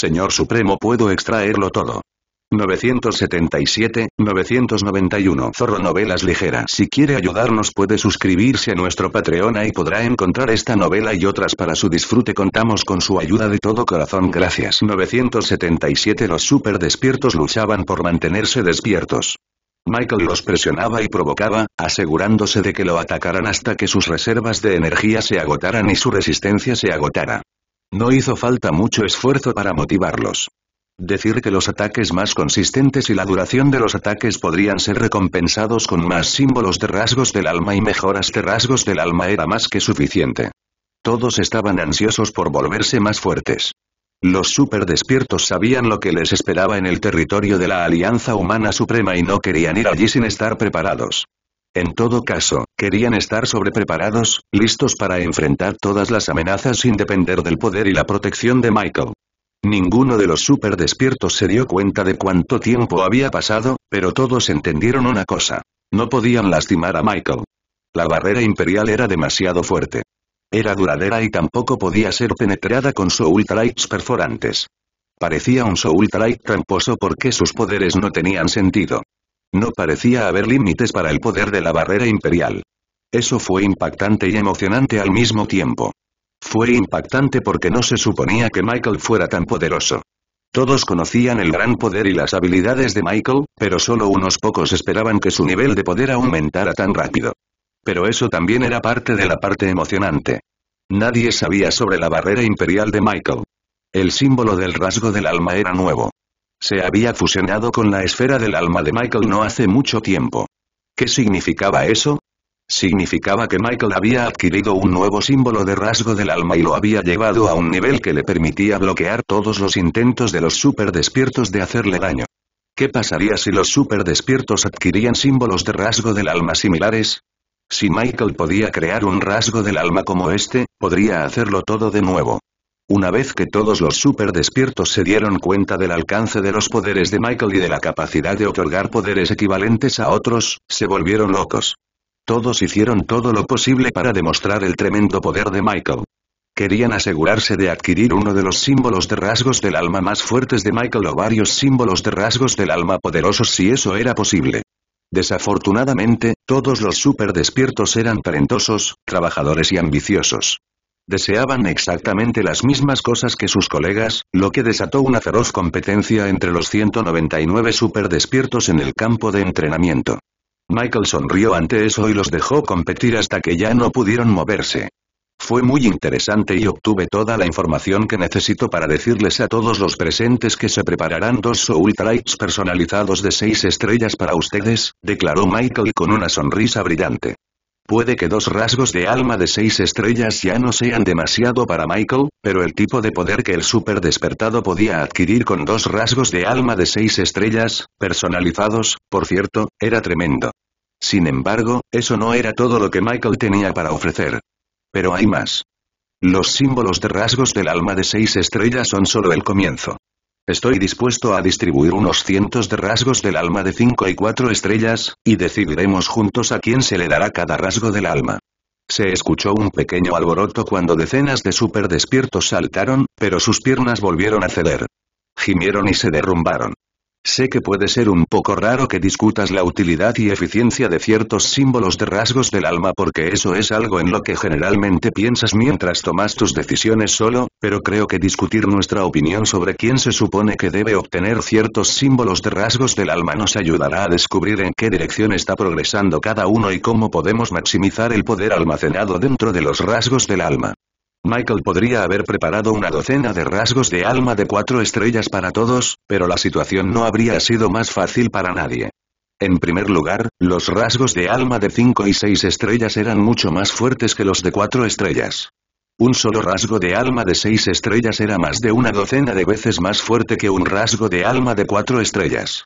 Señor Supremo puedo extraerlo todo. 977, 991 Zorro Novelas Ligeras Si quiere ayudarnos puede suscribirse a nuestro Patreon y podrá encontrar esta novela y otras para su disfrute contamos con su ayuda de todo corazón gracias 977 Los super despiertos luchaban por mantenerse despiertos. Michael los presionaba y provocaba, asegurándose de que lo atacaran hasta que sus reservas de energía se agotaran y su resistencia se agotara. No hizo falta mucho esfuerzo para motivarlos. Decir que los ataques más consistentes y la duración de los ataques podrían ser recompensados con más símbolos de rasgos del alma y mejoras de rasgos del alma era más que suficiente. Todos estaban ansiosos por volverse más fuertes. Los despiertos sabían lo que les esperaba en el territorio de la Alianza Humana Suprema y no querían ir allí sin estar preparados. En todo caso, querían estar sobrepreparados, listos para enfrentar todas las amenazas sin depender del poder y la protección de Michael. Ninguno de los super despiertos se dio cuenta de cuánto tiempo había pasado, pero todos entendieron una cosa. No podían lastimar a Michael. La barrera imperial era demasiado fuerte. Era duradera y tampoco podía ser penetrada con su ultralights perforantes. Parecía un Soul tramposo porque sus poderes no tenían sentido. No parecía haber límites para el poder de la barrera imperial. Eso fue impactante y emocionante al mismo tiempo. Fue impactante porque no se suponía que Michael fuera tan poderoso. Todos conocían el gran poder y las habilidades de Michael, pero solo unos pocos esperaban que su nivel de poder aumentara tan rápido. Pero eso también era parte de la parte emocionante. Nadie sabía sobre la barrera imperial de Michael. El símbolo del rasgo del alma era nuevo. Se había fusionado con la esfera del alma de Michael no hace mucho tiempo. ¿Qué significaba eso? Significaba que Michael había adquirido un nuevo símbolo de rasgo del alma y lo había llevado a un nivel que le permitía bloquear todos los intentos de los superdespiertos de hacerle daño. ¿Qué pasaría si los superdespiertos adquirían símbolos de rasgo del alma similares? Si Michael podía crear un rasgo del alma como este, podría hacerlo todo de nuevo. Una vez que todos los despiertos se dieron cuenta del alcance de los poderes de Michael y de la capacidad de otorgar poderes equivalentes a otros, se volvieron locos. Todos hicieron todo lo posible para demostrar el tremendo poder de Michael. Querían asegurarse de adquirir uno de los símbolos de rasgos del alma más fuertes de Michael o varios símbolos de rasgos del alma poderosos si eso era posible. Desafortunadamente, todos los despiertos eran talentosos, trabajadores y ambiciosos. Deseaban exactamente las mismas cosas que sus colegas, lo que desató una feroz competencia entre los 199 despiertos en el campo de entrenamiento. Michael sonrió ante eso y los dejó competir hasta que ya no pudieron moverse. Fue muy interesante y obtuve toda la información que necesito para decirles a todos los presentes que se prepararán dos ultras personalizados de seis estrellas para ustedes, declaró Michael con una sonrisa brillante. Puede que dos rasgos de alma de seis estrellas ya no sean demasiado para Michael, pero el tipo de poder que el super despertado podía adquirir con dos rasgos de alma de seis estrellas, personalizados, por cierto, era tremendo. Sin embargo, eso no era todo lo que Michael tenía para ofrecer. Pero hay más. Los símbolos de rasgos del alma de seis estrellas son solo el comienzo. Estoy dispuesto a distribuir unos cientos de rasgos del alma de cinco y cuatro estrellas, y decidiremos juntos a quién se le dará cada rasgo del alma. Se escuchó un pequeño alboroto cuando decenas de despiertos saltaron, pero sus piernas volvieron a ceder. Gimieron y se derrumbaron. Sé que puede ser un poco raro que discutas la utilidad y eficiencia de ciertos símbolos de rasgos del alma porque eso es algo en lo que generalmente piensas mientras tomas tus decisiones solo, pero creo que discutir nuestra opinión sobre quién se supone que debe obtener ciertos símbolos de rasgos del alma nos ayudará a descubrir en qué dirección está progresando cada uno y cómo podemos maximizar el poder almacenado dentro de los rasgos del alma. Michael podría haber preparado una docena de rasgos de alma de cuatro estrellas para todos, pero la situación no habría sido más fácil para nadie. En primer lugar, los rasgos de alma de cinco y seis estrellas eran mucho más fuertes que los de cuatro estrellas. Un solo rasgo de alma de seis estrellas era más de una docena de veces más fuerte que un rasgo de alma de cuatro estrellas.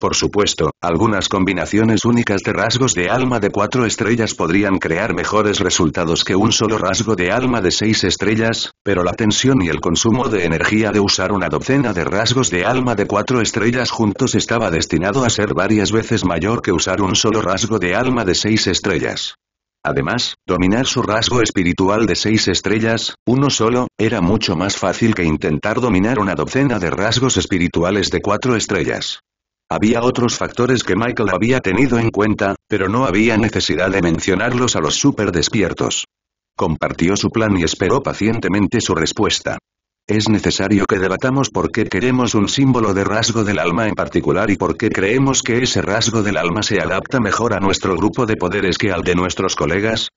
Por supuesto, algunas combinaciones únicas de rasgos de alma de cuatro estrellas podrían crear mejores resultados que un solo rasgo de alma de seis estrellas, pero la tensión y el consumo de energía de usar una docena de rasgos de alma de cuatro estrellas juntos estaba destinado a ser varias veces mayor que usar un solo rasgo de alma de seis estrellas. Además, dominar su rasgo espiritual de seis estrellas, uno solo, era mucho más fácil que intentar dominar una docena de rasgos espirituales de cuatro estrellas. Había otros factores que Michael había tenido en cuenta, pero no había necesidad de mencionarlos a los despiertos. Compartió su plan y esperó pacientemente su respuesta. Es necesario que debatamos por qué queremos un símbolo de rasgo del alma en particular y por qué creemos que ese rasgo del alma se adapta mejor a nuestro grupo de poderes que al de nuestros colegas.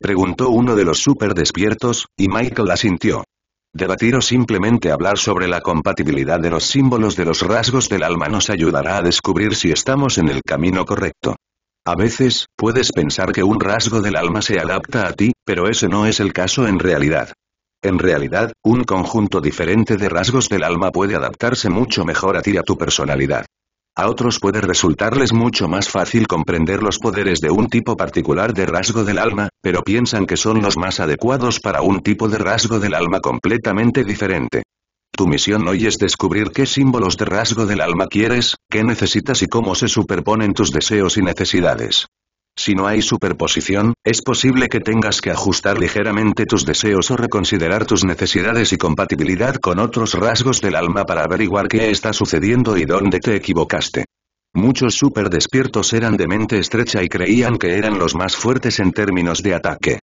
Preguntó uno de los despiertos, y Michael asintió. Debatir o simplemente hablar sobre la compatibilidad de los símbolos de los rasgos del alma nos ayudará a descubrir si estamos en el camino correcto. A veces, puedes pensar que un rasgo del alma se adapta a ti, pero ese no es el caso en realidad. En realidad, un conjunto diferente de rasgos del alma puede adaptarse mucho mejor a ti y a tu personalidad. A otros puede resultarles mucho más fácil comprender los poderes de un tipo particular de rasgo del alma, pero piensan que son los más adecuados para un tipo de rasgo del alma completamente diferente. Tu misión hoy es descubrir qué símbolos de rasgo del alma quieres, qué necesitas y cómo se superponen tus deseos y necesidades. Si no hay superposición, es posible que tengas que ajustar ligeramente tus deseos o reconsiderar tus necesidades y compatibilidad con otros rasgos del alma para averiguar qué está sucediendo y dónde te equivocaste. Muchos super despiertos eran de mente estrecha y creían que eran los más fuertes en términos de ataque.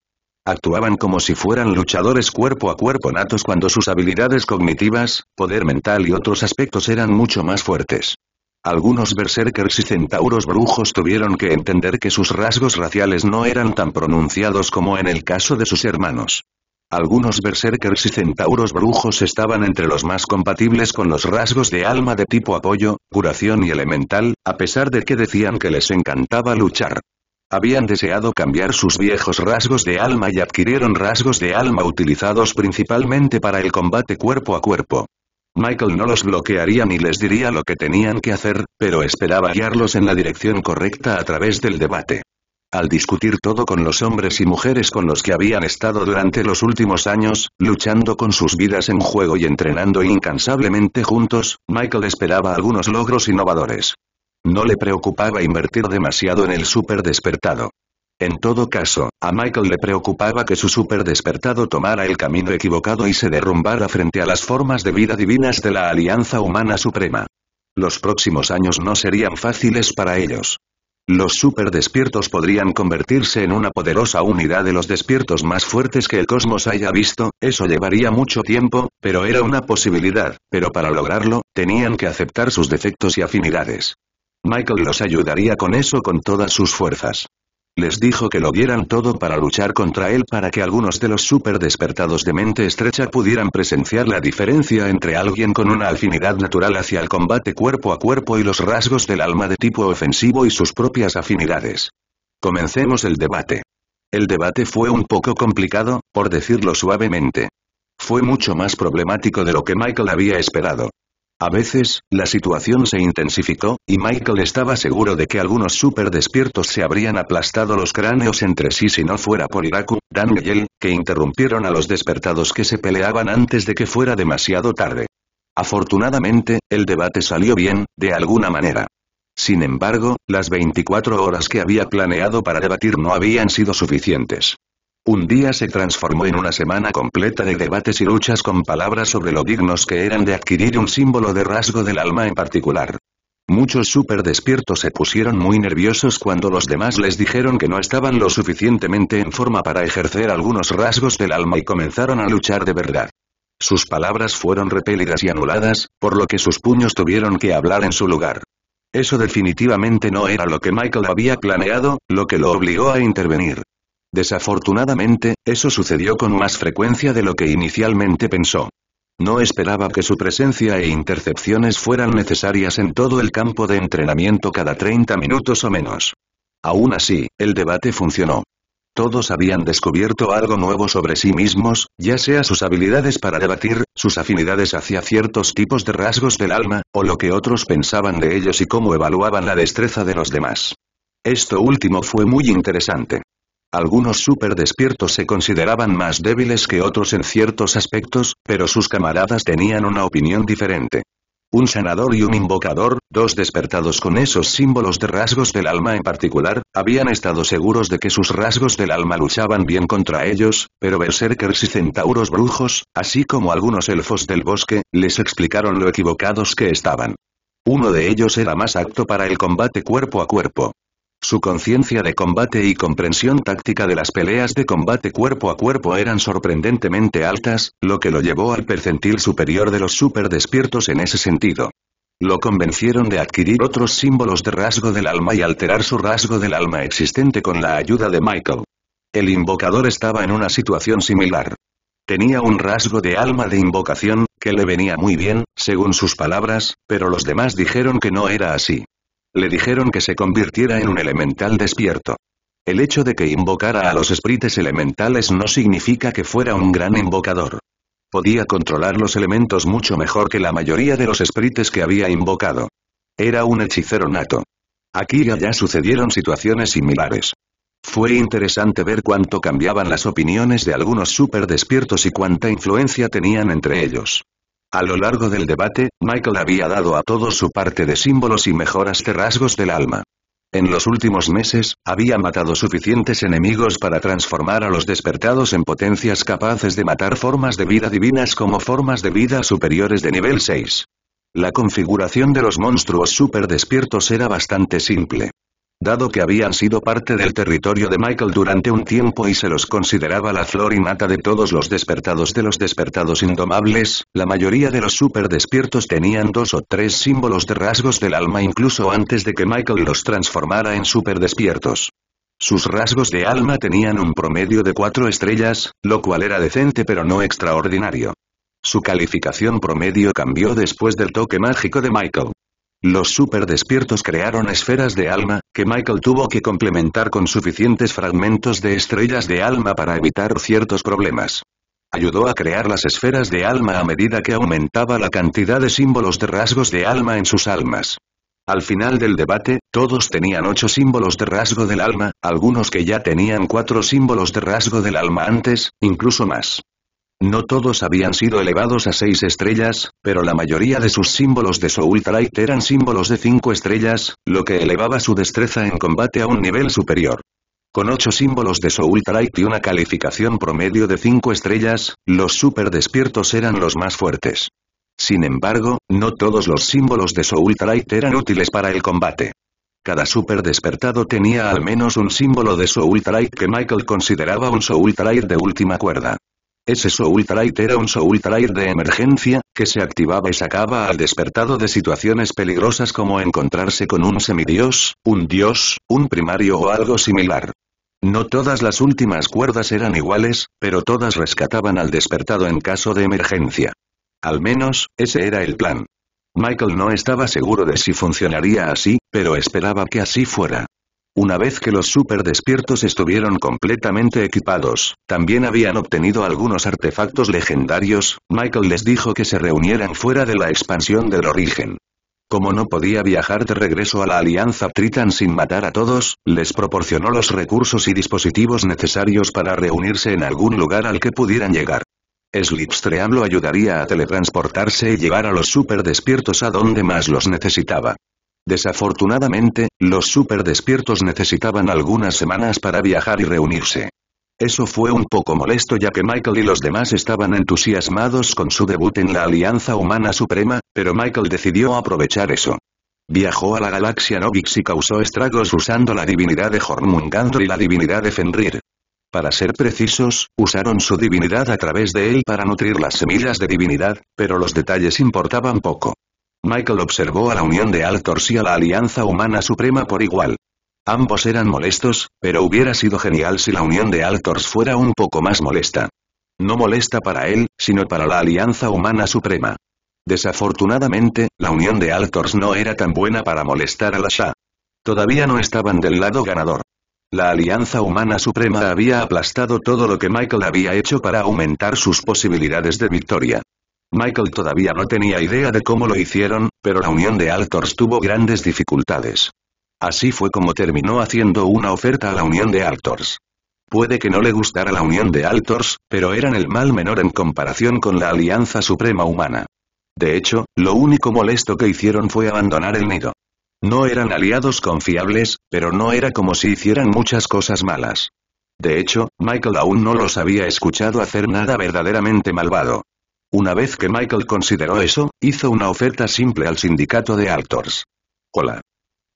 Actuaban como si fueran luchadores cuerpo a cuerpo natos cuando sus habilidades cognitivas, poder mental y otros aspectos eran mucho más fuertes. Algunos berserkers y centauros brujos tuvieron que entender que sus rasgos raciales no eran tan pronunciados como en el caso de sus hermanos. Algunos berserkers y centauros brujos estaban entre los más compatibles con los rasgos de alma de tipo apoyo, curación y elemental, a pesar de que decían que les encantaba luchar. Habían deseado cambiar sus viejos rasgos de alma y adquirieron rasgos de alma utilizados principalmente para el combate cuerpo a cuerpo. Michael no los bloquearía ni les diría lo que tenían que hacer, pero esperaba guiarlos en la dirección correcta a través del debate. Al discutir todo con los hombres y mujeres con los que habían estado durante los últimos años, luchando con sus vidas en juego y entrenando incansablemente juntos, Michael esperaba algunos logros innovadores. No le preocupaba invertir demasiado en el super despertado. En todo caso, a Michael le preocupaba que su superdespertado tomara el camino equivocado y se derrumbara frente a las formas de vida divinas de la Alianza Humana Suprema. Los próximos años no serían fáciles para ellos. Los superdespiertos podrían convertirse en una poderosa unidad de los despiertos más fuertes que el cosmos haya visto, eso llevaría mucho tiempo, pero era una posibilidad, pero para lograrlo, tenían que aceptar sus defectos y afinidades. Michael los ayudaría con eso con todas sus fuerzas. Les dijo que lo vieran todo para luchar contra él para que algunos de los super despertados de mente estrecha pudieran presenciar la diferencia entre alguien con una afinidad natural hacia el combate cuerpo a cuerpo y los rasgos del alma de tipo ofensivo y sus propias afinidades. Comencemos el debate. El debate fue un poco complicado, por decirlo suavemente. Fue mucho más problemático de lo que Michael había esperado. A veces, la situación se intensificó, y Michael estaba seguro de que algunos super despiertos se habrían aplastado los cráneos entre sí si no fuera por Iraku, Dan que interrumpieron a los despertados que se peleaban antes de que fuera demasiado tarde. Afortunadamente, el debate salió bien, de alguna manera. Sin embargo, las 24 horas que había planeado para debatir no habían sido suficientes. Un día se transformó en una semana completa de debates y luchas con palabras sobre lo dignos que eran de adquirir un símbolo de rasgo del alma en particular. Muchos super despiertos se pusieron muy nerviosos cuando los demás les dijeron que no estaban lo suficientemente en forma para ejercer algunos rasgos del alma y comenzaron a luchar de verdad. Sus palabras fueron repelidas y anuladas, por lo que sus puños tuvieron que hablar en su lugar. Eso definitivamente no era lo que Michael había planeado, lo que lo obligó a intervenir. Desafortunadamente, eso sucedió con más frecuencia de lo que inicialmente pensó. No esperaba que su presencia e intercepciones fueran necesarias en todo el campo de entrenamiento cada 30 minutos o menos. Aún así, el debate funcionó. Todos habían descubierto algo nuevo sobre sí mismos, ya sea sus habilidades para debatir, sus afinidades hacia ciertos tipos de rasgos del alma, o lo que otros pensaban de ellos y cómo evaluaban la destreza de los demás. Esto último fue muy interesante. Algunos super despiertos se consideraban más débiles que otros en ciertos aspectos, pero sus camaradas tenían una opinión diferente. Un sanador y un invocador, dos despertados con esos símbolos de rasgos del alma en particular, habían estado seguros de que sus rasgos del alma luchaban bien contra ellos, pero berserkers y centauros brujos, así como algunos elfos del bosque, les explicaron lo equivocados que estaban. Uno de ellos era más apto para el combate cuerpo a cuerpo. Su conciencia de combate y comprensión táctica de las peleas de combate cuerpo a cuerpo eran sorprendentemente altas, lo que lo llevó al percentil superior de los super despiertos en ese sentido. Lo convencieron de adquirir otros símbolos de rasgo del alma y alterar su rasgo del alma existente con la ayuda de Michael. El invocador estaba en una situación similar. Tenía un rasgo de alma de invocación, que le venía muy bien, según sus palabras, pero los demás dijeron que no era así. Le dijeron que se convirtiera en un elemental despierto. El hecho de que invocara a los sprites elementales no significa que fuera un gran invocador. Podía controlar los elementos mucho mejor que la mayoría de los sprites que había invocado. Era un hechicero nato. Aquí ya allá sucedieron situaciones similares. Fue interesante ver cuánto cambiaban las opiniones de algunos super despiertos y cuánta influencia tenían entre ellos. A lo largo del debate, Michael había dado a todos su parte de símbolos y mejoras de rasgos del alma. En los últimos meses, había matado suficientes enemigos para transformar a los despertados en potencias capaces de matar formas de vida divinas como formas de vida superiores de nivel 6. La configuración de los monstruos super despiertos era bastante simple dado que habían sido parte del territorio de Michael durante un tiempo y se los consideraba la flor y mata de todos los despertados de los despertados indomables, la mayoría de los superdespiertos tenían dos o tres símbolos de rasgos del alma incluso antes de que Michael los transformara en despiertos. Sus rasgos de alma tenían un promedio de cuatro estrellas, lo cual era decente pero no extraordinario. Su calificación promedio cambió después del toque mágico de Michael. Los superdespiertos crearon esferas de alma, que Michael tuvo que complementar con suficientes fragmentos de estrellas de alma para evitar ciertos problemas. Ayudó a crear las esferas de alma a medida que aumentaba la cantidad de símbolos de rasgos de alma en sus almas. Al final del debate, todos tenían ocho símbolos de rasgo del alma, algunos que ya tenían cuatro símbolos de rasgo del alma antes, incluso más. No todos habían sido elevados a seis estrellas, pero la mayoría de sus símbolos de Soul Trait eran símbolos de 5 estrellas, lo que elevaba su destreza en combate a un nivel superior. Con ocho símbolos de Soul Trait y una calificación promedio de 5 estrellas, los super despiertos eran los más fuertes. Sin embargo, no todos los símbolos de Soul Trait eran útiles para el combate. Cada super despertado tenía al menos un símbolo de Soul Trait que Michael consideraba un Soul Trait de última cuerda. Ese Soul era un Soul de emergencia, que se activaba y sacaba al despertado de situaciones peligrosas como encontrarse con un semidios, un dios, un primario o algo similar. No todas las últimas cuerdas eran iguales, pero todas rescataban al despertado en caso de emergencia. Al menos, ese era el plan. Michael no estaba seguro de si funcionaría así, pero esperaba que así fuera. Una vez que los super despiertos estuvieron completamente equipados, también habían obtenido algunos artefactos legendarios, Michael les dijo que se reunieran fuera de la expansión del origen. Como no podía viajar de regreso a la Alianza Tritan sin matar a todos, les proporcionó los recursos y dispositivos necesarios para reunirse en algún lugar al que pudieran llegar. Slipstream lo ayudaría a teletransportarse y llevar a los super despiertos a donde más los necesitaba. Desafortunadamente, los Despiertos necesitaban algunas semanas para viajar y reunirse. Eso fue un poco molesto ya que Michael y los demás estaban entusiasmados con su debut en la Alianza Humana Suprema, pero Michael decidió aprovechar eso. Viajó a la galaxia Novix y causó estragos usando la divinidad de Jormungandr y la divinidad de Fenrir. Para ser precisos, usaron su divinidad a través de él para nutrir las semillas de divinidad, pero los detalles importaban poco. Michael observó a la unión de Altors y a la Alianza Humana Suprema por igual. Ambos eran molestos, pero hubiera sido genial si la unión de Altors fuera un poco más molesta. No molesta para él, sino para la Alianza Humana Suprema. Desafortunadamente, la unión de Altors no era tan buena para molestar a la Shah. Todavía no estaban del lado ganador. La Alianza Humana Suprema había aplastado todo lo que Michael había hecho para aumentar sus posibilidades de victoria. Michael todavía no tenía idea de cómo lo hicieron, pero la unión de Altors tuvo grandes dificultades. Así fue como terminó haciendo una oferta a la unión de Altors. Puede que no le gustara la unión de Altors, pero eran el mal menor en comparación con la Alianza Suprema Humana. De hecho, lo único molesto que hicieron fue abandonar el nido. No eran aliados confiables, pero no era como si hicieran muchas cosas malas. De hecho, Michael aún no los había escuchado hacer nada verdaderamente malvado. Una vez que Michael consideró eso, hizo una oferta simple al sindicato de Altors. Hola.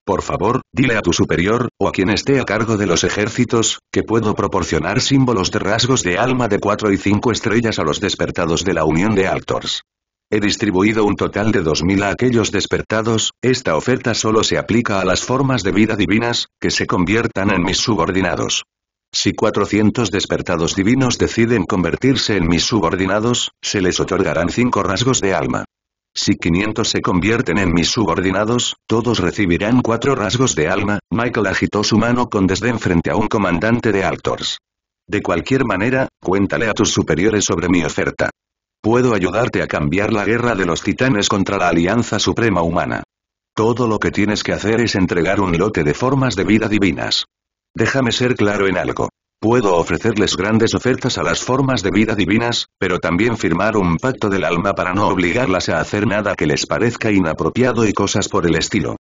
Por favor, dile a tu superior, o a quien esté a cargo de los ejércitos, que puedo proporcionar símbolos de rasgos de alma de cuatro y cinco estrellas a los despertados de la Unión de Altors. He distribuido un total de 2.000 a aquellos despertados, esta oferta solo se aplica a las formas de vida divinas, que se conviertan en mis subordinados. Si 400 despertados divinos deciden convertirse en mis subordinados, se les otorgarán cinco rasgos de alma. Si 500 se convierten en mis subordinados, todos recibirán cuatro rasgos de alma, Michael agitó su mano con desdén frente a un comandante de Altors. De cualquier manera, cuéntale a tus superiores sobre mi oferta. Puedo ayudarte a cambiar la guerra de los titanes contra la Alianza Suprema Humana. Todo lo que tienes que hacer es entregar un lote de formas de vida divinas. Déjame ser claro en algo. Puedo ofrecerles grandes ofertas a las formas de vida divinas, pero también firmar un pacto del alma para no obligarlas a hacer nada que les parezca inapropiado y cosas por el estilo.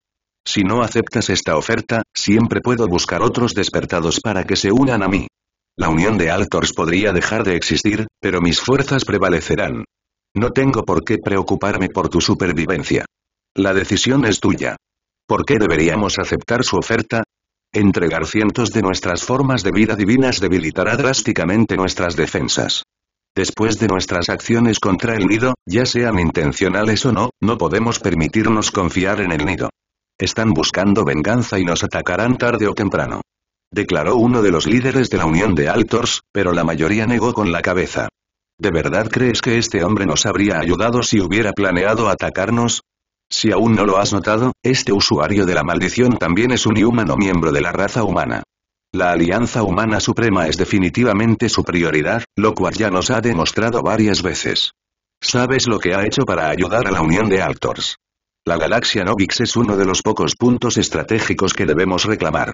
Si no aceptas esta oferta, siempre puedo buscar otros despertados para que se unan a mí. La unión de Altors podría dejar de existir, pero mis fuerzas prevalecerán. No tengo por qué preocuparme por tu supervivencia. La decisión es tuya. ¿Por qué deberíamos aceptar su oferta? Entregar cientos de nuestras formas de vida divinas debilitará drásticamente nuestras defensas. Después de nuestras acciones contra el nido, ya sean intencionales o no, no podemos permitirnos confiar en el nido. Están buscando venganza y nos atacarán tarde o temprano. Declaró uno de los líderes de la Unión de Altors, pero la mayoría negó con la cabeza. ¿De verdad crees que este hombre nos habría ayudado si hubiera planeado atacarnos? Si aún no lo has notado, este usuario de la maldición también es un humano miembro de la raza humana. La alianza humana suprema es definitivamente su prioridad, lo cual ya nos ha demostrado varias veces. ¿Sabes lo que ha hecho para ayudar a la unión de Altors? La galaxia Novix es uno de los pocos puntos estratégicos que debemos reclamar.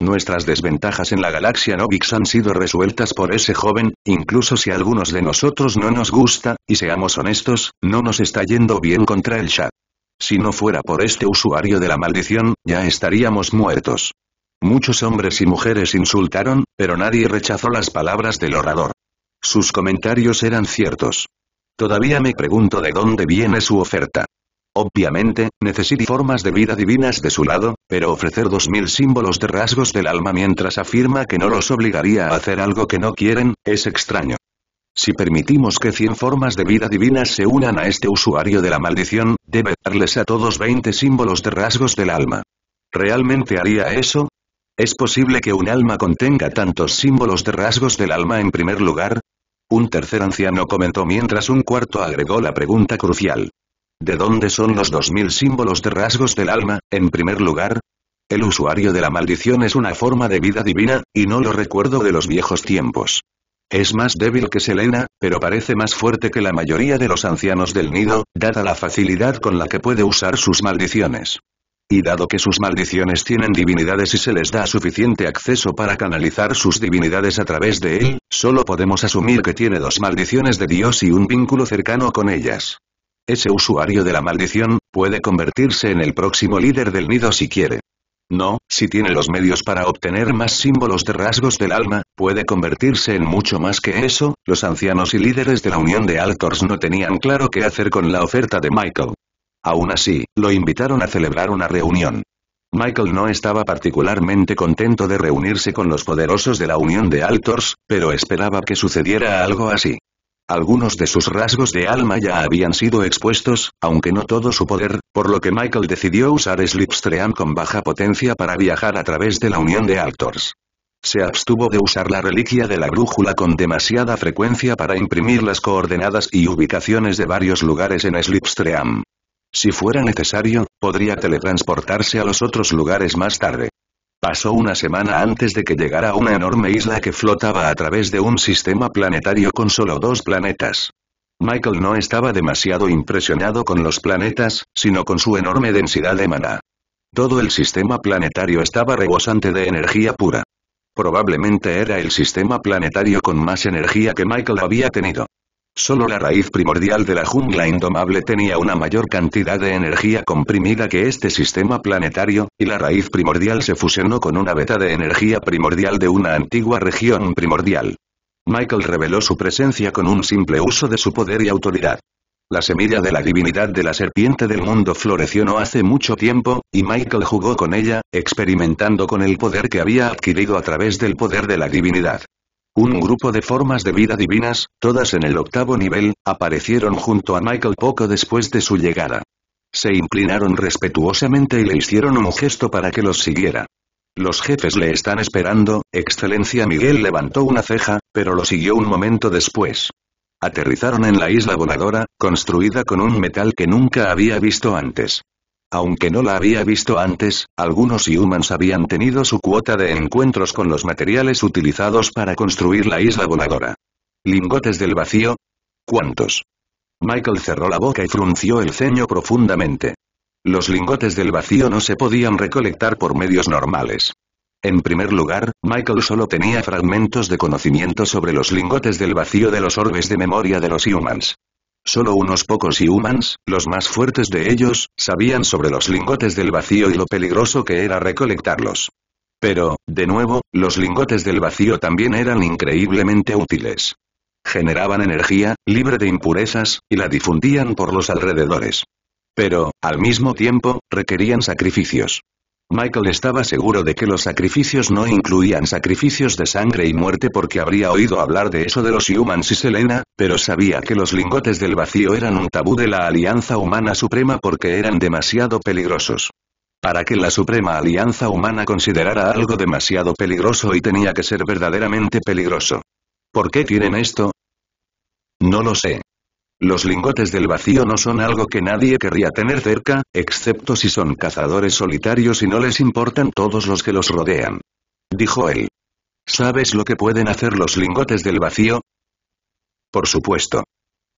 Nuestras desventajas en la galaxia Novix han sido resueltas por ese joven, incluso si a algunos de nosotros no nos gusta, y seamos honestos, no nos está yendo bien contra el chat. Si no fuera por este usuario de la maldición, ya estaríamos muertos. Muchos hombres y mujeres insultaron, pero nadie rechazó las palabras del orador. Sus comentarios eran ciertos. Todavía me pregunto de dónde viene su oferta. Obviamente, necesito formas de vida divinas de su lado, pero ofrecer dos mil símbolos de rasgos del alma mientras afirma que no los obligaría a hacer algo que no quieren, es extraño. Si permitimos que 100 formas de vida divinas se unan a este usuario de la maldición, debe darles a todos 20 símbolos de rasgos del alma. ¿Realmente haría eso? ¿Es posible que un alma contenga tantos símbolos de rasgos del alma en primer lugar? Un tercer anciano comentó mientras un cuarto agregó la pregunta crucial. ¿De dónde son los 2000 símbolos de rasgos del alma, en primer lugar? El usuario de la maldición es una forma de vida divina, y no lo recuerdo de los viejos tiempos. Es más débil que Selena, pero parece más fuerte que la mayoría de los ancianos del nido, dada la facilidad con la que puede usar sus maldiciones. Y dado que sus maldiciones tienen divinidades y se les da suficiente acceso para canalizar sus divinidades a través de él, solo podemos asumir que tiene dos maldiciones de Dios y un vínculo cercano con ellas. Ese usuario de la maldición, puede convertirse en el próximo líder del nido si quiere. No, si tiene los medios para obtener más símbolos de rasgos del alma, puede convertirse en mucho más que eso, los ancianos y líderes de la Unión de Altors no tenían claro qué hacer con la oferta de Michael. Aún así, lo invitaron a celebrar una reunión. Michael no estaba particularmente contento de reunirse con los poderosos de la Unión de Altors, pero esperaba que sucediera algo así. Algunos de sus rasgos de alma ya habían sido expuestos, aunque no todo su poder, por lo que Michael decidió usar Slipstream con baja potencia para viajar a través de la unión de Altors. Se abstuvo de usar la reliquia de la brújula con demasiada frecuencia para imprimir las coordenadas y ubicaciones de varios lugares en Slipstream. Si fuera necesario, podría teletransportarse a los otros lugares más tarde. Pasó una semana antes de que llegara a una enorme isla que flotaba a través de un sistema planetario con solo dos planetas. Michael no estaba demasiado impresionado con los planetas, sino con su enorme densidad de maná. Todo el sistema planetario estaba rebosante de energía pura. Probablemente era el sistema planetario con más energía que Michael había tenido. Solo la raíz primordial de la jungla indomable tenía una mayor cantidad de energía comprimida que este sistema planetario, y la raíz primordial se fusionó con una beta de energía primordial de una antigua región primordial. Michael reveló su presencia con un simple uso de su poder y autoridad. La semilla de la divinidad de la serpiente del mundo floreció no hace mucho tiempo, y Michael jugó con ella, experimentando con el poder que había adquirido a través del poder de la divinidad. Un grupo de formas de vida divinas, todas en el octavo nivel, aparecieron junto a Michael poco después de su llegada. Se inclinaron respetuosamente y le hicieron un gesto para que los siguiera. Los jefes le están esperando, Excelencia Miguel levantó una ceja, pero lo siguió un momento después. Aterrizaron en la isla voladora, construida con un metal que nunca había visto antes. Aunque no la había visto antes, algunos humans habían tenido su cuota de encuentros con los materiales utilizados para construir la isla voladora. ¿Lingotes del vacío? ¿Cuántos? Michael cerró la boca y frunció el ceño profundamente. Los lingotes del vacío no se podían recolectar por medios normales. En primer lugar, Michael solo tenía fragmentos de conocimiento sobre los lingotes del vacío de los orbes de memoria de los humans. Solo unos pocos humans, los más fuertes de ellos, sabían sobre los lingotes del vacío y lo peligroso que era recolectarlos. Pero, de nuevo, los lingotes del vacío también eran increíblemente útiles. Generaban energía, libre de impurezas, y la difundían por los alrededores. Pero, al mismo tiempo, requerían sacrificios. Michael estaba seguro de que los sacrificios no incluían sacrificios de sangre y muerte porque habría oído hablar de eso de los Humans y Selena, pero sabía que los lingotes del vacío eran un tabú de la Alianza Humana Suprema porque eran demasiado peligrosos. Para que la Suprema Alianza Humana considerara algo demasiado peligroso y tenía que ser verdaderamente peligroso. ¿Por qué tienen esto? No lo sé. Los lingotes del vacío no son algo que nadie querría tener cerca, excepto si son cazadores solitarios y no les importan todos los que los rodean. Dijo él. ¿Sabes lo que pueden hacer los lingotes del vacío? Por supuesto.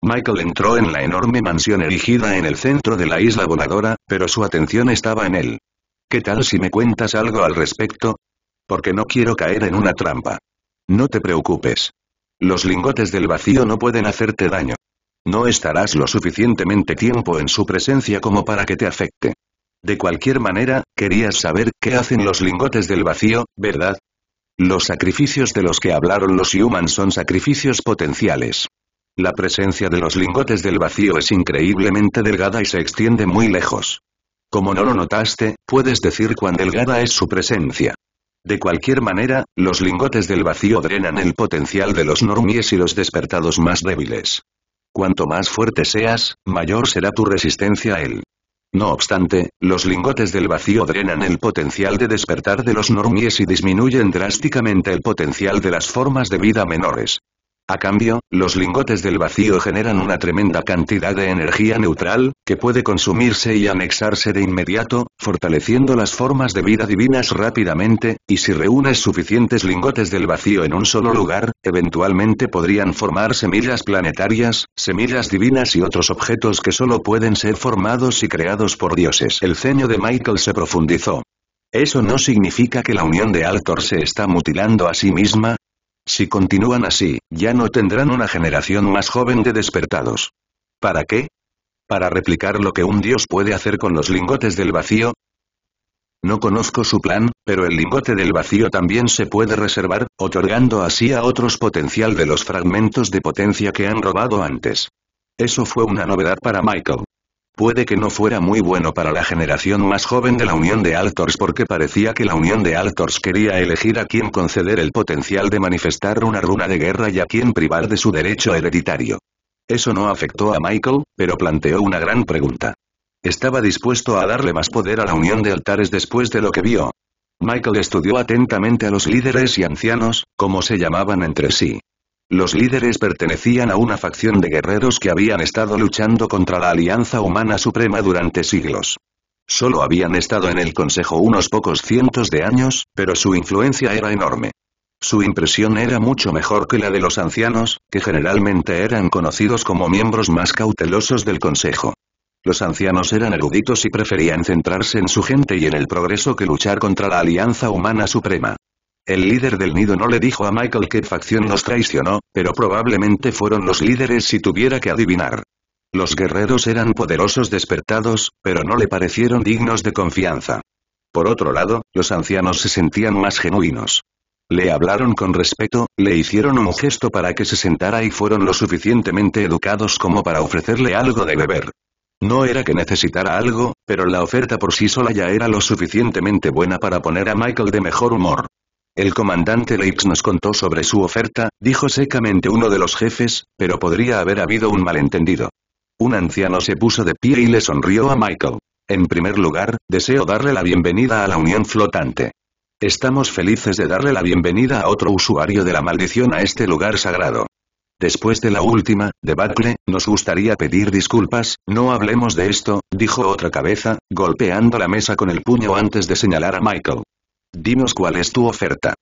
Michael entró en la enorme mansión erigida en el centro de la isla voladora, pero su atención estaba en él. ¿Qué tal si me cuentas algo al respecto? Porque no quiero caer en una trampa. No te preocupes. Los lingotes del vacío no pueden hacerte daño. No estarás lo suficientemente tiempo en su presencia como para que te afecte. De cualquier manera, querías saber qué hacen los lingotes del vacío, ¿verdad? Los sacrificios de los que hablaron los humans son sacrificios potenciales. La presencia de los lingotes del vacío es increíblemente delgada y se extiende muy lejos. Como no lo notaste, puedes decir cuán delgada es su presencia. De cualquier manera, los lingotes del vacío drenan el potencial de los normies y los despertados más débiles. Cuanto más fuerte seas, mayor será tu resistencia a él. No obstante, los lingotes del vacío drenan el potencial de despertar de los normies y disminuyen drásticamente el potencial de las formas de vida menores. A cambio, los lingotes del vacío generan una tremenda cantidad de energía neutral, que puede consumirse y anexarse de inmediato, fortaleciendo las formas de vida divinas rápidamente, y si reúnes suficientes lingotes del vacío en un solo lugar, eventualmente podrían formar semillas planetarias, semillas divinas y otros objetos que solo pueden ser formados y creados por dioses. El ceño de Michael se profundizó. Eso no significa que la unión de Altor se está mutilando a sí misma, si continúan así, ya no tendrán una generación más joven de despertados. ¿Para qué? ¿Para replicar lo que un dios puede hacer con los lingotes del vacío? No conozco su plan, pero el lingote del vacío también se puede reservar, otorgando así a otros potencial de los fragmentos de potencia que han robado antes. Eso fue una novedad para Michael. Puede que no fuera muy bueno para la generación más joven de la Unión de Altors porque parecía que la Unión de Altors quería elegir a quién conceder el potencial de manifestar una runa de guerra y a quién privar de su derecho hereditario. Eso no afectó a Michael, pero planteó una gran pregunta. Estaba dispuesto a darle más poder a la Unión de Altares después de lo que vio. Michael estudió atentamente a los líderes y ancianos, como se llamaban entre sí. Los líderes pertenecían a una facción de guerreros que habían estado luchando contra la Alianza Humana Suprema durante siglos. Solo habían estado en el Consejo unos pocos cientos de años, pero su influencia era enorme. Su impresión era mucho mejor que la de los ancianos, que generalmente eran conocidos como miembros más cautelosos del Consejo. Los ancianos eran eruditos y preferían centrarse en su gente y en el progreso que luchar contra la Alianza Humana Suprema. El líder del nido no le dijo a Michael qué facción los traicionó, pero probablemente fueron los líderes si tuviera que adivinar. Los guerreros eran poderosos despertados, pero no le parecieron dignos de confianza. Por otro lado, los ancianos se sentían más genuinos. Le hablaron con respeto, le hicieron un gesto para que se sentara y fueron lo suficientemente educados como para ofrecerle algo de beber. No era que necesitara algo, pero la oferta por sí sola ya era lo suficientemente buena para poner a Michael de mejor humor. El comandante Lakes nos contó sobre su oferta, dijo secamente uno de los jefes, pero podría haber habido un malentendido. Un anciano se puso de pie y le sonrió a Michael. En primer lugar, deseo darle la bienvenida a la Unión Flotante. Estamos felices de darle la bienvenida a otro usuario de la maldición a este lugar sagrado. Después de la última, debacle, nos gustaría pedir disculpas, no hablemos de esto, dijo otra cabeza, golpeando la mesa con el puño antes de señalar a Michael. Dinos cuál es tu oferta.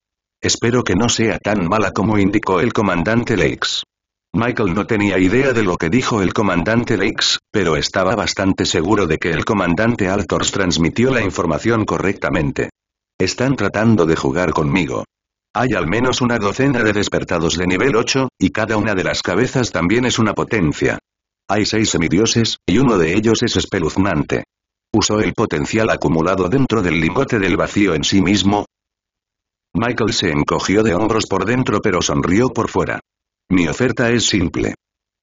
Espero que no sea tan mala como indicó el comandante Lakes. Michael no tenía idea de lo que dijo el comandante Lakes, pero estaba bastante seguro de que el comandante Althors transmitió la información correctamente. Están tratando de jugar conmigo. Hay al menos una docena de despertados de nivel 8, y cada una de las cabezas también es una potencia. Hay seis semidioses, y uno de ellos es espeluznante usó el potencial acumulado dentro del lingote del vacío en sí mismo. Michael se encogió de hombros por dentro pero sonrió por fuera. Mi oferta es simple.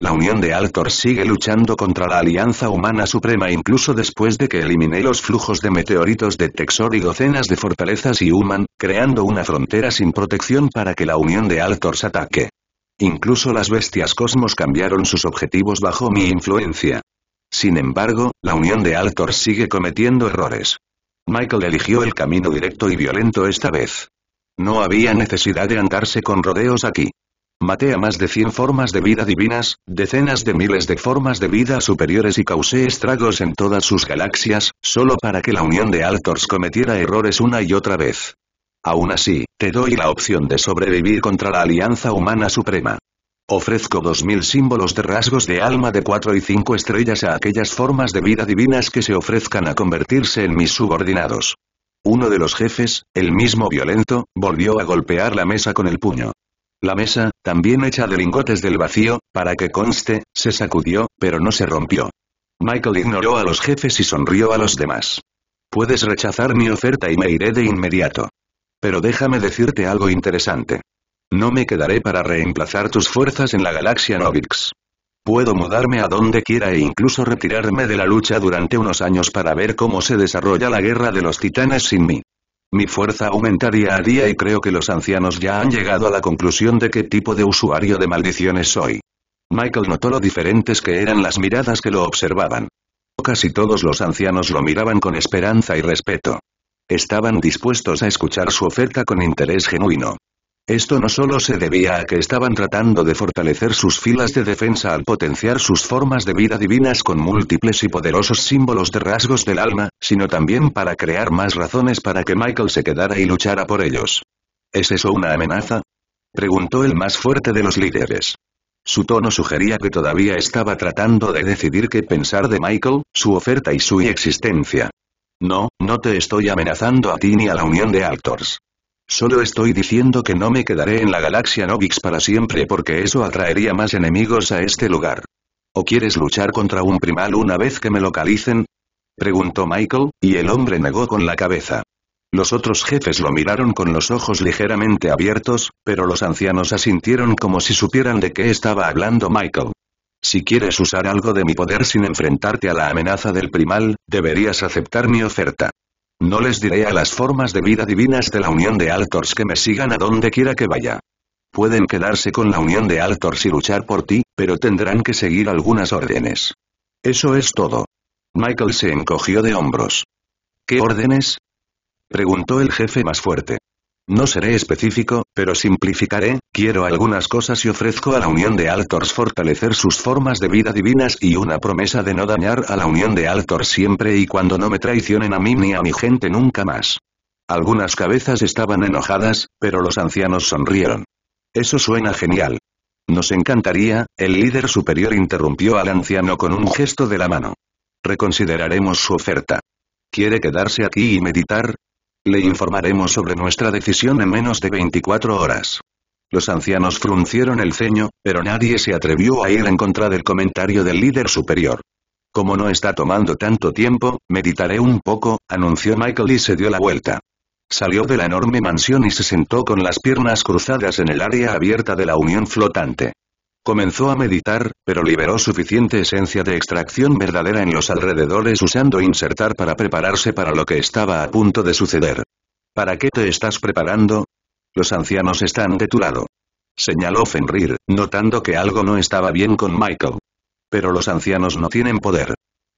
La Unión de Altor sigue luchando contra la Alianza Humana Suprema incluso después de que eliminé los flujos de meteoritos de Texor y docenas de fortalezas y Human, creando una frontera sin protección para que la Unión de Altor se ataque. Incluso las bestias cosmos cambiaron sus objetivos bajo mi influencia. Sin embargo, la unión de Altors sigue cometiendo errores. Michael eligió el camino directo y violento esta vez. No había necesidad de andarse con rodeos aquí. Maté a más de 100 formas de vida divinas, decenas de miles de formas de vida superiores y causé estragos en todas sus galaxias, solo para que la unión de Altors cometiera errores una y otra vez. Aún así, te doy la opción de sobrevivir contra la Alianza Humana Suprema. Ofrezco dos mil símbolos de rasgos de alma de cuatro y cinco estrellas a aquellas formas de vida divinas que se ofrezcan a convertirse en mis subordinados. Uno de los jefes, el mismo violento, volvió a golpear la mesa con el puño. La mesa, también hecha de lingotes del vacío, para que conste, se sacudió, pero no se rompió. Michael ignoró a los jefes y sonrió a los demás. Puedes rechazar mi oferta y me iré de inmediato. Pero déjame decirte algo interesante. No me quedaré para reemplazar tus fuerzas en la galaxia Novix. Puedo mudarme a donde quiera e incluso retirarme de la lucha durante unos años para ver cómo se desarrolla la guerra de los titanes sin mí. Mi fuerza aumentaría a día y creo que los ancianos ya han llegado a la conclusión de qué tipo de usuario de maldiciones soy. Michael notó lo diferentes que eran las miradas que lo observaban. Casi todos los ancianos lo miraban con esperanza y respeto. Estaban dispuestos a escuchar su oferta con interés genuino. Esto no solo se debía a que estaban tratando de fortalecer sus filas de defensa al potenciar sus formas de vida divinas con múltiples y poderosos símbolos de rasgos del alma, sino también para crear más razones para que Michael se quedara y luchara por ellos. ¿Es eso una amenaza? preguntó el más fuerte de los líderes. Su tono sugería que todavía estaba tratando de decidir qué pensar de Michael, su oferta y su existencia. No, no te estoy amenazando a ti ni a la Unión de Altors. Solo estoy diciendo que no me quedaré en la galaxia Novix para siempre porque eso atraería más enemigos a este lugar. ¿O quieres luchar contra un primal una vez que me localicen? Preguntó Michael, y el hombre negó con la cabeza. Los otros jefes lo miraron con los ojos ligeramente abiertos, pero los ancianos asintieron como si supieran de qué estaba hablando Michael. Si quieres usar algo de mi poder sin enfrentarte a la amenaza del primal, deberías aceptar mi oferta. No les diré a las formas de vida divinas de la unión de Altors que me sigan a donde quiera que vaya. Pueden quedarse con la unión de Altors y luchar por ti, pero tendrán que seguir algunas órdenes. Eso es todo. Michael se encogió de hombros. ¿Qué órdenes? Preguntó el jefe más fuerte. No seré específico, pero simplificaré, quiero algunas cosas y ofrezco a la Unión de Altors fortalecer sus formas de vida divinas y una promesa de no dañar a la Unión de Altors siempre y cuando no me traicionen a mí ni a mi gente nunca más. Algunas cabezas estaban enojadas, pero los ancianos sonrieron. Eso suena genial. Nos encantaría, el líder superior interrumpió al anciano con un gesto de la mano. Reconsideraremos su oferta. ¿Quiere quedarse aquí y meditar? Le informaremos sobre nuestra decisión en menos de 24 horas. Los ancianos fruncieron el ceño, pero nadie se atrevió a ir en contra del comentario del líder superior. Como no está tomando tanto tiempo, meditaré un poco, anunció Michael y se dio la vuelta. Salió de la enorme mansión y se sentó con las piernas cruzadas en el área abierta de la unión flotante. Comenzó a meditar, pero liberó suficiente esencia de extracción verdadera en los alrededores usando insertar para prepararse para lo que estaba a punto de suceder. ¿Para qué te estás preparando? Los ancianos están de tu lado. Señaló Fenrir, notando que algo no estaba bien con Michael. Pero los ancianos no tienen poder.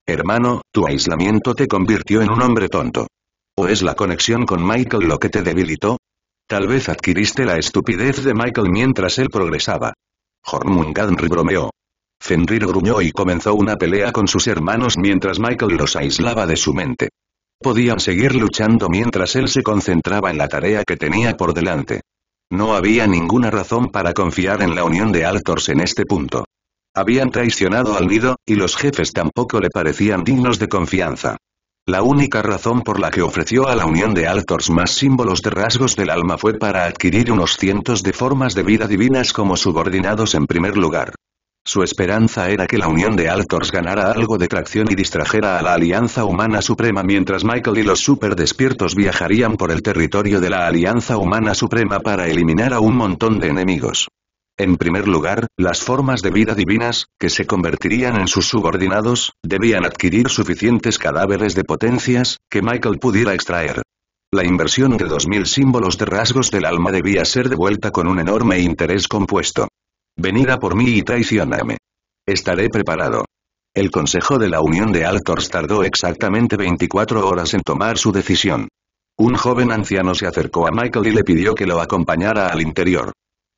Hermano, tu aislamiento te convirtió en un hombre tonto. ¿O es la conexión con Michael lo que te debilitó? Tal vez adquiriste la estupidez de Michael mientras él progresaba. Jormungandr bromeó. Fenrir gruñó y comenzó una pelea con sus hermanos mientras Michael los aislaba de su mente. Podían seguir luchando mientras él se concentraba en la tarea que tenía por delante. No había ninguna razón para confiar en la unión de Altors en este punto. Habían traicionado al nido, y los jefes tampoco le parecían dignos de confianza. La única razón por la que ofreció a la unión de Altors más símbolos de rasgos del alma fue para adquirir unos cientos de formas de vida divinas como subordinados en primer lugar. Su esperanza era que la unión de Altors ganara algo de tracción y distrajera a la Alianza Humana Suprema mientras Michael y los Super Despiertos viajarían por el territorio de la Alianza Humana Suprema para eliminar a un montón de enemigos. En primer lugar, las formas de vida divinas, que se convertirían en sus subordinados, debían adquirir suficientes cadáveres de potencias, que Michael pudiera extraer. La inversión de 2.000 símbolos de rasgos del alma debía ser devuelta con un enorme interés compuesto. Venida por mí y traicioname. Estaré preparado. El Consejo de la Unión de Altors tardó exactamente 24 horas en tomar su decisión. Un joven anciano se acercó a Michael y le pidió que lo acompañara al interior.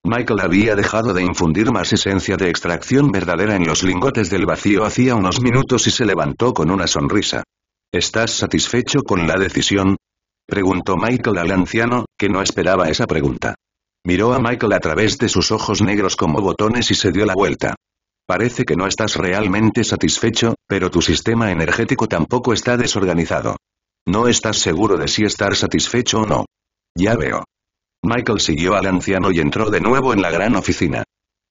Michael había dejado de infundir más esencia de extracción verdadera en los lingotes del vacío hacía unos minutos y se levantó con una sonrisa. ¿Estás satisfecho con la decisión? Preguntó Michael al anciano, que no esperaba esa pregunta. Miró a Michael a través de sus ojos negros como botones y se dio la vuelta. Parece que no estás realmente satisfecho, pero tu sistema energético tampoco está desorganizado. No estás seguro de si estar satisfecho o no. Ya veo. Michael siguió al anciano y entró de nuevo en la gran oficina.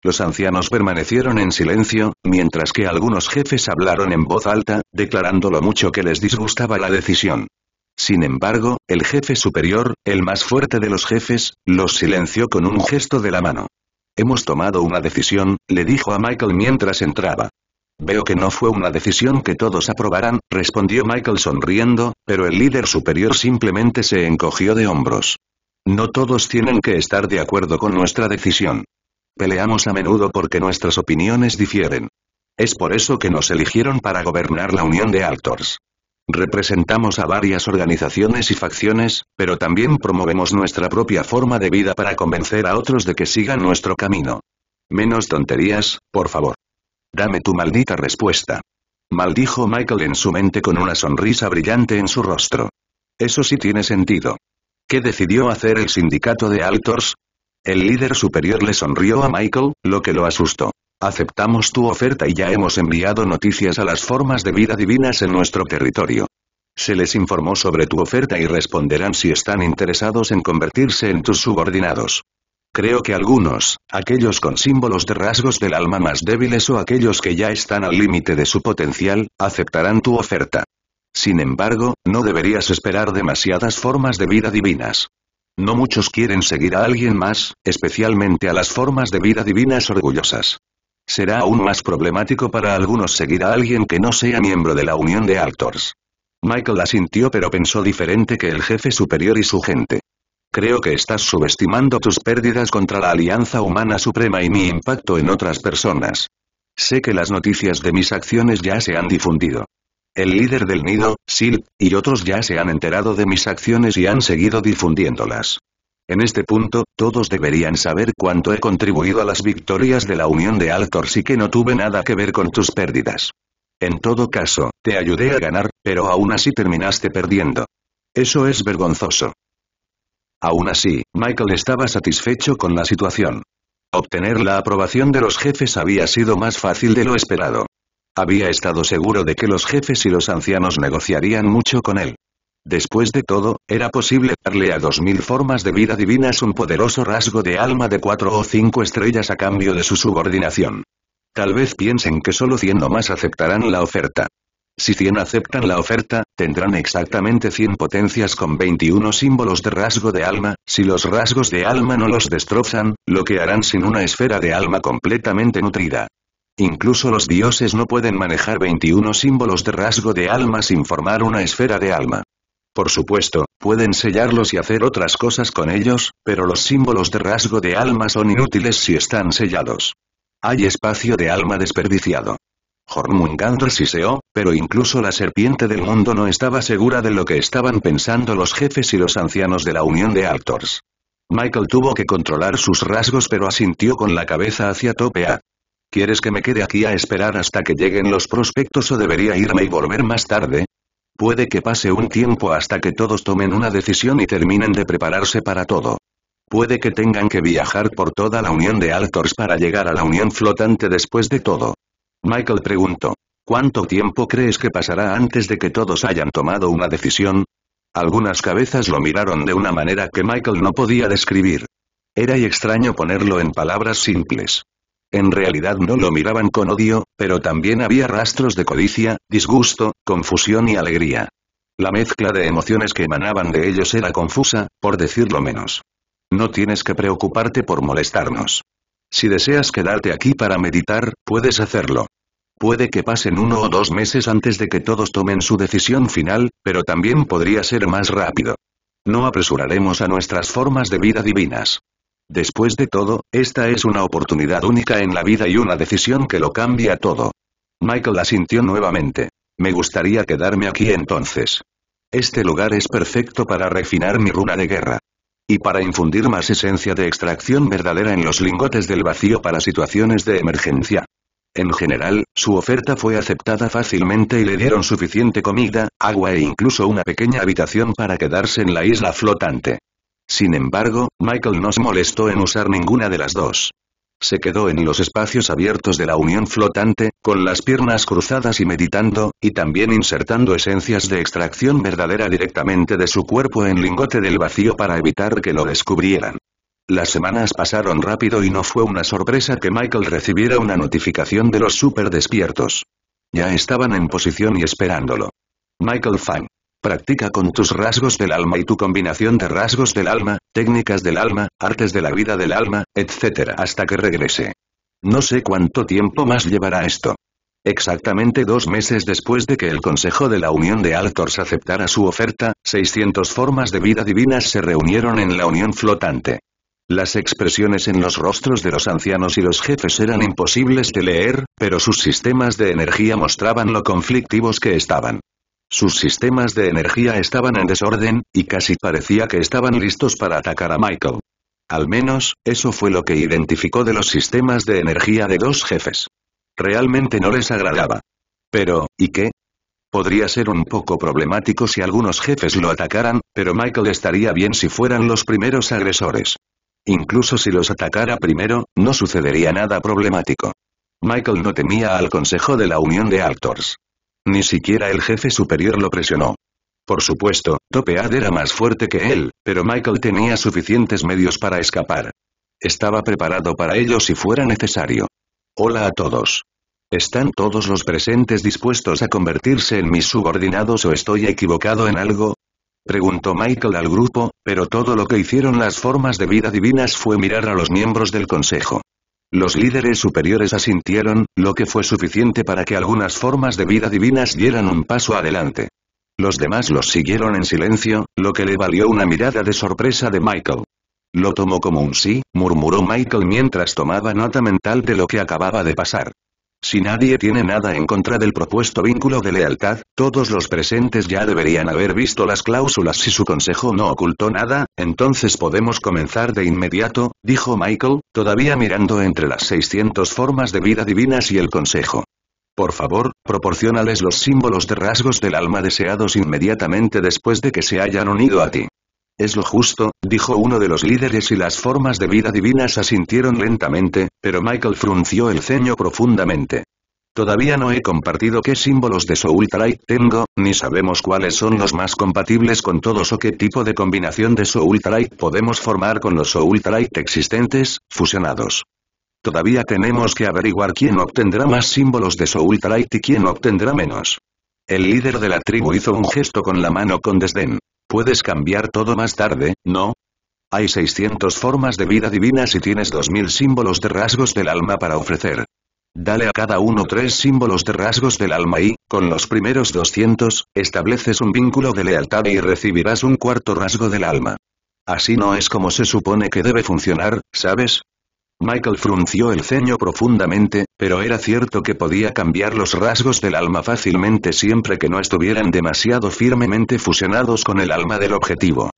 Los ancianos permanecieron en silencio, mientras que algunos jefes hablaron en voz alta, declarando lo mucho que les disgustaba la decisión. Sin embargo, el jefe superior, el más fuerte de los jefes, los silenció con un gesto de la mano. Hemos tomado una decisión, le dijo a Michael mientras entraba. Veo que no fue una decisión que todos aprobarán, respondió Michael sonriendo, pero el líder superior simplemente se encogió de hombros. No todos tienen que estar de acuerdo con nuestra decisión. Peleamos a menudo porque nuestras opiniones difieren. Es por eso que nos eligieron para gobernar la Unión de Altors. Representamos a varias organizaciones y facciones, pero también promovemos nuestra propia forma de vida para convencer a otros de que sigan nuestro camino. Menos tonterías, por favor. Dame tu maldita respuesta. Maldijo Michael en su mente con una sonrisa brillante en su rostro. Eso sí tiene sentido. ¿Qué decidió hacer el sindicato de Altors? El líder superior le sonrió a Michael, lo que lo asustó. Aceptamos tu oferta y ya hemos enviado noticias a las formas de vida divinas en nuestro territorio. Se les informó sobre tu oferta y responderán si están interesados en convertirse en tus subordinados. Creo que algunos, aquellos con símbolos de rasgos del alma más débiles o aquellos que ya están al límite de su potencial, aceptarán tu oferta. Sin embargo, no deberías esperar demasiadas formas de vida divinas. No muchos quieren seguir a alguien más, especialmente a las formas de vida divinas orgullosas. Será aún más problemático para algunos seguir a alguien que no sea miembro de la Unión de Altors. Michael asintió pero pensó diferente que el jefe superior y su gente. Creo que estás subestimando tus pérdidas contra la Alianza Humana Suprema y mi impacto en otras personas. Sé que las noticias de mis acciones ya se han difundido el líder del nido, Sil, y otros ya se han enterado de mis acciones y han seguido difundiéndolas. En este punto, todos deberían saber cuánto he contribuido a las victorias de la Unión de Altor y que no tuve nada que ver con tus pérdidas. En todo caso, te ayudé a ganar, pero aún así terminaste perdiendo. Eso es vergonzoso. Aún así, Michael estaba satisfecho con la situación. Obtener la aprobación de los jefes había sido más fácil de lo esperado. Había estado seguro de que los jefes y los ancianos negociarían mucho con él. Después de todo, era posible darle a dos mil formas de vida divinas un poderoso rasgo de alma de cuatro o cinco estrellas a cambio de su subordinación. Tal vez piensen que solo 100 o más aceptarán la oferta. Si 100 aceptan la oferta, tendrán exactamente 100 potencias con 21 símbolos de rasgo de alma, si los rasgos de alma no los destrozan, lo que harán sin una esfera de alma completamente nutrida. Incluso los dioses no pueden manejar 21 símbolos de rasgo de alma sin formar una esfera de alma. Por supuesto, pueden sellarlos y hacer otras cosas con ellos, pero los símbolos de rasgo de alma son inútiles si están sellados. Hay espacio de alma desperdiciado. Jormungandr siseó, pero incluso la serpiente del mundo no estaba segura de lo que estaban pensando los jefes y los ancianos de la Unión de Altors. Michael tuvo que controlar sus rasgos pero asintió con la cabeza hacia Topea. ¿Quieres que me quede aquí a esperar hasta que lleguen los prospectos o debería irme y volver más tarde? Puede que pase un tiempo hasta que todos tomen una decisión y terminen de prepararse para todo. Puede que tengan que viajar por toda la Unión de Altors para llegar a la Unión Flotante después de todo. Michael preguntó. ¿Cuánto tiempo crees que pasará antes de que todos hayan tomado una decisión? Algunas cabezas lo miraron de una manera que Michael no podía describir. Era y extraño ponerlo en palabras simples. En realidad no lo miraban con odio, pero también había rastros de codicia, disgusto, confusión y alegría. La mezcla de emociones que emanaban de ellos era confusa, por decirlo menos. No tienes que preocuparte por molestarnos. Si deseas quedarte aquí para meditar, puedes hacerlo. Puede que pasen uno o dos meses antes de que todos tomen su decisión final, pero también podría ser más rápido. No apresuraremos a nuestras formas de vida divinas. Después de todo, esta es una oportunidad única en la vida y una decisión que lo cambia todo. Michael asintió nuevamente. Me gustaría quedarme aquí entonces. Este lugar es perfecto para refinar mi runa de guerra. Y para infundir más esencia de extracción verdadera en los lingotes del vacío para situaciones de emergencia. En general, su oferta fue aceptada fácilmente y le dieron suficiente comida, agua e incluso una pequeña habitación para quedarse en la isla flotante. Sin embargo, Michael no se molestó en usar ninguna de las dos. Se quedó en los espacios abiertos de la unión flotante, con las piernas cruzadas y meditando, y también insertando esencias de extracción verdadera directamente de su cuerpo en lingote del vacío para evitar que lo descubrieran. Las semanas pasaron rápido y no fue una sorpresa que Michael recibiera una notificación de los super despiertos. Ya estaban en posición y esperándolo. Michael Fang. Practica con tus rasgos del alma y tu combinación de rasgos del alma, técnicas del alma, artes de la vida del alma, etc. hasta que regrese. No sé cuánto tiempo más llevará esto. Exactamente dos meses después de que el Consejo de la Unión de Altors aceptara su oferta, 600 formas de vida divinas se reunieron en la Unión Flotante. Las expresiones en los rostros de los ancianos y los jefes eran imposibles de leer, pero sus sistemas de energía mostraban lo conflictivos que estaban. Sus sistemas de energía estaban en desorden, y casi parecía que estaban listos para atacar a Michael. Al menos, eso fue lo que identificó de los sistemas de energía de dos jefes. Realmente no les agradaba. Pero, ¿y qué? Podría ser un poco problemático si algunos jefes lo atacaran, pero Michael estaría bien si fueran los primeros agresores. Incluso si los atacara primero, no sucedería nada problemático. Michael no temía al consejo de la Unión de Actors. Ni siquiera el jefe superior lo presionó. Por supuesto, Topead era más fuerte que él, pero Michael tenía suficientes medios para escapar. Estaba preparado para ello si fuera necesario. Hola a todos. ¿Están todos los presentes dispuestos a convertirse en mis subordinados o estoy equivocado en algo? Preguntó Michael al grupo, pero todo lo que hicieron las formas de vida divinas fue mirar a los miembros del consejo. Los líderes superiores asintieron, lo que fue suficiente para que algunas formas de vida divinas dieran un paso adelante. Los demás los siguieron en silencio, lo que le valió una mirada de sorpresa de Michael. Lo tomó como un sí, murmuró Michael mientras tomaba nota mental de lo que acababa de pasar. Si nadie tiene nada en contra del propuesto vínculo de lealtad, todos los presentes ya deberían haber visto las cláusulas si su consejo no ocultó nada, entonces podemos comenzar de inmediato, dijo Michael, todavía mirando entre las 600 formas de vida divinas y el consejo. Por favor, proporcionales los símbolos de rasgos del alma deseados inmediatamente después de que se hayan unido a ti. Es lo justo, dijo uno de los líderes y las formas de vida divinas asintieron lentamente, pero Michael frunció el ceño profundamente. Todavía no he compartido qué símbolos de Soul Trite tengo, ni sabemos cuáles son los más compatibles con todos o qué tipo de combinación de Soul Trite podemos formar con los Soul existentes, fusionados. Todavía tenemos que averiguar quién obtendrá más símbolos de Soul Trite y quién obtendrá menos. El líder de la tribu hizo un gesto con la mano con desdén. Puedes cambiar todo más tarde, ¿no? Hay 600 formas de vida divinas y tienes 2000 símbolos de rasgos del alma para ofrecer. Dale a cada uno tres símbolos de rasgos del alma y, con los primeros 200, estableces un vínculo de lealtad y recibirás un cuarto rasgo del alma. Así no es como se supone que debe funcionar, ¿sabes? Michael frunció el ceño profundamente, pero era cierto que podía cambiar los rasgos del alma fácilmente siempre que no estuvieran demasiado firmemente fusionados con el alma del objetivo.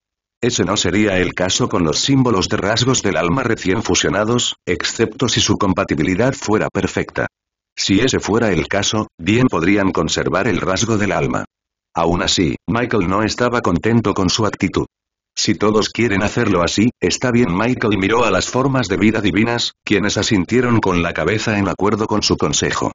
Ese no sería el caso con los símbolos de rasgos del alma recién fusionados, excepto si su compatibilidad fuera perfecta. Si ese fuera el caso, bien podrían conservar el rasgo del alma. Aún así, Michael no estaba contento con su actitud. Si todos quieren hacerlo así, está bien Michael miró a las formas de vida divinas, quienes asintieron con la cabeza en acuerdo con su consejo.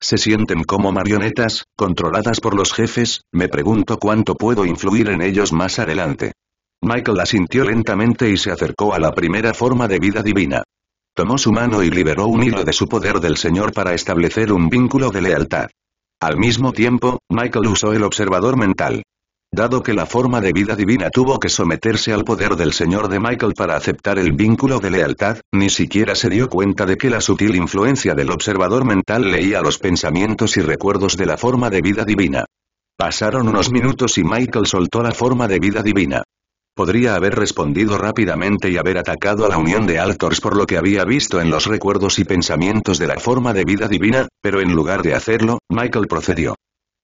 Se sienten como marionetas, controladas por los jefes, me pregunto cuánto puedo influir en ellos más adelante. Michael asintió lentamente y se acercó a la primera forma de vida divina. Tomó su mano y liberó un hilo de su poder del Señor para establecer un vínculo de lealtad. Al mismo tiempo, Michael usó el observador mental. Dado que la forma de vida divina tuvo que someterse al poder del señor de Michael para aceptar el vínculo de lealtad, ni siquiera se dio cuenta de que la sutil influencia del observador mental leía los pensamientos y recuerdos de la forma de vida divina. Pasaron unos minutos y Michael soltó la forma de vida divina. Podría haber respondido rápidamente y haber atacado a la unión de Altors por lo que había visto en los recuerdos y pensamientos de la forma de vida divina, pero en lugar de hacerlo, Michael procedió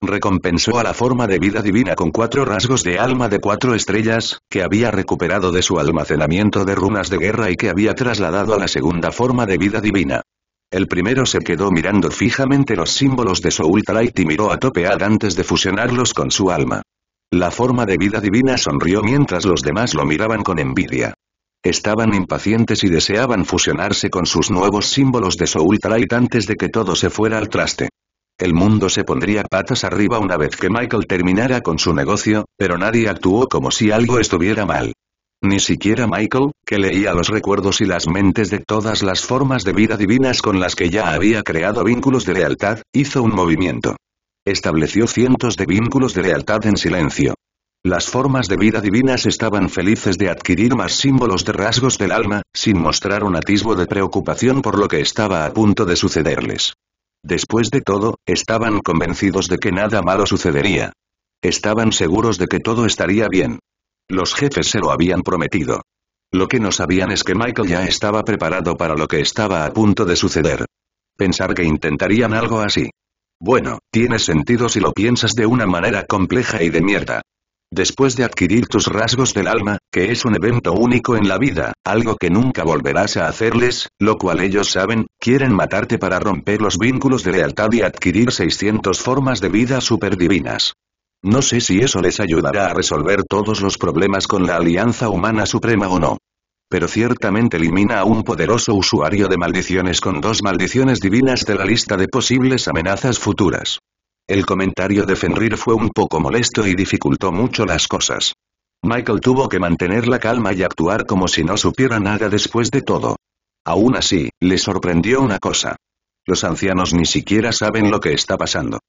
recompensó a la forma de vida divina con cuatro rasgos de alma de cuatro estrellas, que había recuperado de su almacenamiento de runas de guerra y que había trasladado a la segunda forma de vida divina. El primero se quedó mirando fijamente los símbolos de Soul Light y miró a Topear antes de fusionarlos con su alma. La forma de vida divina sonrió mientras los demás lo miraban con envidia. Estaban impacientes y deseaban fusionarse con sus nuevos símbolos de Soul Light antes de que todo se fuera al traste. El mundo se pondría patas arriba una vez que Michael terminara con su negocio, pero nadie actuó como si algo estuviera mal. Ni siquiera Michael, que leía los recuerdos y las mentes de todas las formas de vida divinas con las que ya había creado vínculos de lealtad, hizo un movimiento. Estableció cientos de vínculos de lealtad en silencio. Las formas de vida divinas estaban felices de adquirir más símbolos de rasgos del alma, sin mostrar un atisbo de preocupación por lo que estaba a punto de sucederles. Después de todo, estaban convencidos de que nada malo sucedería. Estaban seguros de que todo estaría bien. Los jefes se lo habían prometido. Lo que no sabían es que Michael ya estaba preparado para lo que estaba a punto de suceder. Pensar que intentarían algo así. Bueno, tiene sentido si lo piensas de una manera compleja y de mierda. Después de adquirir tus rasgos del alma, que es un evento único en la vida, algo que nunca volverás a hacerles, lo cual ellos saben, quieren matarte para romper los vínculos de lealtad y adquirir 600 formas de vida superdivinas. No sé si eso les ayudará a resolver todos los problemas con la Alianza Humana Suprema o no. Pero ciertamente elimina a un poderoso usuario de maldiciones con dos maldiciones divinas de la lista de posibles amenazas futuras. El comentario de Fenrir fue un poco molesto y dificultó mucho las cosas. Michael tuvo que mantener la calma y actuar como si no supiera nada después de todo. Aún así, le sorprendió una cosa. Los ancianos ni siquiera saben lo que está pasando.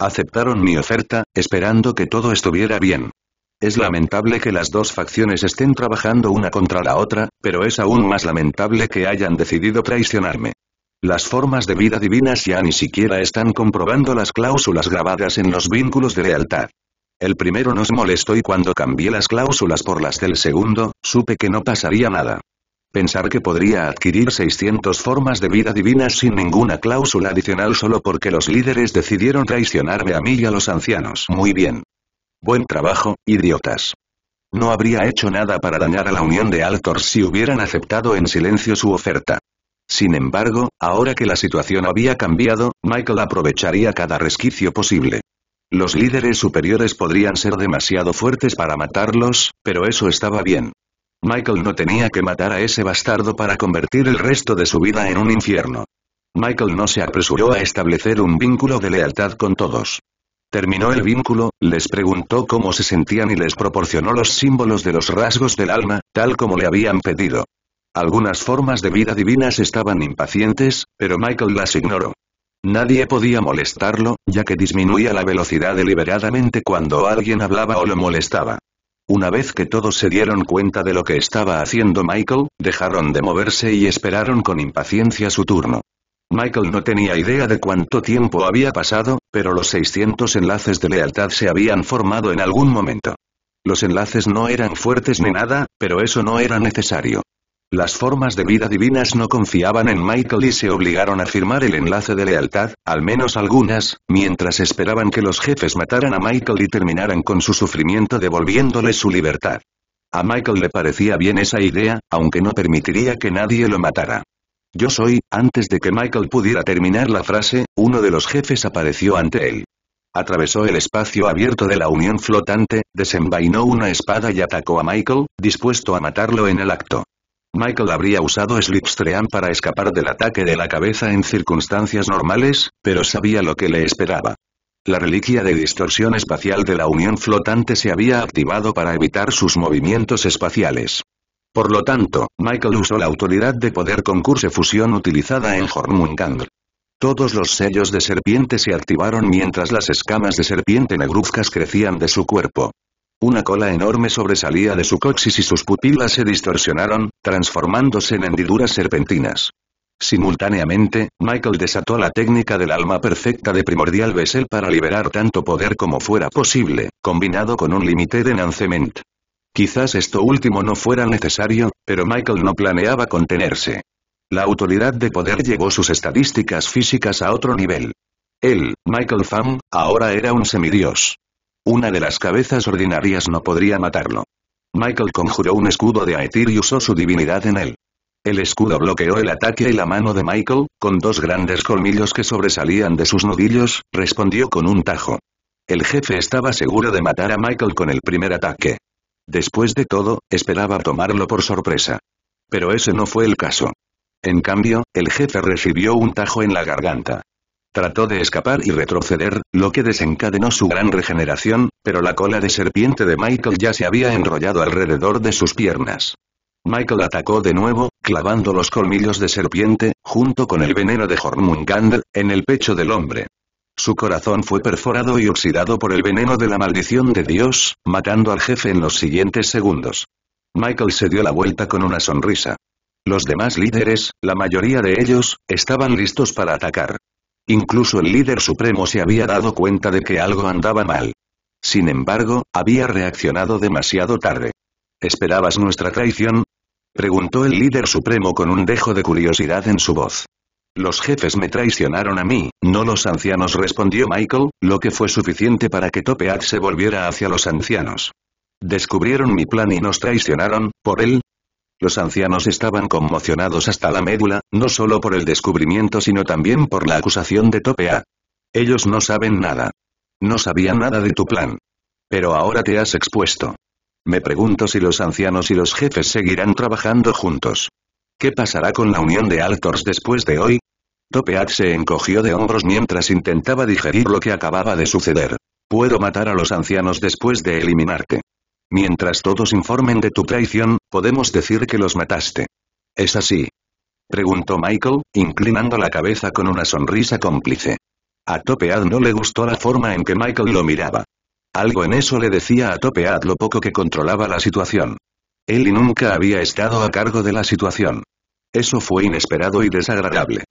Aceptaron mi oferta, esperando que todo estuviera bien. Es lamentable que las dos facciones estén trabajando una contra la otra, pero es aún más lamentable que hayan decidido traicionarme. Las formas de vida divinas ya ni siquiera están comprobando las cláusulas grabadas en los vínculos de lealtad. El primero nos molestó y cuando cambié las cláusulas por las del segundo, supe que no pasaría nada. Pensar que podría adquirir 600 formas de vida divinas sin ninguna cláusula adicional solo porque los líderes decidieron traicionarme a mí y a los ancianos. Muy bien. Buen trabajo, idiotas. No habría hecho nada para dañar a la unión de Altors si hubieran aceptado en silencio su oferta. Sin embargo, ahora que la situación había cambiado, Michael aprovecharía cada resquicio posible. Los líderes superiores podrían ser demasiado fuertes para matarlos, pero eso estaba bien. Michael no tenía que matar a ese bastardo para convertir el resto de su vida en un infierno. Michael no se apresuró a establecer un vínculo de lealtad con todos. Terminó el vínculo, les preguntó cómo se sentían y les proporcionó los símbolos de los rasgos del alma, tal como le habían pedido. Algunas formas de vida divinas estaban impacientes, pero Michael las ignoró. Nadie podía molestarlo, ya que disminuía la velocidad deliberadamente cuando alguien hablaba o lo molestaba. Una vez que todos se dieron cuenta de lo que estaba haciendo Michael, dejaron de moverse y esperaron con impaciencia su turno. Michael no tenía idea de cuánto tiempo había pasado, pero los 600 enlaces de lealtad se habían formado en algún momento. Los enlaces no eran fuertes ni nada, pero eso no era necesario. Las formas de vida divinas no confiaban en Michael y se obligaron a firmar el enlace de lealtad, al menos algunas, mientras esperaban que los jefes mataran a Michael y terminaran con su sufrimiento devolviéndole su libertad. A Michael le parecía bien esa idea, aunque no permitiría que nadie lo matara. Yo soy, antes de que Michael pudiera terminar la frase, uno de los jefes apareció ante él. Atravesó el espacio abierto de la unión flotante, desenvainó una espada y atacó a Michael, dispuesto a matarlo en el acto. Michael habría usado Slipstream para escapar del ataque de la cabeza en circunstancias normales, pero sabía lo que le esperaba. La reliquia de distorsión espacial de la Unión Flotante se había activado para evitar sus movimientos espaciales. Por lo tanto, Michael usó la autoridad de poder concurso fusión utilizada en Hormungandr. Todos los sellos de serpiente se activaron mientras las escamas de serpiente negruzcas crecían de su cuerpo. Una cola enorme sobresalía de su coxis y sus pupilas se distorsionaron, transformándose en hendiduras serpentinas. Simultáneamente, Michael desató la técnica del alma perfecta de Primordial Bessel para liberar tanto poder como fuera posible, combinado con un límite de Nancement. Quizás esto último no fuera necesario, pero Michael no planeaba contenerse. La autoridad de poder llevó sus estadísticas físicas a otro nivel. Él, Michael Pham, ahora era un semidios. Una de las cabezas ordinarias no podría matarlo. Michael conjuró un escudo de Aetir y usó su divinidad en él. El escudo bloqueó el ataque y la mano de Michael, con dos grandes colmillos que sobresalían de sus nudillos, respondió con un tajo. El jefe estaba seguro de matar a Michael con el primer ataque. Después de todo, esperaba tomarlo por sorpresa. Pero ese no fue el caso. En cambio, el jefe recibió un tajo en la garganta trató de escapar y retroceder, lo que desencadenó su gran regeneración, pero la cola de serpiente de Michael ya se había enrollado alrededor de sus piernas. Michael atacó de nuevo, clavando los colmillos de serpiente, junto con el veneno de Hormungand, en el pecho del hombre. Su corazón fue perforado y oxidado por el veneno de la maldición de Dios, matando al jefe en los siguientes segundos. Michael se dio la vuelta con una sonrisa. Los demás líderes, la mayoría de ellos, estaban listos para atacar. Incluso el líder supremo se había dado cuenta de que algo andaba mal. Sin embargo, había reaccionado demasiado tarde. ¿Esperabas nuestra traición? preguntó el líder supremo con un dejo de curiosidad en su voz. Los jefes me traicionaron a mí, no los ancianos respondió Michael, lo que fue suficiente para que Topeat se volviera hacia los ancianos. Descubrieron mi plan y nos traicionaron, por él, los ancianos estaban conmocionados hasta la médula, no solo por el descubrimiento sino también por la acusación de Topea. Ellos no saben nada. No sabían nada de tu plan. Pero ahora te has expuesto. Me pregunto si los ancianos y los jefes seguirán trabajando juntos. ¿Qué pasará con la unión de Altors después de hoy? Topeat se encogió de hombros mientras intentaba digerir lo que acababa de suceder. Puedo matar a los ancianos después de eliminarte. Mientras todos informen de tu traición, podemos decir que los mataste. ¿Es así? Preguntó Michael, inclinando la cabeza con una sonrisa cómplice. A Topead no le gustó la forma en que Michael lo miraba. Algo en eso le decía a Topead lo poco que controlaba la situación. Él nunca había estado a cargo de la situación. Eso fue inesperado y desagradable.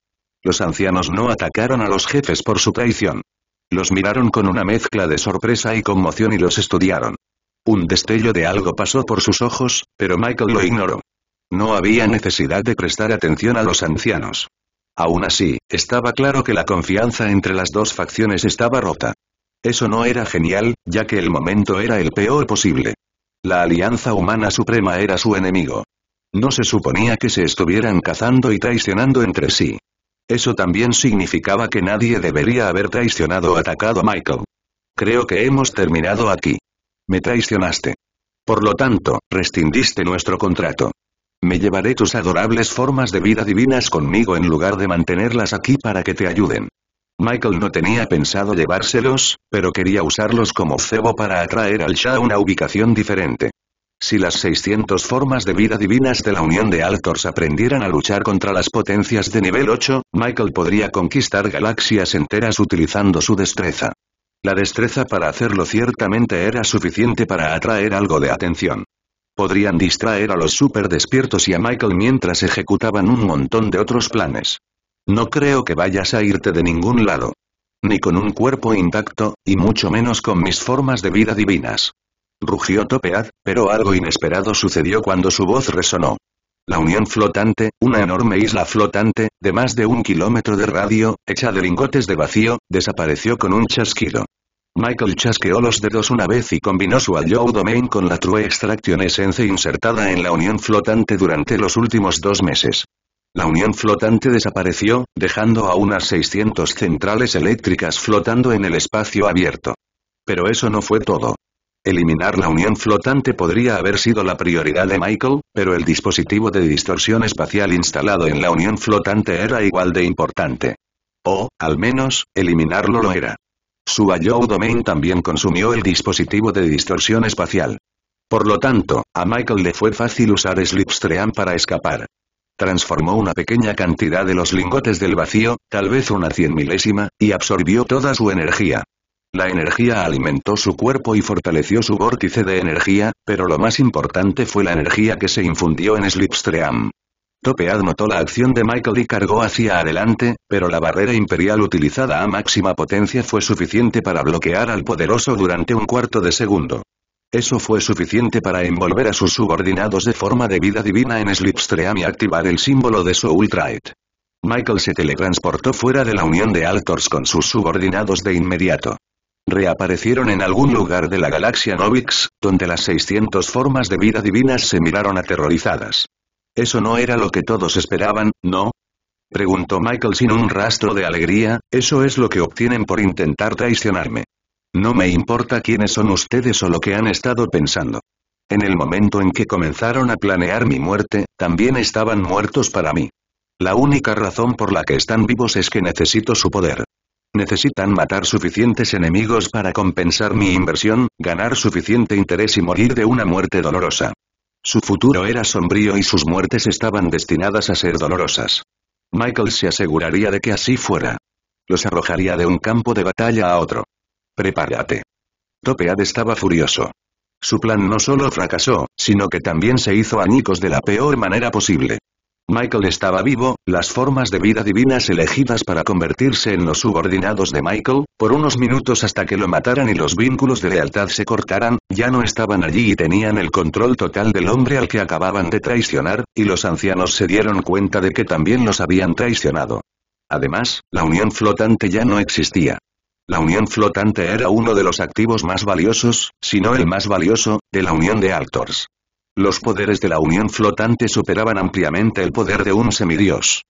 Los ancianos no atacaron a los jefes por su traición. Los miraron con una mezcla de sorpresa y conmoción y los estudiaron. Un destello de algo pasó por sus ojos, pero Michael lo ignoró. No había necesidad de prestar atención a los ancianos. Aún así, estaba claro que la confianza entre las dos facciones estaba rota. Eso no era genial, ya que el momento era el peor posible. La Alianza Humana Suprema era su enemigo. No se suponía que se estuvieran cazando y traicionando entre sí. Eso también significaba que nadie debería haber traicionado o atacado a Michael. Creo que hemos terminado aquí. Me traicionaste. Por lo tanto, rescindiste nuestro contrato. Me llevaré tus adorables formas de vida divinas conmigo en lugar de mantenerlas aquí para que te ayuden. Michael no tenía pensado llevárselos, pero quería usarlos como cebo para atraer al Shah a una ubicación diferente. Si las 600 formas de vida divinas de la Unión de Altors aprendieran a luchar contra las potencias de nivel 8, Michael podría conquistar galaxias enteras utilizando su destreza. La destreza para hacerlo ciertamente era suficiente para atraer algo de atención. Podrían distraer a los super despiertos y a Michael mientras ejecutaban un montón de otros planes. No creo que vayas a irte de ningún lado. Ni con un cuerpo intacto, y mucho menos con mis formas de vida divinas. Rugió Topead, pero algo inesperado sucedió cuando su voz resonó. La Unión Flotante, una enorme isla flotante, de más de un kilómetro de radio, hecha de lingotes de vacío, desapareció con un chasquido. Michael chasqueó los dedos una vez y combinó su Allow Domain con la True Extraction Essence insertada en la unión flotante durante los últimos dos meses. La unión flotante desapareció, dejando a unas 600 centrales eléctricas flotando en el espacio abierto. Pero eso no fue todo. Eliminar la unión flotante podría haber sido la prioridad de Michael, pero el dispositivo de distorsión espacial instalado en la unión flotante era igual de importante. O, al menos, eliminarlo lo era. Su Bayou domain también consumió el dispositivo de distorsión espacial. Por lo tanto, a Michael le fue fácil usar Slipstream para escapar. Transformó una pequeña cantidad de los lingotes del vacío, tal vez una cien milésima, y absorbió toda su energía. La energía alimentó su cuerpo y fortaleció su vórtice de energía, pero lo más importante fue la energía que se infundió en Slipstream. Topead notó la acción de Michael y cargó hacia adelante, pero la barrera imperial utilizada a máxima potencia fue suficiente para bloquear al poderoso durante un cuarto de segundo. Eso fue suficiente para envolver a sus subordinados de forma de vida divina en Slipstream y activar el símbolo de su Ultraid. Michael se teletransportó fuera de la unión de Altors con sus subordinados de inmediato. Reaparecieron en algún lugar de la galaxia Novix, donde las 600 formas de vida divinas se miraron aterrorizadas. ¿Eso no era lo que todos esperaban, no? Preguntó Michael sin un rastro de alegría, eso es lo que obtienen por intentar traicionarme. No me importa quiénes son ustedes o lo que han estado pensando. En el momento en que comenzaron a planear mi muerte, también estaban muertos para mí. La única razón por la que están vivos es que necesito su poder. Necesitan matar suficientes enemigos para compensar mi inversión, ganar suficiente interés y morir de una muerte dolorosa. Su futuro era sombrío y sus muertes estaban destinadas a ser dolorosas. Michael se aseguraría de que así fuera. Los arrojaría de un campo de batalla a otro. Prepárate. Topead estaba furioso. Su plan no solo fracasó, sino que también se hizo añicos de la peor manera posible. Michael estaba vivo, las formas de vida divinas elegidas para convertirse en los subordinados de Michael, por unos minutos hasta que lo mataran y los vínculos de lealtad se cortaran, ya no estaban allí y tenían el control total del hombre al que acababan de traicionar, y los ancianos se dieron cuenta de que también los habían traicionado. Además, la unión flotante ya no existía. La unión flotante era uno de los activos más valiosos, si no el más valioso, de la unión de Altors. Los poderes de la Unión Flotante superaban ampliamente el poder de un semidios.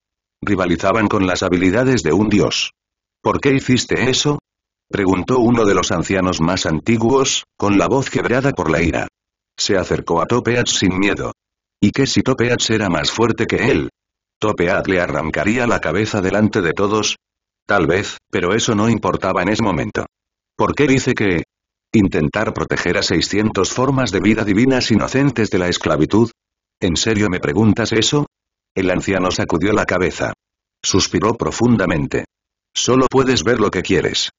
Rivalizaban con las habilidades de un dios. ¿Por qué hiciste eso? Preguntó uno de los ancianos más antiguos, con la voz quebrada por la ira. Se acercó a Topeach sin miedo. ¿Y qué si Topeach era más fuerte que él? Topeach le arrancaría la cabeza delante de todos. Tal vez, pero eso no importaba en ese momento. ¿Por qué dice que, intentar proteger a 600 formas de vida divinas inocentes de la esclavitud? ¿En serio me preguntas eso? El anciano sacudió la cabeza. Suspiró profundamente. Solo puedes ver lo que quieres.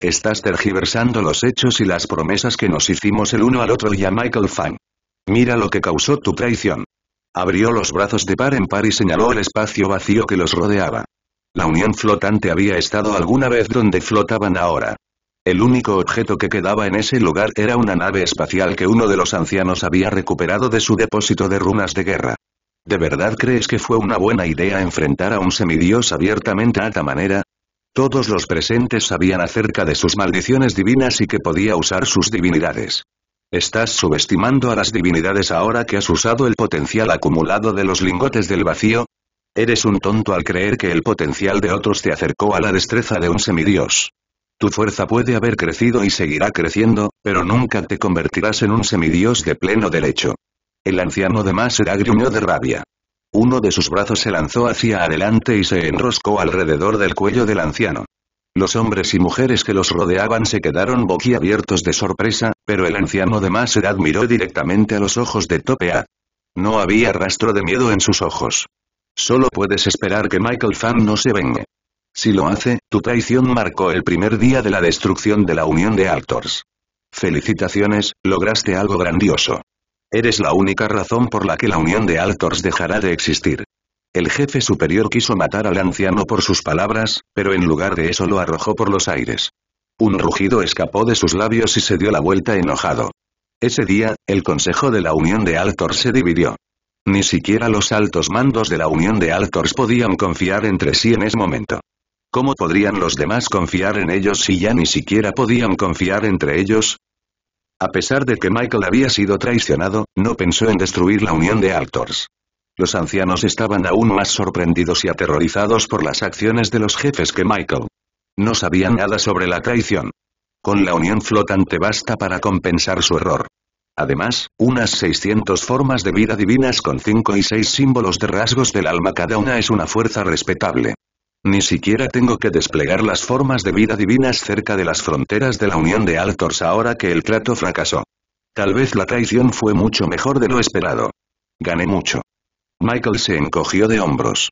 Estás tergiversando los hechos y las promesas que nos hicimos el uno al otro y a Michael Fang. Mira lo que causó tu traición. Abrió los brazos de par en par y señaló el espacio vacío que los rodeaba. La unión flotante había estado alguna vez donde flotaban ahora. El único objeto que quedaba en ese lugar era una nave espacial que uno de los ancianos había recuperado de su depósito de runas de guerra. ¿De verdad crees que fue una buena idea enfrentar a un semidios abiertamente a alta manera? Todos los presentes sabían acerca de sus maldiciones divinas y que podía usar sus divinidades. Estás subestimando a las divinidades ahora que has usado el potencial acumulado de los lingotes del vacío. Eres un tonto al creer que el potencial de otros te acercó a la destreza de un semidios. Tu fuerza puede haber crecido y seguirá creciendo, pero nunca te convertirás en un semidios de pleno derecho. El anciano de se gruñó de rabia. Uno de sus brazos se lanzó hacia adelante y se enroscó alrededor del cuello del anciano. Los hombres y mujeres que los rodeaban se quedaron boquiabiertos de sorpresa, pero el anciano de Maserad admiró directamente a los ojos de Topea. No había rastro de miedo en sus ojos. Solo puedes esperar que Michael Fan no se vengue. Si lo hace, tu traición marcó el primer día de la destrucción de la Unión de Altors. Felicitaciones, lograste algo grandioso. Eres la única razón por la que la Unión de Altors dejará de existir. El jefe superior quiso matar al anciano por sus palabras, pero en lugar de eso lo arrojó por los aires. Un rugido escapó de sus labios y se dio la vuelta enojado. Ese día, el Consejo de la Unión de Altors se dividió. Ni siquiera los altos mandos de la Unión de Altors podían confiar entre sí en ese momento. ¿Cómo podrían los demás confiar en ellos si ya ni siquiera podían confiar entre ellos? A pesar de que Michael había sido traicionado, no pensó en destruir la unión de Altors. Los ancianos estaban aún más sorprendidos y aterrorizados por las acciones de los jefes que Michael. No sabían nada sobre la traición. Con la unión flotante basta para compensar su error. Además, unas 600 formas de vida divinas con 5 y 6 símbolos de rasgos del alma cada una es una fuerza respetable. Ni siquiera tengo que desplegar las formas de vida divinas cerca de las fronteras de la Unión de Altors ahora que el trato fracasó. Tal vez la traición fue mucho mejor de lo esperado. Gané mucho. Michael se encogió de hombros.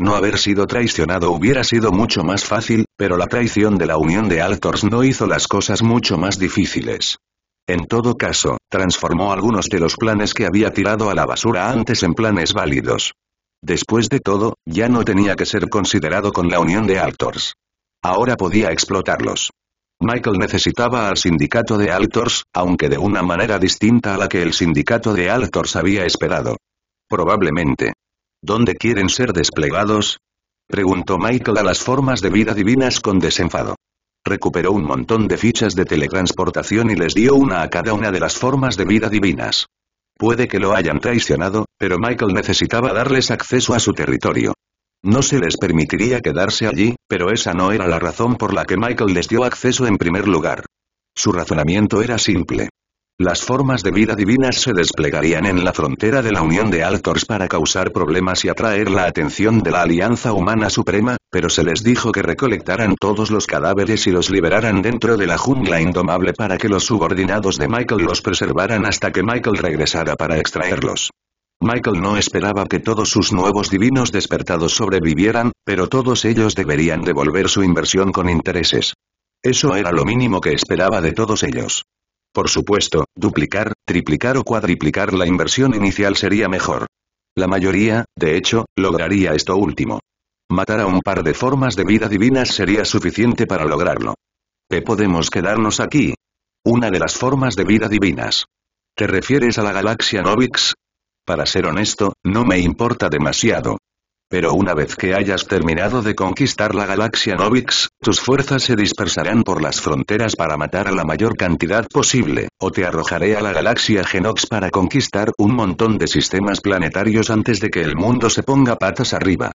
No haber sido traicionado hubiera sido mucho más fácil, pero la traición de la Unión de Altors no hizo las cosas mucho más difíciles. En todo caso, transformó algunos de los planes que había tirado a la basura antes en planes válidos. Después de todo, ya no tenía que ser considerado con la unión de Altors. Ahora podía explotarlos. Michael necesitaba al sindicato de Altors, aunque de una manera distinta a la que el sindicato de Altors había esperado. Probablemente. ¿Dónde quieren ser desplegados? Preguntó Michael a las formas de vida divinas con desenfado. Recuperó un montón de fichas de teletransportación y les dio una a cada una de las formas de vida divinas. Puede que lo hayan traicionado, pero Michael necesitaba darles acceso a su territorio. No se les permitiría quedarse allí, pero esa no era la razón por la que Michael les dio acceso en primer lugar. Su razonamiento era simple. Las formas de vida divinas se desplegarían en la frontera de la unión de Altors para causar problemas y atraer la atención de la Alianza Humana Suprema, pero se les dijo que recolectaran todos los cadáveres y los liberaran dentro de la jungla indomable para que los subordinados de Michael los preservaran hasta que Michael regresara para extraerlos. Michael no esperaba que todos sus nuevos divinos despertados sobrevivieran, pero todos ellos deberían devolver su inversión con intereses. Eso era lo mínimo que esperaba de todos ellos. Por supuesto, duplicar, triplicar o cuadriplicar la inversión inicial sería mejor. La mayoría, de hecho, lograría esto último. Matar a un par de formas de vida divinas sería suficiente para lograrlo. ¿Te podemos quedarnos aquí? Una de las formas de vida divinas. ¿Te refieres a la galaxia Novix? Para ser honesto, no me importa demasiado. Pero una vez que hayas terminado de conquistar la galaxia Novix, tus fuerzas se dispersarán por las fronteras para matar a la mayor cantidad posible, o te arrojaré a la galaxia Genox para conquistar un montón de sistemas planetarios antes de que el mundo se ponga patas arriba.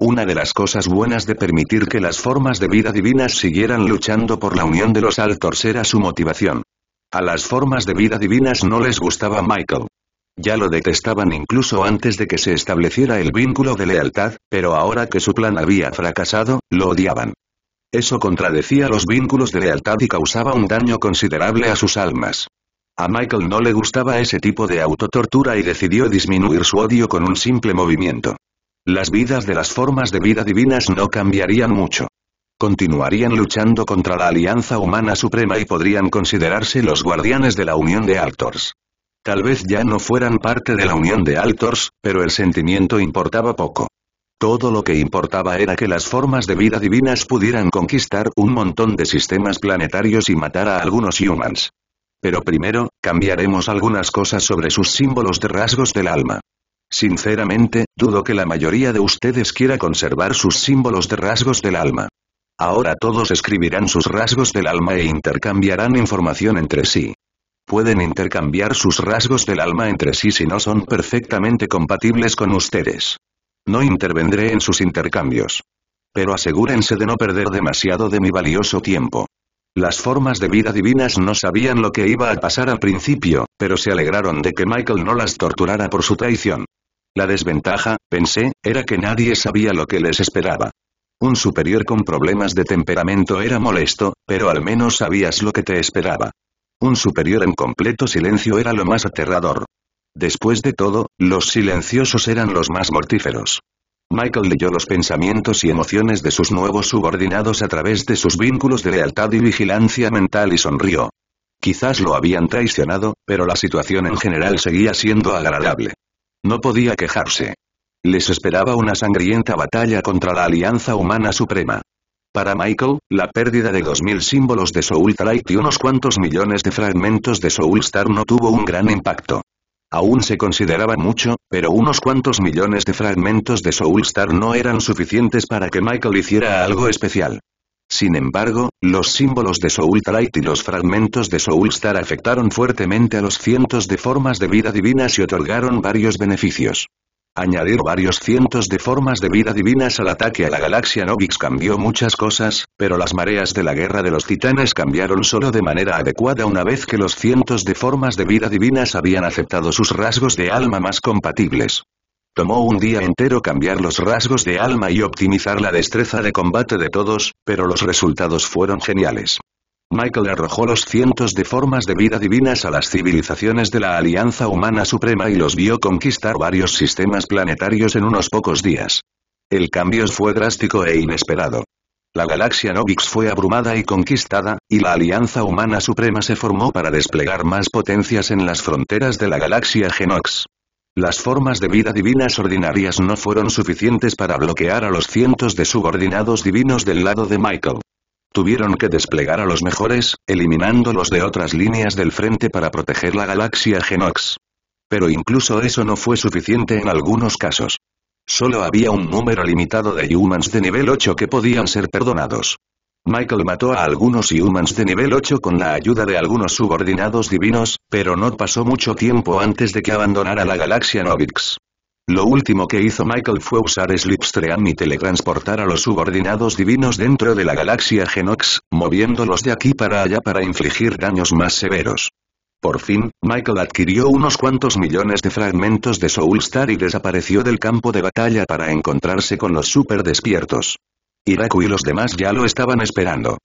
Una de las cosas buenas de permitir que las formas de vida divinas siguieran luchando por la unión de los Altors era su motivación. A las formas de vida divinas no les gustaba Michael. Ya lo detestaban incluso antes de que se estableciera el vínculo de lealtad, pero ahora que su plan había fracasado, lo odiaban. Eso contradecía los vínculos de lealtad y causaba un daño considerable a sus almas. A Michael no le gustaba ese tipo de autotortura y decidió disminuir su odio con un simple movimiento. Las vidas de las formas de vida divinas no cambiarían mucho. Continuarían luchando contra la Alianza Humana Suprema y podrían considerarse los guardianes de la Unión de Altors. Tal vez ya no fueran parte de la unión de Altors, pero el sentimiento importaba poco. Todo lo que importaba era que las formas de vida divinas pudieran conquistar un montón de sistemas planetarios y matar a algunos humans. Pero primero, cambiaremos algunas cosas sobre sus símbolos de rasgos del alma. Sinceramente, dudo que la mayoría de ustedes quiera conservar sus símbolos de rasgos del alma. Ahora todos escribirán sus rasgos del alma e intercambiarán información entre sí pueden intercambiar sus rasgos del alma entre sí si no son perfectamente compatibles con ustedes. No intervendré en sus intercambios. Pero asegúrense de no perder demasiado de mi valioso tiempo. Las formas de vida divinas no sabían lo que iba a pasar al principio, pero se alegraron de que Michael no las torturara por su traición. La desventaja, pensé, era que nadie sabía lo que les esperaba. Un superior con problemas de temperamento era molesto, pero al menos sabías lo que te esperaba. Un superior en completo silencio era lo más aterrador. Después de todo, los silenciosos eran los más mortíferos. Michael leyó los pensamientos y emociones de sus nuevos subordinados a través de sus vínculos de lealtad y vigilancia mental y sonrió. Quizás lo habían traicionado, pero la situación en general seguía siendo agradable. No podía quejarse. Les esperaba una sangrienta batalla contra la Alianza Humana Suprema. Para Michael, la pérdida de 2.000 símbolos de Soul Light y unos cuantos millones de fragmentos de Soul Star no tuvo un gran impacto. Aún se consideraba mucho, pero unos cuantos millones de fragmentos de Soul Star no eran suficientes para que Michael hiciera algo especial. Sin embargo, los símbolos de Soul Light y los fragmentos de Soul Star afectaron fuertemente a los cientos de formas de vida divinas y otorgaron varios beneficios. Añadir varios cientos de formas de vida divinas al ataque a la galaxia Novix cambió muchas cosas, pero las mareas de la guerra de los titanes cambiaron solo de manera adecuada una vez que los cientos de formas de vida divinas habían aceptado sus rasgos de alma más compatibles. Tomó un día entero cambiar los rasgos de alma y optimizar la destreza de combate de todos, pero los resultados fueron geniales. Michael arrojó los cientos de formas de vida divinas a las civilizaciones de la Alianza Humana Suprema y los vio conquistar varios sistemas planetarios en unos pocos días. El cambio fue drástico e inesperado. La galaxia Novix fue abrumada y conquistada, y la Alianza Humana Suprema se formó para desplegar más potencias en las fronteras de la galaxia Genox. Las formas de vida divinas ordinarias no fueron suficientes para bloquear a los cientos de subordinados divinos del lado de Michael tuvieron que desplegar a los mejores, eliminando los de otras líneas del frente para proteger la galaxia Genox. Pero incluso eso no fue suficiente en algunos casos. Solo había un número limitado de humans de nivel 8 que podían ser perdonados. Michael mató a algunos humans de nivel 8 con la ayuda de algunos subordinados divinos, pero no pasó mucho tiempo antes de que abandonara la galaxia Novix. Lo último que hizo Michael fue usar Slipstream y teletransportar a los subordinados divinos dentro de la galaxia Genox, moviéndolos de aquí para allá para infligir daños más severos. Por fin, Michael adquirió unos cuantos millones de fragmentos de Soulstar y desapareció del campo de batalla para encontrarse con los super despiertos. Iraku y los demás ya lo estaban esperando.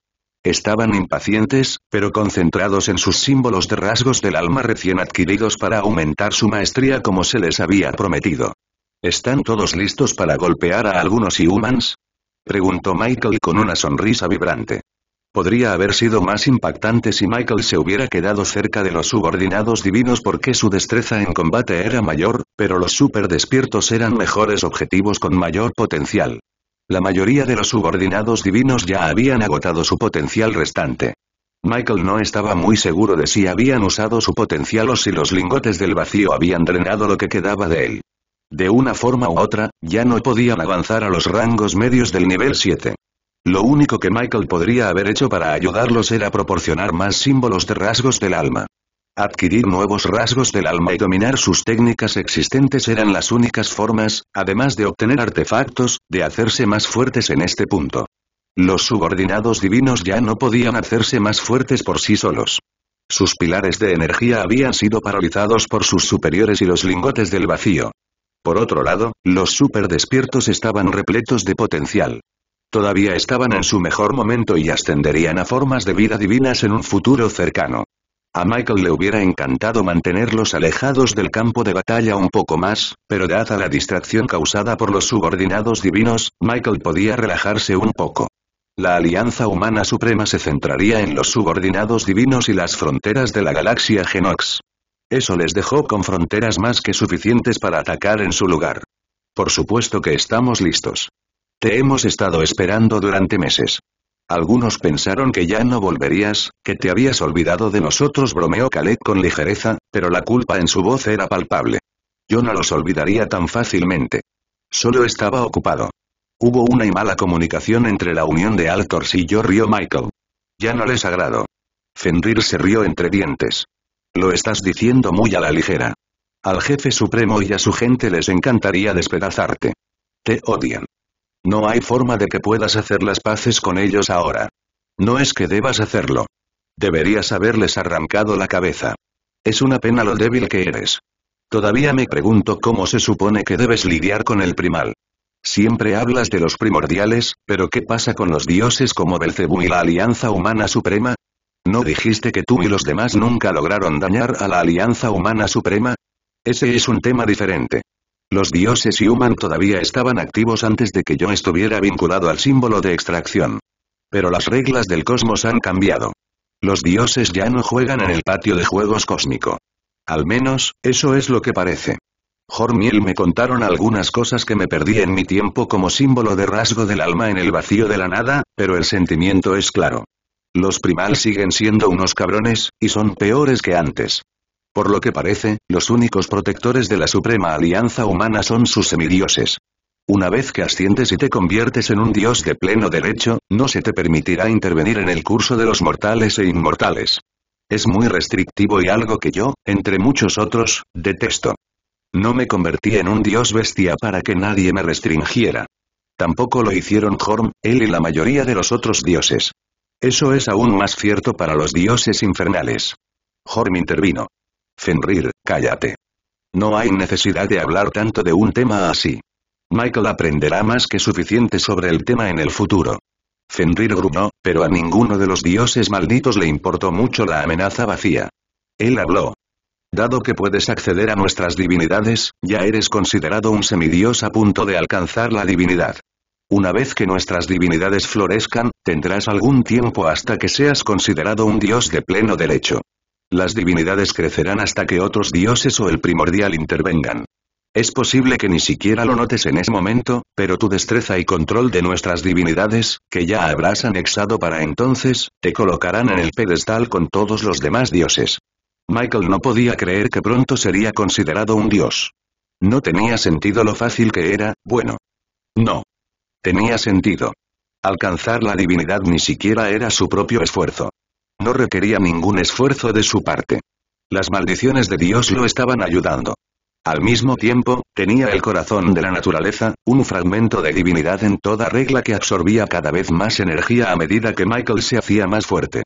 Estaban impacientes, pero concentrados en sus símbolos de rasgos del alma recién adquiridos para aumentar su maestría como se les había prometido. ¿Están todos listos para golpear a algunos humans? Preguntó Michael con una sonrisa vibrante. Podría haber sido más impactante si Michael se hubiera quedado cerca de los subordinados divinos porque su destreza en combate era mayor, pero los super despiertos eran mejores objetivos con mayor potencial. La mayoría de los subordinados divinos ya habían agotado su potencial restante. Michael no estaba muy seguro de si habían usado su potencial o si los lingotes del vacío habían drenado lo que quedaba de él. De una forma u otra, ya no podían avanzar a los rangos medios del nivel 7. Lo único que Michael podría haber hecho para ayudarlos era proporcionar más símbolos de rasgos del alma. Adquirir nuevos rasgos del alma y dominar sus técnicas existentes eran las únicas formas, además de obtener artefactos, de hacerse más fuertes en este punto. Los subordinados divinos ya no podían hacerse más fuertes por sí solos. Sus pilares de energía habían sido paralizados por sus superiores y los lingotes del vacío. Por otro lado, los superdespiertos estaban repletos de potencial. Todavía estaban en su mejor momento y ascenderían a formas de vida divinas en un futuro cercano. A Michael le hubiera encantado mantenerlos alejados del campo de batalla un poco más, pero dada la distracción causada por los subordinados divinos, Michael podía relajarse un poco. La alianza humana suprema se centraría en los subordinados divinos y las fronteras de la galaxia Genox. Eso les dejó con fronteras más que suficientes para atacar en su lugar. Por supuesto que estamos listos. Te hemos estado esperando durante meses. Algunos pensaron que ya no volverías, que te habías olvidado de nosotros bromeó Khaled con ligereza, pero la culpa en su voz era palpable. Yo no los olvidaría tan fácilmente. Solo estaba ocupado. Hubo una y mala comunicación entre la unión de Altors y yo río Michael. Ya no les agrado. Fenrir se rió entre dientes. Lo estás diciendo muy a la ligera. Al jefe supremo y a su gente les encantaría despedazarte. Te odian. No hay forma de que puedas hacer las paces con ellos ahora. No es que debas hacerlo. Deberías haberles arrancado la cabeza. Es una pena lo débil que eres. Todavía me pregunto cómo se supone que debes lidiar con el primal. Siempre hablas de los primordiales, pero ¿qué pasa con los dioses como Belcebú y la Alianza Humana Suprema? ¿No dijiste que tú y los demás nunca lograron dañar a la Alianza Humana Suprema? Ese es un tema diferente. Los dioses y Human todavía estaban activos antes de que yo estuviera vinculado al símbolo de extracción. Pero las reglas del cosmos han cambiado. Los dioses ya no juegan en el patio de juegos cósmico. Al menos, eso es lo que parece. Jormiel me contaron algunas cosas que me perdí en mi tiempo como símbolo de rasgo del alma en el vacío de la nada, pero el sentimiento es claro. Los primal siguen siendo unos cabrones, y son peores que antes. Por lo que parece, los únicos protectores de la suprema alianza humana son sus semidioses. Una vez que asciendes y te conviertes en un dios de pleno derecho, no se te permitirá intervenir en el curso de los mortales e inmortales. Es muy restrictivo y algo que yo, entre muchos otros, detesto. No me convertí en un dios bestia para que nadie me restringiera. Tampoco lo hicieron Jorm, él y la mayoría de los otros dioses. Eso es aún más cierto para los dioses infernales. Horm intervino. Fenrir, cállate. No hay necesidad de hablar tanto de un tema así. Michael aprenderá más que suficiente sobre el tema en el futuro. Fenrir gruñó, pero a ninguno de los dioses malditos le importó mucho la amenaza vacía. Él habló. Dado que puedes acceder a nuestras divinidades, ya eres considerado un semidios a punto de alcanzar la divinidad. Una vez que nuestras divinidades florezcan, tendrás algún tiempo hasta que seas considerado un dios de pleno derecho. Las divinidades crecerán hasta que otros dioses o el primordial intervengan. Es posible que ni siquiera lo notes en ese momento, pero tu destreza y control de nuestras divinidades, que ya habrás anexado para entonces, te colocarán en el pedestal con todos los demás dioses. Michael no podía creer que pronto sería considerado un dios. No tenía sentido lo fácil que era, bueno. No. Tenía sentido. Alcanzar la divinidad ni siquiera era su propio esfuerzo. No requería ningún esfuerzo de su parte. Las maldiciones de Dios lo estaban ayudando. Al mismo tiempo, tenía el corazón de la naturaleza, un fragmento de divinidad en toda regla que absorbía cada vez más energía a medida que Michael se hacía más fuerte.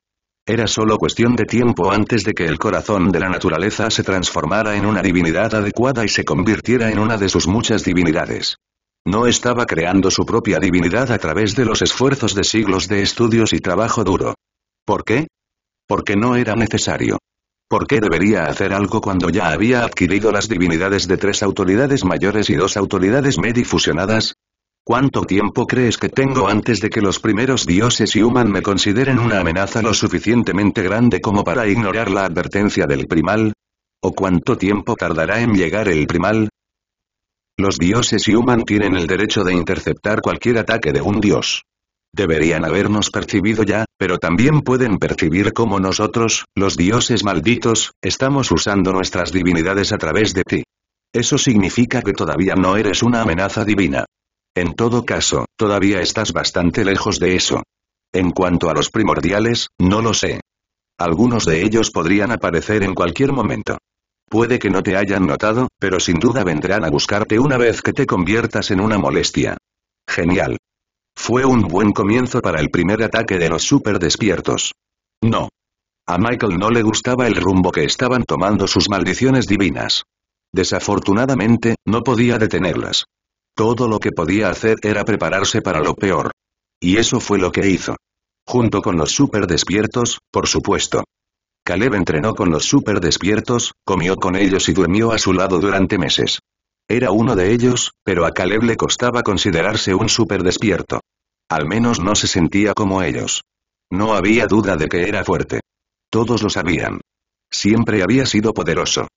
Era solo cuestión de tiempo antes de que el corazón de la naturaleza se transformara en una divinidad adecuada y se convirtiera en una de sus muchas divinidades. No estaba creando su propia divinidad a través de los esfuerzos de siglos de estudios y trabajo duro. ¿Por qué? Porque no era necesario. ¿Por qué debería hacer algo cuando ya había adquirido las divinidades de tres autoridades mayores y dos autoridades medifusionadas? ¿Cuánto tiempo crees que tengo antes de que los primeros dioses y human me consideren una amenaza lo suficientemente grande como para ignorar la advertencia del primal? ¿O cuánto tiempo tardará en llegar el primal? Los dioses y human tienen el derecho de interceptar cualquier ataque de un dios. Deberían habernos percibido ya, pero también pueden percibir como nosotros, los dioses malditos, estamos usando nuestras divinidades a través de ti. Eso significa que todavía no eres una amenaza divina. En todo caso, todavía estás bastante lejos de eso. En cuanto a los primordiales, no lo sé. Algunos de ellos podrían aparecer en cualquier momento. Puede que no te hayan notado, pero sin duda vendrán a buscarte una vez que te conviertas en una molestia. Genial. Fue un buen comienzo para el primer ataque de los super despiertos. No. A Michael no le gustaba el rumbo que estaban tomando sus maldiciones divinas. Desafortunadamente, no podía detenerlas. Todo lo que podía hacer era prepararse para lo peor. Y eso fue lo que hizo. Junto con los super despiertos, por supuesto. Caleb entrenó con los super despiertos, comió con ellos y durmió a su lado durante meses. Era uno de ellos, pero a Caleb le costaba considerarse un despierto. Al menos no se sentía como ellos. No había duda de que era fuerte. Todos lo sabían. Siempre había sido poderoso.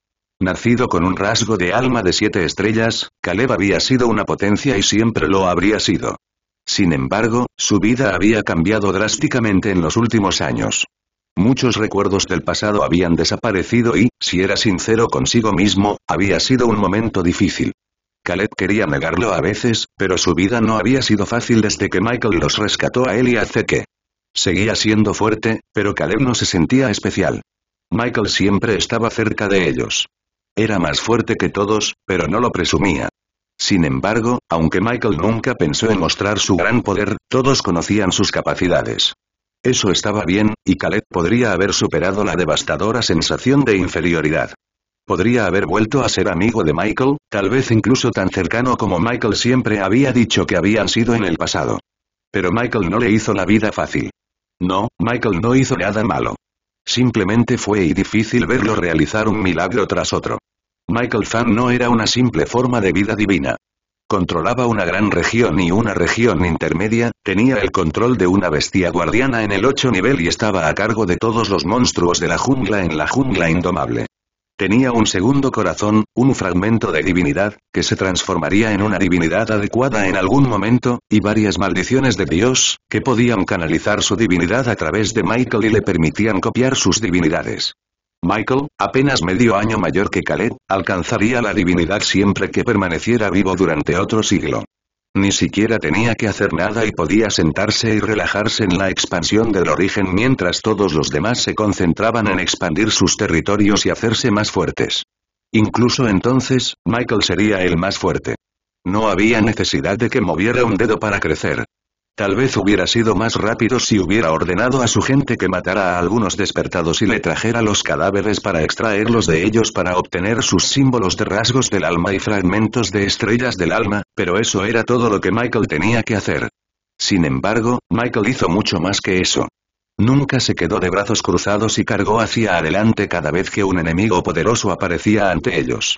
Nacido con un rasgo de alma de siete estrellas, Caleb había sido una potencia y siempre lo habría sido. Sin embargo, su vida había cambiado drásticamente en los últimos años. Muchos recuerdos del pasado habían desaparecido y, si era sincero consigo mismo, había sido un momento difícil. Caleb quería negarlo a veces, pero su vida no había sido fácil desde que Michael los rescató a él y a Zeke. Seguía siendo fuerte, pero Caleb no se sentía especial. Michael siempre estaba cerca de ellos. Era más fuerte que todos, pero no lo presumía. Sin embargo, aunque Michael nunca pensó en mostrar su gran poder, todos conocían sus capacidades. Eso estaba bien, y Khaled podría haber superado la devastadora sensación de inferioridad. Podría haber vuelto a ser amigo de Michael, tal vez incluso tan cercano como Michael siempre había dicho que habían sido en el pasado. Pero Michael no le hizo la vida fácil. No, Michael no hizo nada malo. Simplemente fue y difícil verlo realizar un milagro tras otro. Michael Fan no era una simple forma de vida divina. Controlaba una gran región y una región intermedia, tenía el control de una bestia guardiana en el 8 nivel y estaba a cargo de todos los monstruos de la jungla en la jungla indomable. Tenía un segundo corazón, un fragmento de divinidad, que se transformaría en una divinidad adecuada en algún momento, y varias maldiciones de Dios, que podían canalizar su divinidad a través de Michael y le permitían copiar sus divinidades. Michael, apenas medio año mayor que Khaled, alcanzaría la divinidad siempre que permaneciera vivo durante otro siglo. Ni siquiera tenía que hacer nada y podía sentarse y relajarse en la expansión del origen mientras todos los demás se concentraban en expandir sus territorios y hacerse más fuertes. Incluso entonces, Michael sería el más fuerte. No había necesidad de que moviera un dedo para crecer. Tal vez hubiera sido más rápido si hubiera ordenado a su gente que matara a algunos despertados y le trajera los cadáveres para extraerlos de ellos para obtener sus símbolos de rasgos del alma y fragmentos de estrellas del alma, pero eso era todo lo que Michael tenía que hacer. Sin embargo, Michael hizo mucho más que eso. Nunca se quedó de brazos cruzados y cargó hacia adelante cada vez que un enemigo poderoso aparecía ante ellos.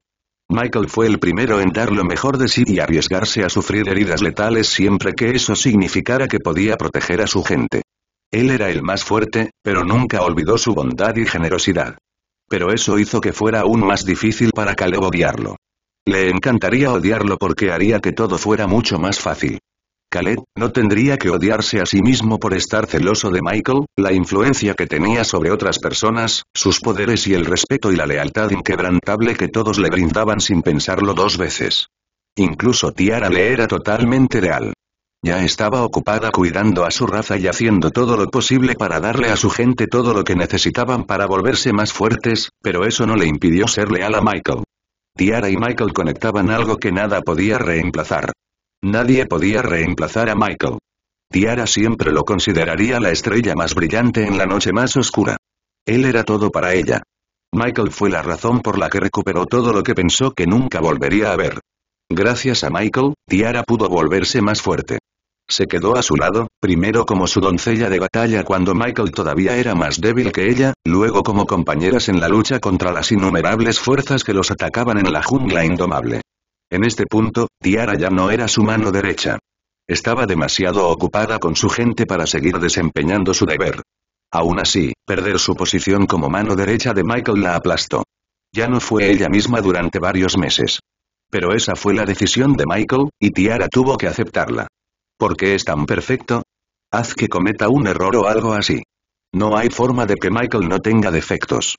Michael fue el primero en dar lo mejor de sí y arriesgarse a sufrir heridas letales siempre que eso significara que podía proteger a su gente. Él era el más fuerte, pero nunca olvidó su bondad y generosidad. Pero eso hizo que fuera aún más difícil para Caleb odiarlo. Le encantaría odiarlo porque haría que todo fuera mucho más fácil. Khaled, no tendría que odiarse a sí mismo por estar celoso de Michael, la influencia que tenía sobre otras personas, sus poderes y el respeto y la lealtad inquebrantable que todos le brindaban sin pensarlo dos veces. Incluso Tiara le era totalmente leal. Ya estaba ocupada cuidando a su raza y haciendo todo lo posible para darle a su gente todo lo que necesitaban para volverse más fuertes, pero eso no le impidió ser leal a Michael. Tiara y Michael conectaban algo que nada podía reemplazar. Nadie podía reemplazar a Michael. Tiara siempre lo consideraría la estrella más brillante en la noche más oscura. Él era todo para ella. Michael fue la razón por la que recuperó todo lo que pensó que nunca volvería a ver. Gracias a Michael, Tiara pudo volverse más fuerte. Se quedó a su lado, primero como su doncella de batalla cuando Michael todavía era más débil que ella, luego como compañeras en la lucha contra las innumerables fuerzas que los atacaban en la jungla indomable. En este punto, Tiara ya no era su mano derecha. Estaba demasiado ocupada con su gente para seguir desempeñando su deber. Aún así, perder su posición como mano derecha de Michael la aplastó. Ya no fue ella misma durante varios meses. Pero esa fue la decisión de Michael, y Tiara tuvo que aceptarla. ¿Por qué es tan perfecto? Haz que cometa un error o algo así. No hay forma de que Michael no tenga defectos.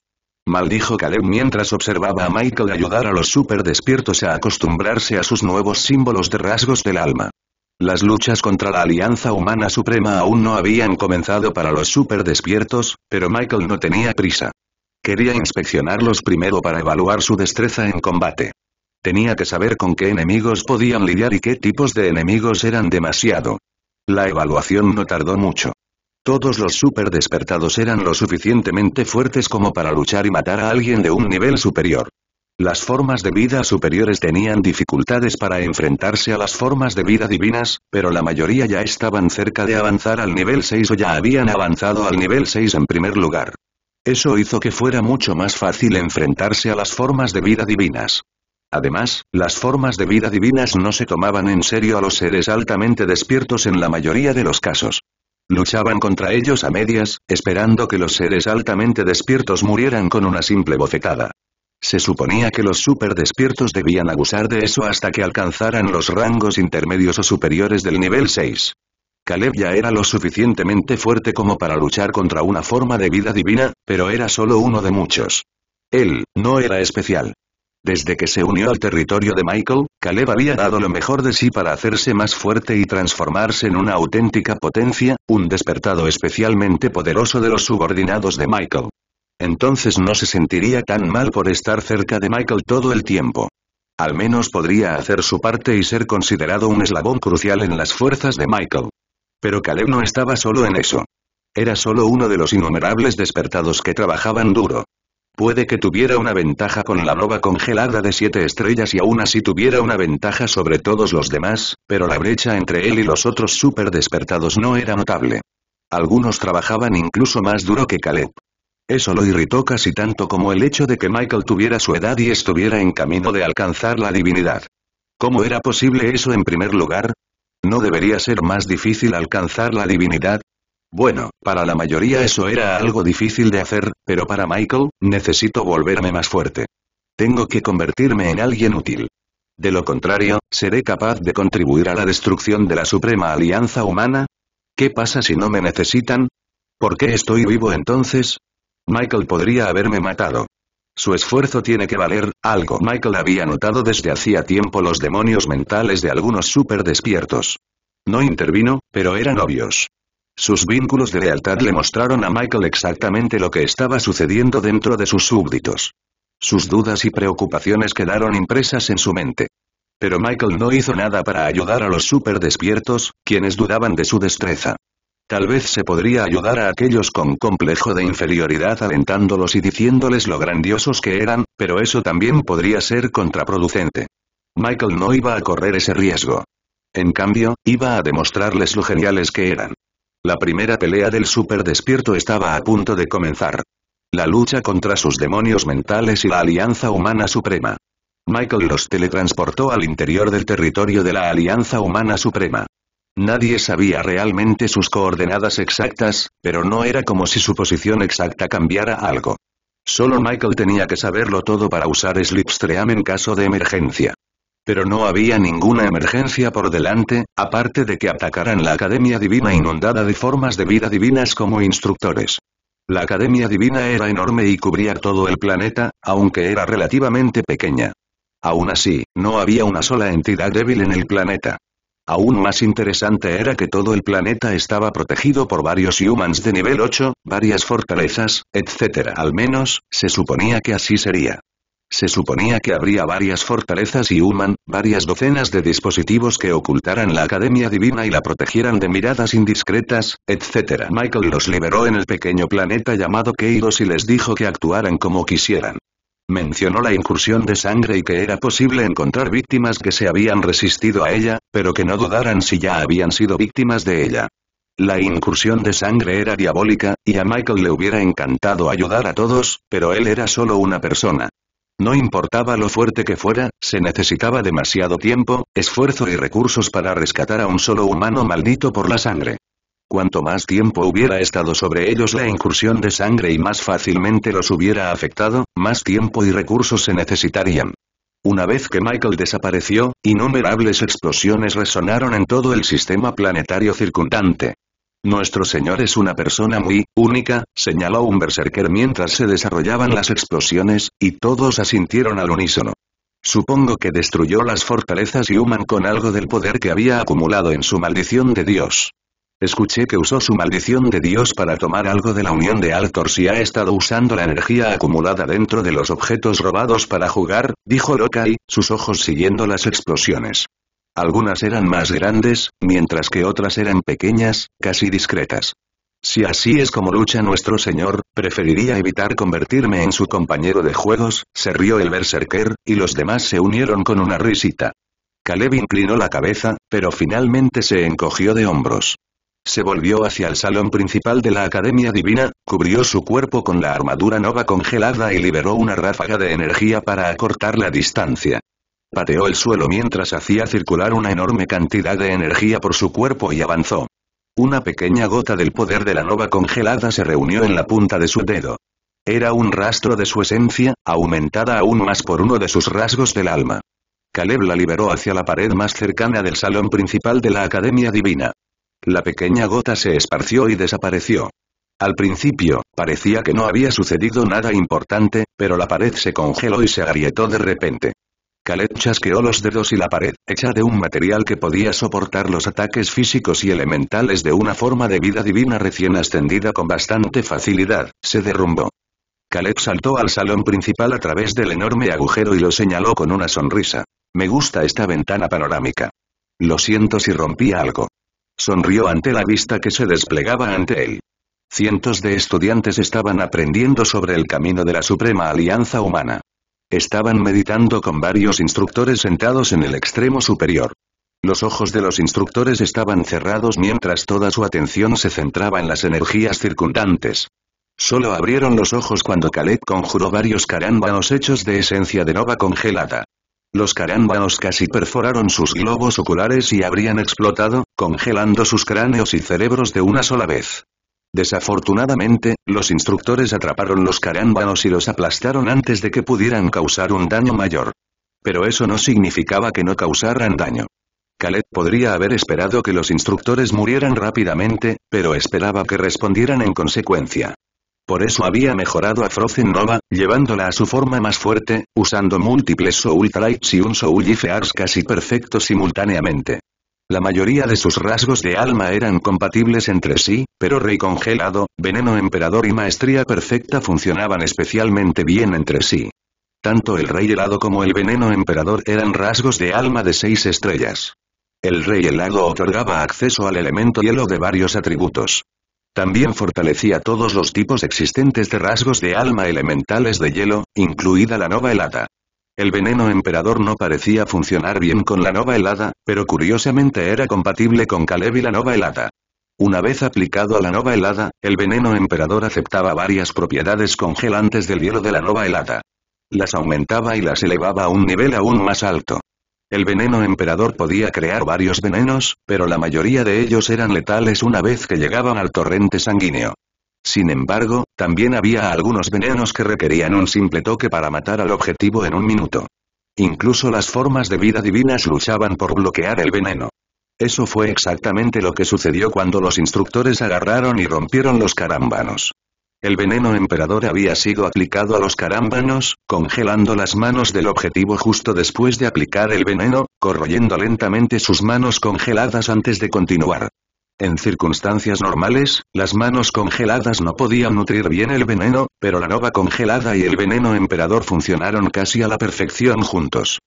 Maldijo Caleb mientras observaba a Michael ayudar a los super despiertos a acostumbrarse a sus nuevos símbolos de rasgos del alma. Las luchas contra la Alianza Humana Suprema aún no habían comenzado para los super despiertos, pero Michael no tenía prisa. Quería inspeccionarlos primero para evaluar su destreza en combate. Tenía que saber con qué enemigos podían lidiar y qué tipos de enemigos eran demasiado. La evaluación no tardó mucho. Todos los super despertados eran lo suficientemente fuertes como para luchar y matar a alguien de un nivel superior. Las formas de vida superiores tenían dificultades para enfrentarse a las formas de vida divinas, pero la mayoría ya estaban cerca de avanzar al nivel 6 o ya habían avanzado al nivel 6 en primer lugar. Eso hizo que fuera mucho más fácil enfrentarse a las formas de vida divinas. Además, las formas de vida divinas no se tomaban en serio a los seres altamente despiertos en la mayoría de los casos. Luchaban contra ellos a medias, esperando que los seres altamente despiertos murieran con una simple bofetada. Se suponía que los super despiertos debían abusar de eso hasta que alcanzaran los rangos intermedios o superiores del nivel 6. Caleb ya era lo suficientemente fuerte como para luchar contra una forma de vida divina, pero era solo uno de muchos. Él, no era especial. Desde que se unió al territorio de Michael, Caleb había dado lo mejor de sí para hacerse más fuerte y transformarse en una auténtica potencia, un despertado especialmente poderoso de los subordinados de Michael. Entonces no se sentiría tan mal por estar cerca de Michael todo el tiempo. Al menos podría hacer su parte y ser considerado un eslabón crucial en las fuerzas de Michael. Pero Caleb no estaba solo en eso. Era solo uno de los innumerables despertados que trabajaban duro. Puede que tuviera una ventaja con la roba congelada de siete estrellas y aún así tuviera una ventaja sobre todos los demás, pero la brecha entre él y los otros super despertados no era notable. Algunos trabajaban incluso más duro que Caleb. Eso lo irritó casi tanto como el hecho de que Michael tuviera su edad y estuviera en camino de alcanzar la divinidad. ¿Cómo era posible eso en primer lugar? ¿No debería ser más difícil alcanzar la divinidad? Bueno, para la mayoría eso era algo difícil de hacer, pero para Michael, necesito volverme más fuerte. Tengo que convertirme en alguien útil. De lo contrario, ¿seré capaz de contribuir a la destrucción de la Suprema Alianza Humana? ¿Qué pasa si no me necesitan? ¿Por qué estoy vivo entonces? Michael podría haberme matado. Su esfuerzo tiene que valer algo. Michael había notado desde hacía tiempo los demonios mentales de algunos super despiertos. No intervino, pero eran obvios. Sus vínculos de lealtad le mostraron a Michael exactamente lo que estaba sucediendo dentro de sus súbditos. Sus dudas y preocupaciones quedaron impresas en su mente. Pero Michael no hizo nada para ayudar a los despiertos, quienes dudaban de su destreza. Tal vez se podría ayudar a aquellos con complejo de inferioridad alentándolos y diciéndoles lo grandiosos que eran, pero eso también podría ser contraproducente. Michael no iba a correr ese riesgo. En cambio, iba a demostrarles lo geniales que eran. La primera pelea del Super Despierto estaba a punto de comenzar. La lucha contra sus demonios mentales y la Alianza Humana Suprema. Michael los teletransportó al interior del territorio de la Alianza Humana Suprema. Nadie sabía realmente sus coordenadas exactas, pero no era como si su posición exacta cambiara algo. Solo Michael tenía que saberlo todo para usar Slipstream en caso de emergencia. Pero no había ninguna emergencia por delante, aparte de que atacaran la Academia Divina inundada de formas de vida divinas como instructores. La Academia Divina era enorme y cubría todo el planeta, aunque era relativamente pequeña. Aún así, no había una sola entidad débil en el planeta. Aún más interesante era que todo el planeta estaba protegido por varios humans de nivel 8, varias fortalezas, etc. Al menos, se suponía que así sería. Se suponía que habría varias fortalezas y human, varias docenas de dispositivos que ocultaran la Academia Divina y la protegieran de miradas indiscretas, etc. Michael los liberó en el pequeño planeta llamado keidos y les dijo que actuaran como quisieran. Mencionó la incursión de sangre y que era posible encontrar víctimas que se habían resistido a ella, pero que no dudaran si ya habían sido víctimas de ella. La incursión de sangre era diabólica, y a Michael le hubiera encantado ayudar a todos, pero él era solo una persona. No importaba lo fuerte que fuera, se necesitaba demasiado tiempo, esfuerzo y recursos para rescatar a un solo humano maldito por la sangre. Cuanto más tiempo hubiera estado sobre ellos la incursión de sangre y más fácilmente los hubiera afectado, más tiempo y recursos se necesitarían. Una vez que Michael desapareció, innumerables explosiones resonaron en todo el sistema planetario circundante. Nuestro Señor es una persona muy única, señaló un berserker mientras se desarrollaban las explosiones, y todos asintieron al unísono. Supongo que destruyó las fortalezas y human con algo del poder que había acumulado en su maldición de Dios. Escuché que usó su maldición de Dios para tomar algo de la unión de Altor si ha estado usando la energía acumulada dentro de los objetos robados para jugar, dijo Rokai, sus ojos siguiendo las explosiones. Algunas eran más grandes, mientras que otras eran pequeñas, casi discretas. Si así es como lucha nuestro señor, preferiría evitar convertirme en su compañero de juegos, se rió el berserker, y los demás se unieron con una risita. Caleb inclinó la cabeza, pero finalmente se encogió de hombros. Se volvió hacia el salón principal de la Academia Divina, cubrió su cuerpo con la armadura nova congelada y liberó una ráfaga de energía para acortar la distancia. Pateó el suelo mientras hacía circular una enorme cantidad de energía por su cuerpo y avanzó. Una pequeña gota del poder de la nova congelada se reunió en la punta de su dedo. Era un rastro de su esencia, aumentada aún más por uno de sus rasgos del alma. Caleb la liberó hacia la pared más cercana del salón principal de la Academia Divina. La pequeña gota se esparció y desapareció. Al principio, parecía que no había sucedido nada importante, pero la pared se congeló y se agrietó de repente. Khaled chasqueó los dedos y la pared, hecha de un material que podía soportar los ataques físicos y elementales de una forma de vida divina recién ascendida con bastante facilidad, se derrumbó. Caleb saltó al salón principal a través del enorme agujero y lo señaló con una sonrisa. Me gusta esta ventana panorámica. Lo siento si rompí algo. Sonrió ante la vista que se desplegaba ante él. Cientos de estudiantes estaban aprendiendo sobre el camino de la Suprema Alianza Humana. Estaban meditando con varios instructores sentados en el extremo superior. Los ojos de los instructores estaban cerrados mientras toda su atención se centraba en las energías circundantes. Solo abrieron los ojos cuando Khaled conjuró varios carámbanos hechos de esencia de nova congelada. Los carámbanos casi perforaron sus globos oculares y habrían explotado, congelando sus cráneos y cerebros de una sola vez. Desafortunadamente, los instructores atraparon los carámbanos y los aplastaron antes de que pudieran causar un daño mayor. Pero eso no significaba que no causaran daño. Khaled podría haber esperado que los instructores murieran rápidamente, pero esperaba que respondieran en consecuencia. Por eso había mejorado a Frozen Nova, llevándola a su forma más fuerte, usando múltiples Soul Trites y un Soul casi perfecto simultáneamente. La mayoría de sus rasgos de alma eran compatibles entre sí, pero Rey Congelado, Veneno Emperador y Maestría Perfecta funcionaban especialmente bien entre sí. Tanto el Rey Helado como el Veneno Emperador eran rasgos de alma de seis estrellas. El Rey Helado otorgaba acceso al elemento hielo de varios atributos. También fortalecía todos los tipos existentes de rasgos de alma elementales de hielo, incluida la nova helada. El veneno emperador no parecía funcionar bien con la nova helada, pero curiosamente era compatible con Caleb y la nova helada. Una vez aplicado a la nova helada, el veneno emperador aceptaba varias propiedades congelantes del hielo de la nova helada. Las aumentaba y las elevaba a un nivel aún más alto. El veneno emperador podía crear varios venenos, pero la mayoría de ellos eran letales una vez que llegaban al torrente sanguíneo. Sin embargo, también había algunos venenos que requerían un simple toque para matar al objetivo en un minuto. Incluso las formas de vida divinas luchaban por bloquear el veneno. Eso fue exactamente lo que sucedió cuando los instructores agarraron y rompieron los carámbanos. El veneno emperador había sido aplicado a los carámbanos, congelando las manos del objetivo justo después de aplicar el veneno, corroyendo lentamente sus manos congeladas antes de continuar. En circunstancias normales, las manos congeladas no podían nutrir bien el veneno, pero la nova congelada y el veneno emperador funcionaron casi a la perfección juntos.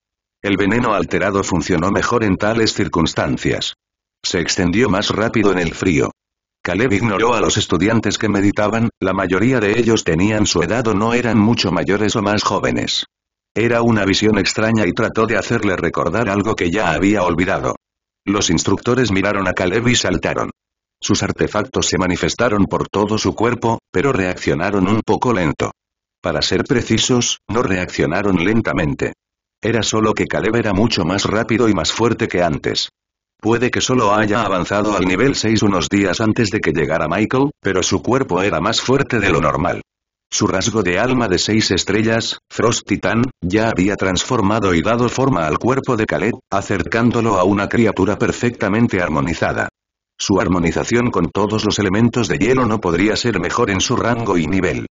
El veneno alterado funcionó mejor en tales circunstancias. Se extendió más rápido en el frío. Caleb ignoró a los estudiantes que meditaban, la mayoría de ellos tenían su edad o no eran mucho mayores o más jóvenes. Era una visión extraña y trató de hacerle recordar algo que ya había olvidado. Los instructores miraron a Caleb y saltaron. Sus artefactos se manifestaron por todo su cuerpo, pero reaccionaron un poco lento. Para ser precisos, no reaccionaron lentamente. Era solo que Caleb era mucho más rápido y más fuerte que antes. Puede que solo haya avanzado al nivel 6 unos días antes de que llegara Michael, pero su cuerpo era más fuerte de lo normal. Su rasgo de alma de seis estrellas, Frost Titan, ya había transformado y dado forma al cuerpo de Khaled, acercándolo a una criatura perfectamente armonizada. Su armonización con todos los elementos de hielo no podría ser mejor en su rango y nivel.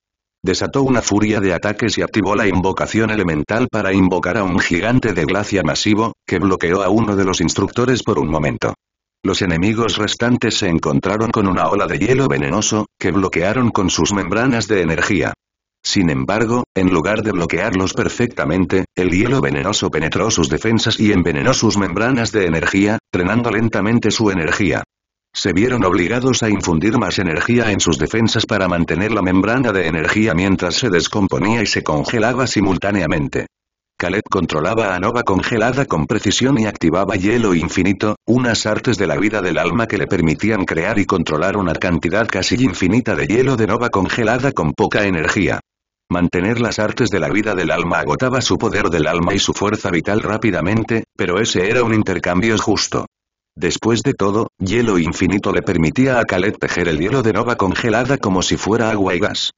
Desató una furia de ataques y activó la invocación elemental para invocar a un gigante de glacia masivo, que bloqueó a uno de los instructores por un momento. Los enemigos restantes se encontraron con una ola de hielo venenoso, que bloquearon con sus membranas de energía. Sin embargo, en lugar de bloquearlos perfectamente, el hielo venenoso penetró sus defensas y envenenó sus membranas de energía, trenando lentamente su energía. Se vieron obligados a infundir más energía en sus defensas para mantener la membrana de energía mientras se descomponía y se congelaba simultáneamente. Khaled controlaba a Nova congelada con precisión y activaba hielo infinito, unas artes de la vida del alma que le permitían crear y controlar una cantidad casi infinita de hielo de Nova congelada con poca energía. Mantener las artes de la vida del alma agotaba su poder del alma y su fuerza vital rápidamente, pero ese era un intercambio justo. Después de todo, hielo infinito le permitía a Khaled tejer el hielo de Nova congelada como si fuera agua y gas.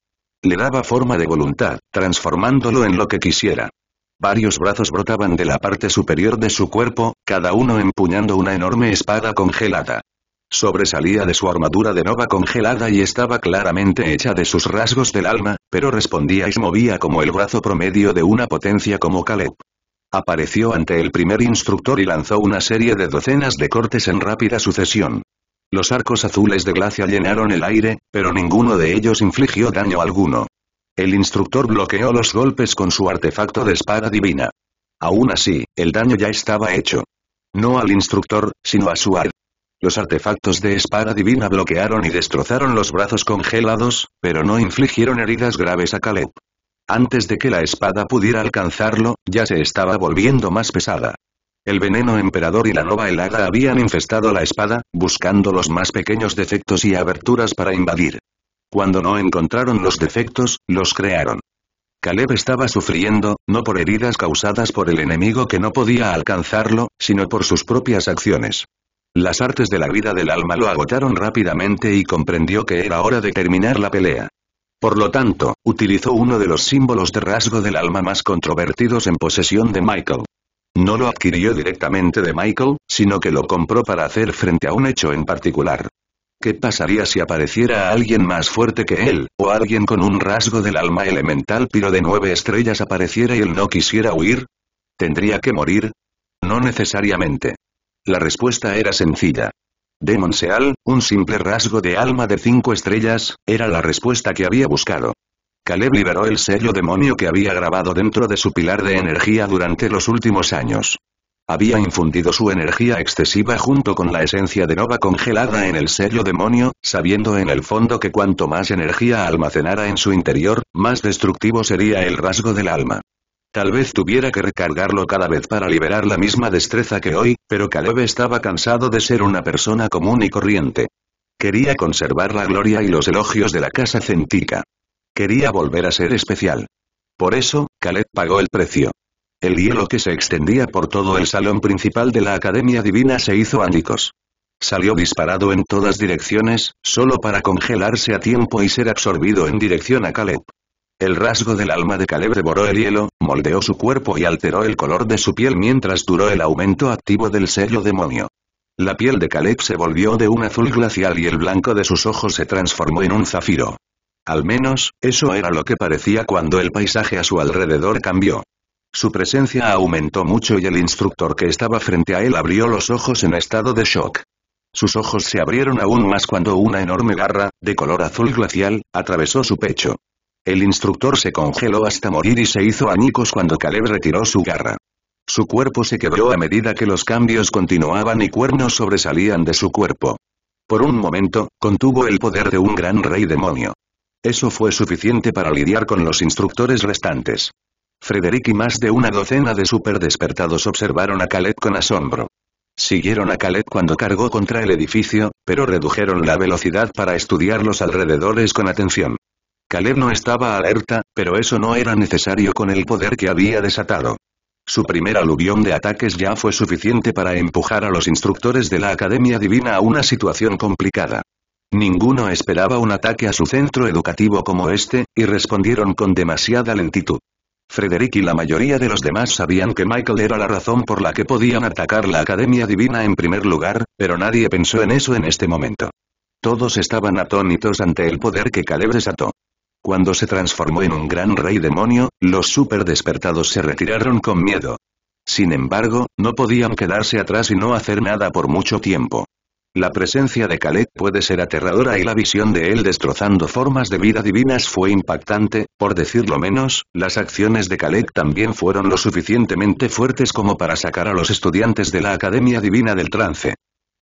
Le daba forma de voluntad, transformándolo en lo que quisiera. Varios brazos brotaban de la parte superior de su cuerpo, cada uno empuñando una enorme espada congelada. Sobresalía de su armadura de nova congelada y estaba claramente hecha de sus rasgos del alma, pero respondía y se movía como el brazo promedio de una potencia como Caleb. Apareció ante el primer instructor y lanzó una serie de docenas de cortes en rápida sucesión. Los arcos azules de Glacia llenaron el aire, pero ninguno de ellos infligió daño alguno. El instructor bloqueó los golpes con su artefacto de espada divina. Aún así, el daño ya estaba hecho. No al instructor, sino a su Suar. Los artefactos de espada divina bloquearon y destrozaron los brazos congelados, pero no infligieron heridas graves a Caleb. Antes de que la espada pudiera alcanzarlo, ya se estaba volviendo más pesada. El veneno emperador y la nova helada habían infestado la espada, buscando los más pequeños defectos y aberturas para invadir. Cuando no encontraron los defectos, los crearon. Caleb estaba sufriendo, no por heridas causadas por el enemigo que no podía alcanzarlo, sino por sus propias acciones. Las artes de la vida del alma lo agotaron rápidamente y comprendió que era hora de terminar la pelea. Por lo tanto, utilizó uno de los símbolos de rasgo del alma más controvertidos en posesión de Michael. No lo adquirió directamente de Michael, sino que lo compró para hacer frente a un hecho en particular. ¿Qué pasaría si apareciera alguien más fuerte que él, o alguien con un rasgo del alma elemental piro de nueve estrellas apareciera y él no quisiera huir? ¿Tendría que morir? No necesariamente. La respuesta era sencilla. Demon Seal, un simple rasgo de alma de cinco estrellas, era la respuesta que había buscado. Caleb liberó el sello demonio que había grabado dentro de su pilar de energía durante los últimos años. Había infundido su energía excesiva junto con la esencia de Nova congelada en el sello demonio, sabiendo en el fondo que cuanto más energía almacenara en su interior, más destructivo sería el rasgo del alma. Tal vez tuviera que recargarlo cada vez para liberar la misma destreza que hoy, pero Caleb estaba cansado de ser una persona común y corriente. Quería conservar la gloria y los elogios de la casa centica. Quería volver a ser especial. Por eso, Caleb pagó el precio. El hielo que se extendía por todo el salón principal de la Academia Divina se hizo ándicos. Salió disparado en todas direcciones, solo para congelarse a tiempo y ser absorbido en dirección a Caleb. El rasgo del alma de Caleb devoró el hielo, moldeó su cuerpo y alteró el color de su piel mientras duró el aumento activo del sello demonio. La piel de Caleb se volvió de un azul glacial y el blanco de sus ojos se transformó en un zafiro. Al menos, eso era lo que parecía cuando el paisaje a su alrededor cambió. Su presencia aumentó mucho y el instructor que estaba frente a él abrió los ojos en estado de shock. Sus ojos se abrieron aún más cuando una enorme garra, de color azul glacial, atravesó su pecho. El instructor se congeló hasta morir y se hizo añicos cuando Caleb retiró su garra. Su cuerpo se quebró a medida que los cambios continuaban y cuernos sobresalían de su cuerpo. Por un momento, contuvo el poder de un gran rey demonio. Eso fue suficiente para lidiar con los instructores restantes. Frederick y más de una docena de superdespertados observaron a Khaled con asombro. Siguieron a Khaled cuando cargó contra el edificio, pero redujeron la velocidad para estudiar los alrededores con atención. Khaled no estaba alerta, pero eso no era necesario con el poder que había desatado. Su primer aluvión de ataques ya fue suficiente para empujar a los instructores de la Academia Divina a una situación complicada. Ninguno esperaba un ataque a su centro educativo como este, y respondieron con demasiada lentitud. Frederick y la mayoría de los demás sabían que Michael era la razón por la que podían atacar la Academia Divina en primer lugar, pero nadie pensó en eso en este momento. Todos estaban atónitos ante el poder que Caleb desató. Cuando se transformó en un gran rey demonio, los superdespertados se retiraron con miedo. Sin embargo, no podían quedarse atrás y no hacer nada por mucho tiempo. La presencia de Kalek puede ser aterradora y la visión de él destrozando formas de vida divinas fue impactante, por decirlo menos, las acciones de Khaled también fueron lo suficientemente fuertes como para sacar a los estudiantes de la Academia Divina del trance.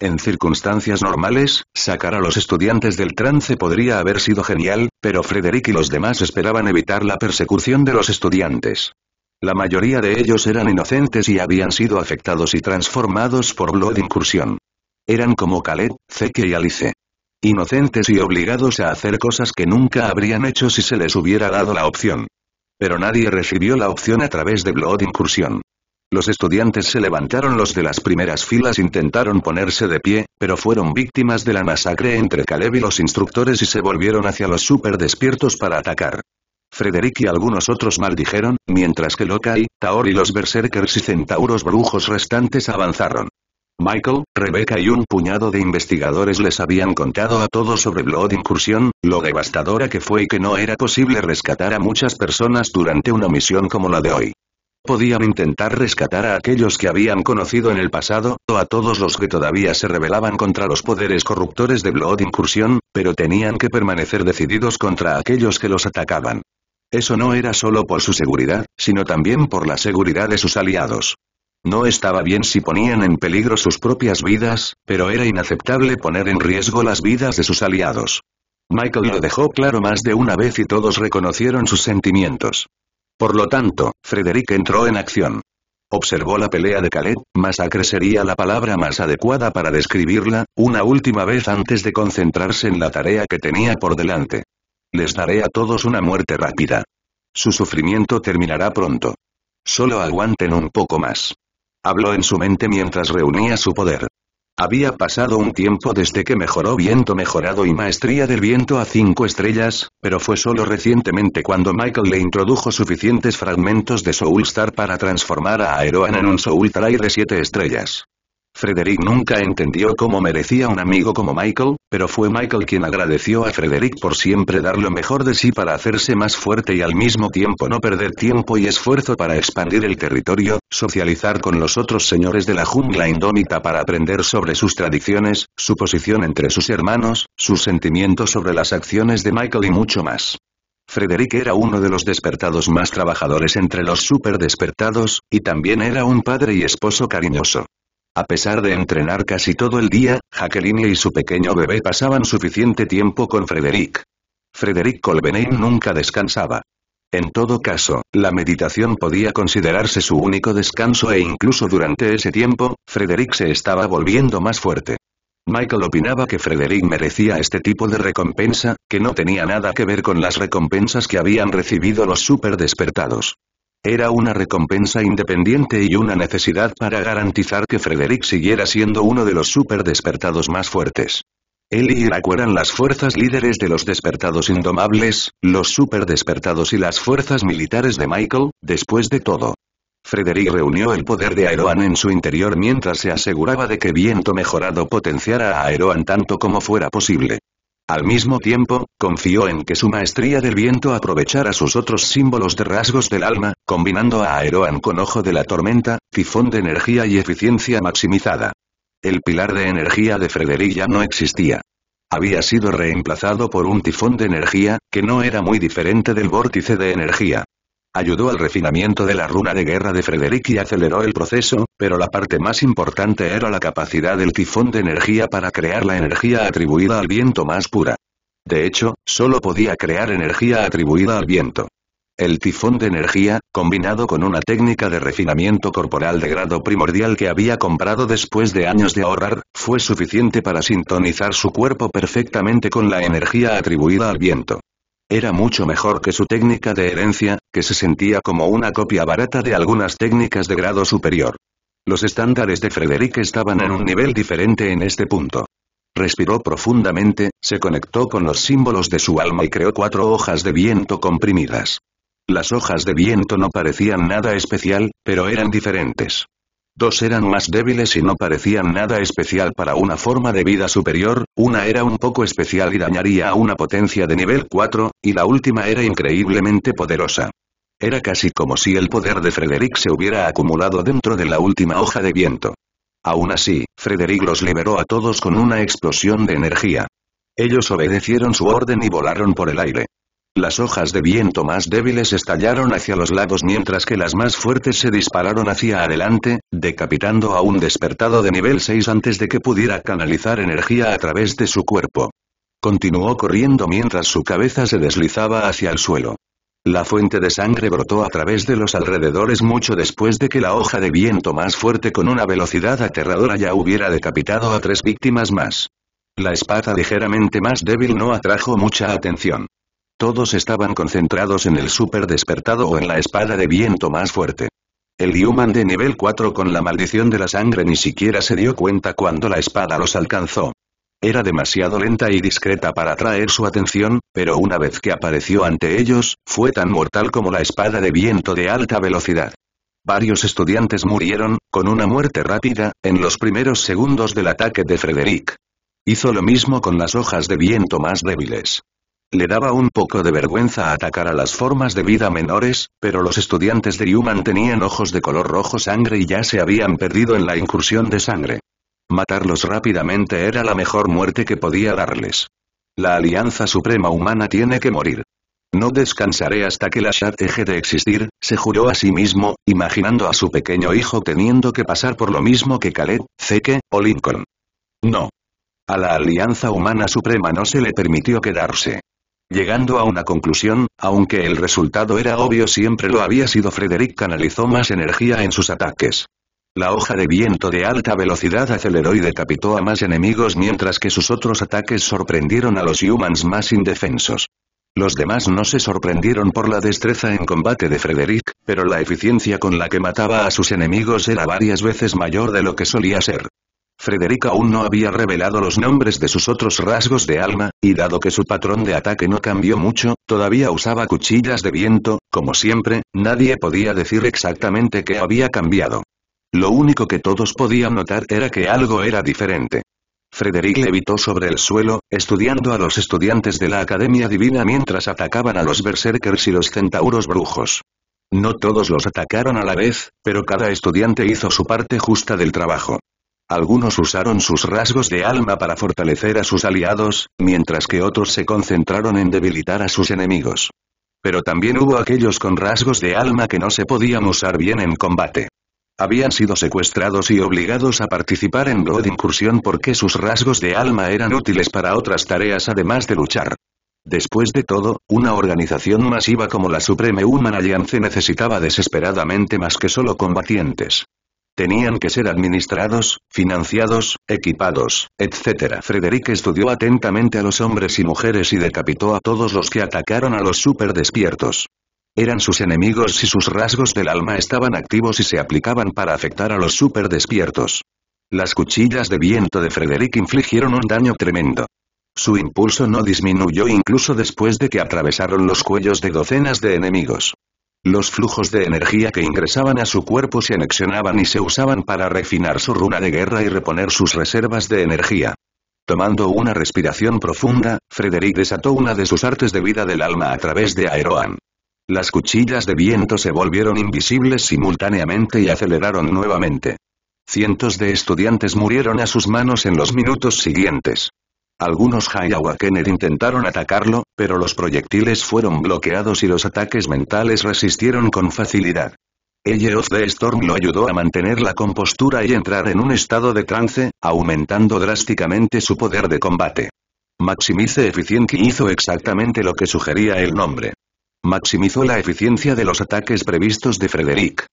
En circunstancias normales, sacar a los estudiantes del trance podría haber sido genial, pero Frederick y los demás esperaban evitar la persecución de los estudiantes. La mayoría de ellos eran inocentes y habían sido afectados y transformados por Blood Incursión. Eran como Caleb, Zeke y Alice. Inocentes y obligados a hacer cosas que nunca habrían hecho si se les hubiera dado la opción. Pero nadie recibió la opción a través de Blood Incursión. Los estudiantes se levantaron los de las primeras filas intentaron ponerse de pie, pero fueron víctimas de la masacre entre Caleb y los instructores y se volvieron hacia los super despiertos para atacar. Frederick y algunos otros maldijeron, mientras que Lokai, Taor y los berserkers y centauros brujos restantes avanzaron. Michael, Rebecca y un puñado de investigadores les habían contado a todos sobre Blood Incursión, lo devastadora que fue y que no era posible rescatar a muchas personas durante una misión como la de hoy. Podían intentar rescatar a aquellos que habían conocido en el pasado, o a todos los que todavía se rebelaban contra los poderes corruptores de Blood Incursión, pero tenían que permanecer decididos contra aquellos que los atacaban. Eso no era solo por su seguridad, sino también por la seguridad de sus aliados. No estaba bien si ponían en peligro sus propias vidas, pero era inaceptable poner en riesgo las vidas de sus aliados. Michael lo dejó claro más de una vez y todos reconocieron sus sentimientos. Por lo tanto, Frederick entró en acción. Observó la pelea de Calet. masacre sería la palabra más adecuada para describirla, una última vez antes de concentrarse en la tarea que tenía por delante. Les daré a todos una muerte rápida. Su sufrimiento terminará pronto. Solo aguanten un poco más. Habló en su mente mientras reunía su poder. Había pasado un tiempo desde que mejoró viento mejorado y maestría del viento a cinco estrellas, pero fue solo recientemente cuando Michael le introdujo suficientes fragmentos de Soul Star para transformar a Aeroan en un Soul Trail de siete estrellas. Frederick nunca entendió cómo merecía un amigo como Michael, pero fue Michael quien agradeció a Frederick por siempre dar lo mejor de sí para hacerse más fuerte y al mismo tiempo no perder tiempo y esfuerzo para expandir el territorio, socializar con los otros señores de la jungla indómita para aprender sobre sus tradiciones, su posición entre sus hermanos, sus sentimientos sobre las acciones de Michael y mucho más. Frederick era uno de los despertados más trabajadores entre los super despertados, y también era un padre y esposo cariñoso. A pesar de entrenar casi todo el día, Jacqueline y su pequeño bebé pasaban suficiente tiempo con Frederick. Frederick Colveney nunca descansaba. En todo caso, la meditación podía considerarse su único descanso e incluso durante ese tiempo, Frederick se estaba volviendo más fuerte. Michael opinaba que Frederick merecía este tipo de recompensa, que no tenía nada que ver con las recompensas que habían recibido los super despertados. Era una recompensa independiente y una necesidad para garantizar que Frederick siguiera siendo uno de los superdespertados más fuertes. Él y Irak eran las fuerzas líderes de los despertados indomables, los superdespertados y las fuerzas militares de Michael, después de todo. Frederick reunió el poder de Aeroan en su interior mientras se aseguraba de que viento mejorado potenciara a Aeroan tanto como fuera posible. Al mismo tiempo, confió en que su maestría del viento aprovechara sus otros símbolos de rasgos del alma, combinando a Aeroan con Ojo de la Tormenta, Tifón de Energía y Eficiencia Maximizada. El pilar de energía de Frederick ya no existía. Había sido reemplazado por un tifón de energía, que no era muy diferente del vórtice de energía. Ayudó al refinamiento de la runa de guerra de Frederick y aceleró el proceso, pero la parte más importante era la capacidad del tifón de energía para crear la energía atribuida al viento más pura. De hecho, solo podía crear energía atribuida al viento. El tifón de energía, combinado con una técnica de refinamiento corporal de grado primordial que había comprado después de años de ahorrar, fue suficiente para sintonizar su cuerpo perfectamente con la energía atribuida al viento. Era mucho mejor que su técnica de herencia, que se sentía como una copia barata de algunas técnicas de grado superior. Los estándares de Frederick estaban en un nivel diferente en este punto. Respiró profundamente, se conectó con los símbolos de su alma y creó cuatro hojas de viento comprimidas. Las hojas de viento no parecían nada especial, pero eran diferentes. Dos eran más débiles y no parecían nada especial para una forma de vida superior, una era un poco especial y dañaría a una potencia de nivel 4, y la última era increíblemente poderosa. Era casi como si el poder de Frederick se hubiera acumulado dentro de la última hoja de viento. Aún así, Frederick los liberó a todos con una explosión de energía. Ellos obedecieron su orden y volaron por el aire. Las hojas de viento más débiles estallaron hacia los lados mientras que las más fuertes se dispararon hacia adelante, decapitando a un despertado de nivel 6 antes de que pudiera canalizar energía a través de su cuerpo. Continuó corriendo mientras su cabeza se deslizaba hacia el suelo. La fuente de sangre brotó a través de los alrededores mucho después de que la hoja de viento más fuerte con una velocidad aterradora ya hubiera decapitado a tres víctimas más. La espada ligeramente más débil no atrajo mucha atención. Todos estaban concentrados en el super despertado o en la espada de viento más fuerte. El Human de nivel 4 con la maldición de la sangre ni siquiera se dio cuenta cuando la espada los alcanzó. Era demasiado lenta y discreta para atraer su atención, pero una vez que apareció ante ellos, fue tan mortal como la espada de viento de alta velocidad. Varios estudiantes murieron, con una muerte rápida, en los primeros segundos del ataque de Frederick. Hizo lo mismo con las hojas de viento más débiles. Le daba un poco de vergüenza atacar a las formas de vida menores, pero los estudiantes de Yuman tenían ojos de color rojo sangre y ya se habían perdido en la incursión de sangre. Matarlos rápidamente era la mejor muerte que podía darles. La Alianza Suprema Humana tiene que morir. No descansaré hasta que la Shad deje de existir, se juró a sí mismo, imaginando a su pequeño hijo teniendo que pasar por lo mismo que Khaled, Zeke, o Lincoln. No. A la Alianza Humana Suprema no se le permitió quedarse. Llegando a una conclusión, aunque el resultado era obvio siempre lo había sido Frederick canalizó más energía en sus ataques. La hoja de viento de alta velocidad aceleró y decapitó a más enemigos mientras que sus otros ataques sorprendieron a los humans más indefensos. Los demás no se sorprendieron por la destreza en combate de Frederick, pero la eficiencia con la que mataba a sus enemigos era varias veces mayor de lo que solía ser. Frederick aún no había revelado los nombres de sus otros rasgos de alma, y dado que su patrón de ataque no cambió mucho, todavía usaba cuchillas de viento, como siempre, nadie podía decir exactamente qué había cambiado. Lo único que todos podían notar era que algo era diferente. Frederick levitó sobre el suelo, estudiando a los estudiantes de la Academia Divina mientras atacaban a los berserkers y los centauros brujos. No todos los atacaron a la vez, pero cada estudiante hizo su parte justa del trabajo. Algunos usaron sus rasgos de alma para fortalecer a sus aliados, mientras que otros se concentraron en debilitar a sus enemigos. Pero también hubo aquellos con rasgos de alma que no se podían usar bien en combate. Habían sido secuestrados y obligados a participar en Blood Incursión porque sus rasgos de alma eran útiles para otras tareas además de luchar. Después de todo, una organización masiva como la Supreme Human Alliance necesitaba desesperadamente más que solo combatientes tenían que ser administrados, financiados, equipados, etc. Frederick estudió atentamente a los hombres y mujeres y decapitó a todos los que atacaron a los superdespiertos. Eran sus enemigos y sus rasgos del alma estaban activos y se aplicaban para afectar a los superdespiertos. Las cuchillas de viento de Frederick infligieron un daño tremendo. Su impulso no disminuyó incluso después de que atravesaron los cuellos de docenas de enemigos. Los flujos de energía que ingresaban a su cuerpo se anexionaban y se usaban para refinar su runa de guerra y reponer sus reservas de energía. Tomando una respiración profunda, Frederick desató una de sus artes de vida del alma a través de Aeroan. Las cuchillas de viento se volvieron invisibles simultáneamente y aceleraron nuevamente. Cientos de estudiantes murieron a sus manos en los minutos siguientes. Algunos Hayawakener intentaron atacarlo, pero los proyectiles fueron bloqueados y los ataques mentales resistieron con facilidad. El of the Storm lo ayudó a mantener la compostura y entrar en un estado de trance, aumentando drásticamente su poder de combate. Maximice Efficiency hizo exactamente lo que sugería el nombre. Maximizó la eficiencia de los ataques previstos de Frederick.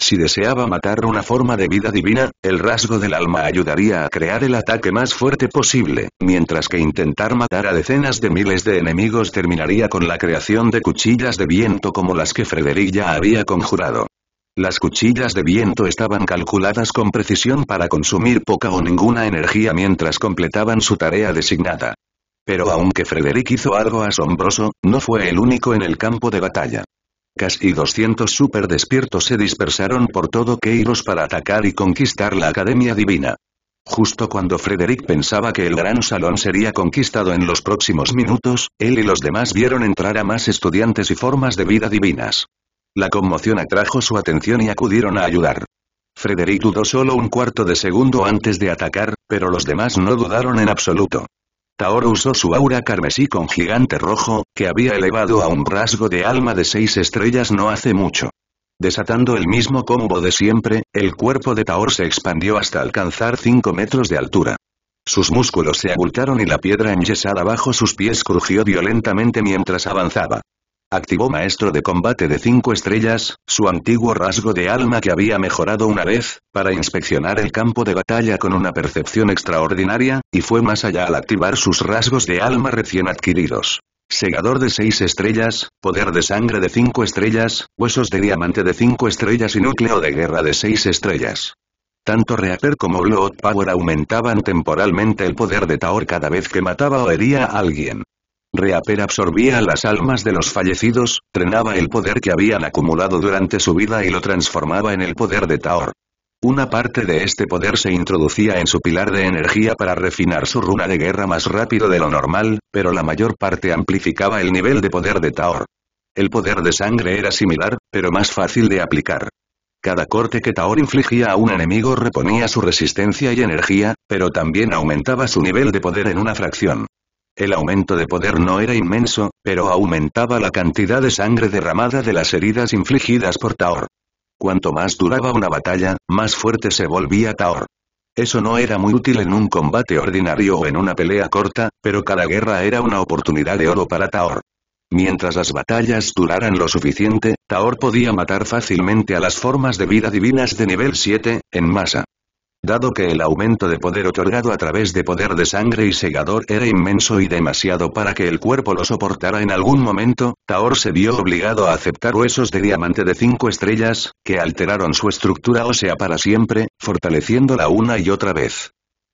Si deseaba matar una forma de vida divina, el rasgo del alma ayudaría a crear el ataque más fuerte posible, mientras que intentar matar a decenas de miles de enemigos terminaría con la creación de cuchillas de viento como las que Frederick ya había conjurado. Las cuchillas de viento estaban calculadas con precisión para consumir poca o ninguna energía mientras completaban su tarea designada. Pero aunque Frederick hizo algo asombroso, no fue el único en el campo de batalla. Casi 200 super despiertos se dispersaron por todo Keiros para atacar y conquistar la Academia Divina. Justo cuando Frederick pensaba que el gran salón sería conquistado en los próximos minutos, él y los demás vieron entrar a más estudiantes y formas de vida divinas. La conmoción atrajo su atención y acudieron a ayudar. Frederick dudó solo un cuarto de segundo antes de atacar, pero los demás no dudaron en absoluto. Taor usó su aura carmesí con gigante rojo, que había elevado a un rasgo de alma de seis estrellas no hace mucho. Desatando el mismo combo de siempre, el cuerpo de Taor se expandió hasta alcanzar cinco metros de altura. Sus músculos se abultaron y la piedra enyesada bajo sus pies crujió violentamente mientras avanzaba. Activó maestro de combate de 5 estrellas, su antiguo rasgo de alma que había mejorado una vez, para inspeccionar el campo de batalla con una percepción extraordinaria, y fue más allá al activar sus rasgos de alma recién adquiridos. Segador de 6 estrellas, poder de sangre de 5 estrellas, huesos de diamante de 5 estrellas y núcleo de guerra de 6 estrellas. Tanto Reaper como Blood Power aumentaban temporalmente el poder de Taor cada vez que mataba o hería a alguien. Reaper absorbía las almas de los fallecidos, drenaba el poder que habían acumulado durante su vida y lo transformaba en el poder de Taor. Una parte de este poder se introducía en su pilar de energía para refinar su runa de guerra más rápido de lo normal, pero la mayor parte amplificaba el nivel de poder de Taor. El poder de sangre era similar, pero más fácil de aplicar. Cada corte que Taor infligía a un enemigo reponía su resistencia y energía, pero también aumentaba su nivel de poder en una fracción. El aumento de poder no era inmenso, pero aumentaba la cantidad de sangre derramada de las heridas infligidas por Taor. Cuanto más duraba una batalla, más fuerte se volvía Taor. Eso no era muy útil en un combate ordinario o en una pelea corta, pero cada guerra era una oportunidad de oro para Taor. Mientras las batallas duraran lo suficiente, Taor podía matar fácilmente a las formas de vida divinas de nivel 7, en masa dado que el aumento de poder otorgado a través de poder de sangre y segador era inmenso y demasiado para que el cuerpo lo soportara en algún momento, Taor se vio obligado a aceptar huesos de diamante de cinco estrellas, que alteraron su estructura ósea para siempre, fortaleciéndola una y otra vez.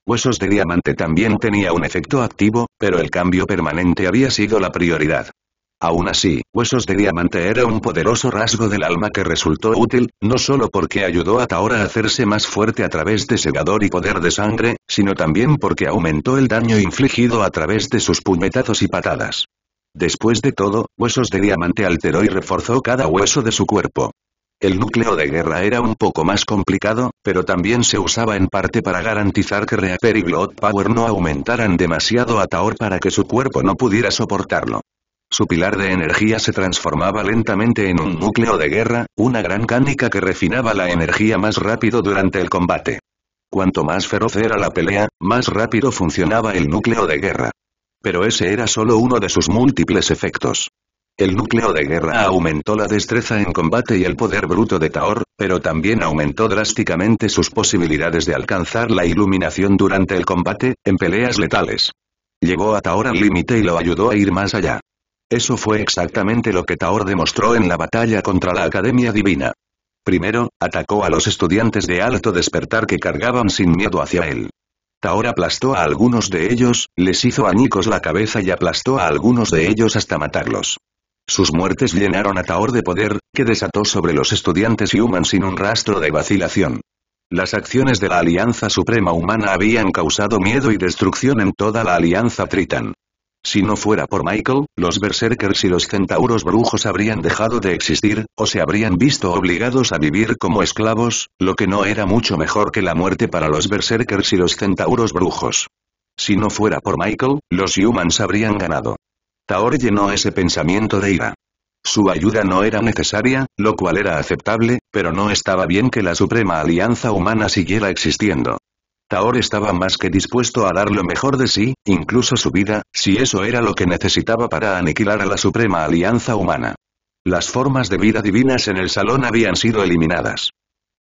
Huesos de diamante también tenía un efecto activo, pero el cambio permanente había sido la prioridad. Aún así, Huesos de Diamante era un poderoso rasgo del alma que resultó útil, no solo porque ayudó a Taor a hacerse más fuerte a través de segador y poder de sangre, sino también porque aumentó el daño infligido a través de sus puñetazos y patadas. Después de todo, Huesos de Diamante alteró y reforzó cada hueso de su cuerpo. El núcleo de guerra era un poco más complicado, pero también se usaba en parte para garantizar que Reaper y Blood Power no aumentaran demasiado a Taor para que su cuerpo no pudiera soportarlo. Su pilar de energía se transformaba lentamente en un núcleo de guerra, una gran cánica que refinaba la energía más rápido durante el combate. Cuanto más feroz era la pelea, más rápido funcionaba el núcleo de guerra. Pero ese era solo uno de sus múltiples efectos. El núcleo de guerra aumentó la destreza en combate y el poder bruto de Taor, pero también aumentó drásticamente sus posibilidades de alcanzar la iluminación durante el combate, en peleas letales. Llegó a Taor al límite y lo ayudó a ir más allá. Eso fue exactamente lo que Taor demostró en la batalla contra la Academia Divina. Primero, atacó a los estudiantes de alto despertar que cargaban sin miedo hacia él. Taor aplastó a algunos de ellos, les hizo añicos la cabeza y aplastó a algunos de ellos hasta matarlos. Sus muertes llenaron a Taor de poder, que desató sobre los estudiantes y Human sin un rastro de vacilación. Las acciones de la Alianza Suprema Humana habían causado miedo y destrucción en toda la Alianza Tritan. Si no fuera por Michael, los berserkers y los centauros brujos habrían dejado de existir, o se habrían visto obligados a vivir como esclavos, lo que no era mucho mejor que la muerte para los berserkers y los centauros brujos. Si no fuera por Michael, los humans habrían ganado. Taor llenó ese pensamiento de ira. Su ayuda no era necesaria, lo cual era aceptable, pero no estaba bien que la Suprema Alianza Humana siguiera existiendo. Taor estaba más que dispuesto a dar lo mejor de sí, incluso su vida, si eso era lo que necesitaba para aniquilar a la suprema alianza humana. Las formas de vida divinas en el salón habían sido eliminadas.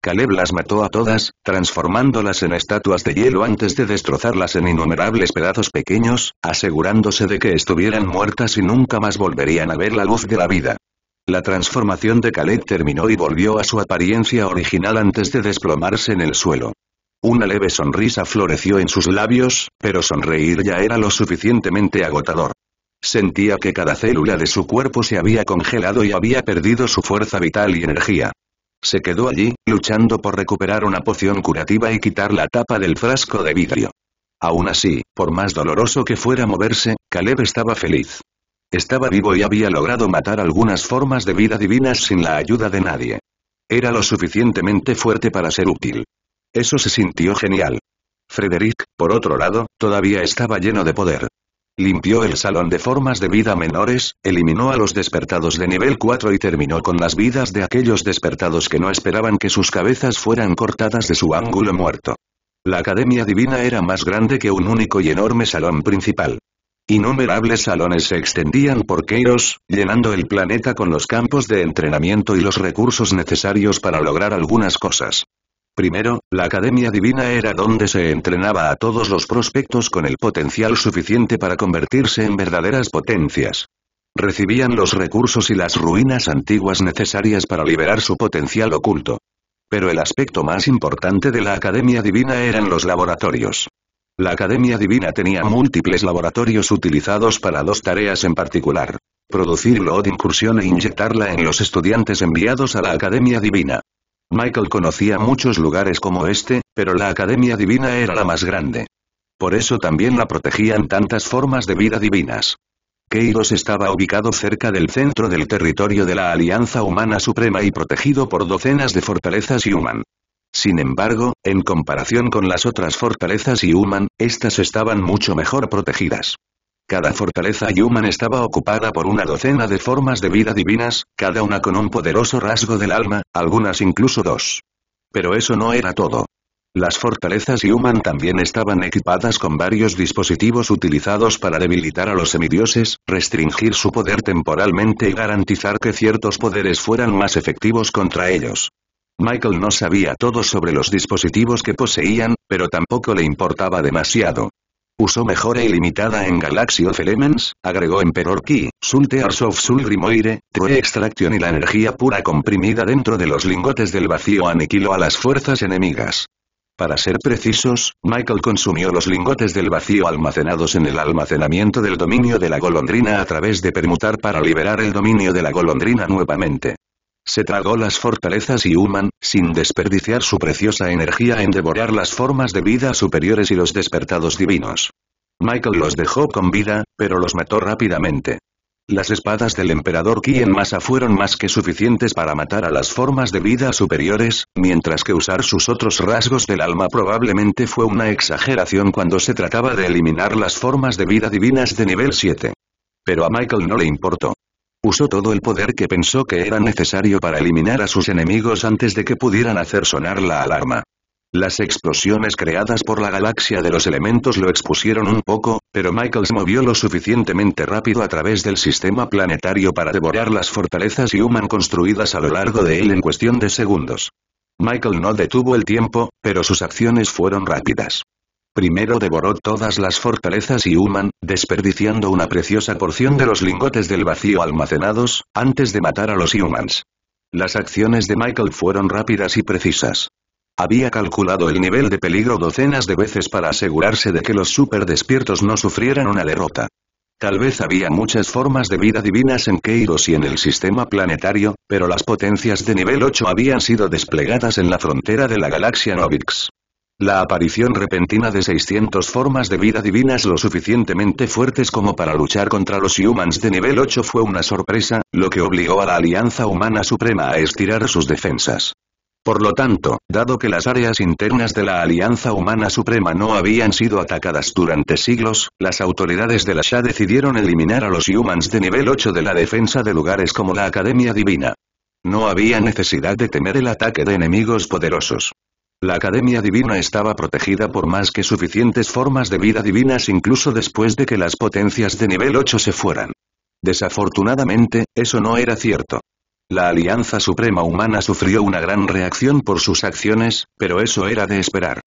Caleb las mató a todas, transformándolas en estatuas de hielo antes de destrozarlas en innumerables pedazos pequeños, asegurándose de que estuvieran muertas y nunca más volverían a ver la luz de la vida. La transformación de Caleb terminó y volvió a su apariencia original antes de desplomarse en el suelo. Una leve sonrisa floreció en sus labios, pero sonreír ya era lo suficientemente agotador. Sentía que cada célula de su cuerpo se había congelado y había perdido su fuerza vital y energía. Se quedó allí, luchando por recuperar una poción curativa y quitar la tapa del frasco de vidrio. Aún así, por más doloroso que fuera moverse, Caleb estaba feliz. Estaba vivo y había logrado matar algunas formas de vida divinas sin la ayuda de nadie. Era lo suficientemente fuerte para ser útil. Eso se sintió genial. Frederick, por otro lado, todavía estaba lleno de poder. Limpió el salón de formas de vida menores, eliminó a los despertados de nivel 4 y terminó con las vidas de aquellos despertados que no esperaban que sus cabezas fueran cortadas de su ángulo muerto. La Academia Divina era más grande que un único y enorme salón principal. Innumerables salones se extendían por Keiros, llenando el planeta con los campos de entrenamiento y los recursos necesarios para lograr algunas cosas. Primero, la Academia Divina era donde se entrenaba a todos los prospectos con el potencial suficiente para convertirse en verdaderas potencias. Recibían los recursos y las ruinas antiguas necesarias para liberar su potencial oculto. Pero el aspecto más importante de la Academia Divina eran los laboratorios. La Academia Divina tenía múltiples laboratorios utilizados para dos tareas en particular. Producir de Incursión e inyectarla en los estudiantes enviados a la Academia Divina. Michael conocía muchos lugares como este, pero la Academia Divina era la más grande. Por eso también la protegían tantas formas de vida divinas. Keiros estaba ubicado cerca del centro del territorio de la Alianza Humana Suprema y protegido por docenas de fortalezas Human. Sin embargo, en comparación con las otras fortalezas y Human, estas estaban mucho mejor protegidas. Cada fortaleza human estaba ocupada por una docena de formas de vida divinas, cada una con un poderoso rasgo del alma, algunas incluso dos. Pero eso no era todo. Las fortalezas human también estaban equipadas con varios dispositivos utilizados para debilitar a los semidioses, restringir su poder temporalmente y garantizar que ciertos poderes fueran más efectivos contra ellos. Michael no sabía todo sobre los dispositivos que poseían, pero tampoco le importaba demasiado. Usó mejora ilimitada en Galaxy of Elements, agregó Emperor Key, Sultears of Sul Grimoire, True Extraction y la energía pura comprimida dentro de los lingotes del vacío aniquiló a las fuerzas enemigas. Para ser precisos, Michael consumió los lingotes del vacío almacenados en el almacenamiento del dominio de la golondrina a través de permutar para liberar el dominio de la golondrina nuevamente se tragó las fortalezas y Human, sin desperdiciar su preciosa energía en devorar las formas de vida superiores y los despertados divinos. Michael los dejó con vida, pero los mató rápidamente. Las espadas del emperador Ki en masa fueron más que suficientes para matar a las formas de vida superiores, mientras que usar sus otros rasgos del alma probablemente fue una exageración cuando se trataba de eliminar las formas de vida divinas de nivel 7. Pero a Michael no le importó. Usó todo el poder que pensó que era necesario para eliminar a sus enemigos antes de que pudieran hacer sonar la alarma. Las explosiones creadas por la galaxia de los elementos lo expusieron un poco, pero Michael se movió lo suficientemente rápido a través del sistema planetario para devorar las fortalezas y Human construidas a lo largo de él en cuestión de segundos. Michael no detuvo el tiempo, pero sus acciones fueron rápidas. Primero devoró todas las fortalezas y Human, desperdiciando una preciosa porción de los lingotes del vacío almacenados, antes de matar a los Humans. Las acciones de Michael fueron rápidas y precisas. Había calculado el nivel de peligro docenas de veces para asegurarse de que los despiertos no sufrieran una derrota. Tal vez había muchas formas de vida divinas en Keiros y en el sistema planetario, pero las potencias de nivel 8 habían sido desplegadas en la frontera de la galaxia Novix. La aparición repentina de 600 formas de vida divinas lo suficientemente fuertes como para luchar contra los humans de nivel 8 fue una sorpresa, lo que obligó a la Alianza Humana Suprema a estirar sus defensas. Por lo tanto, dado que las áreas internas de la Alianza Humana Suprema no habían sido atacadas durante siglos, las autoridades de la SHA decidieron eliminar a los humans de nivel 8 de la defensa de lugares como la Academia Divina. No había necesidad de temer el ataque de enemigos poderosos. La Academia Divina estaba protegida por más que suficientes formas de vida divinas incluso después de que las potencias de nivel 8 se fueran. Desafortunadamente, eso no era cierto. La Alianza Suprema Humana sufrió una gran reacción por sus acciones, pero eso era de esperar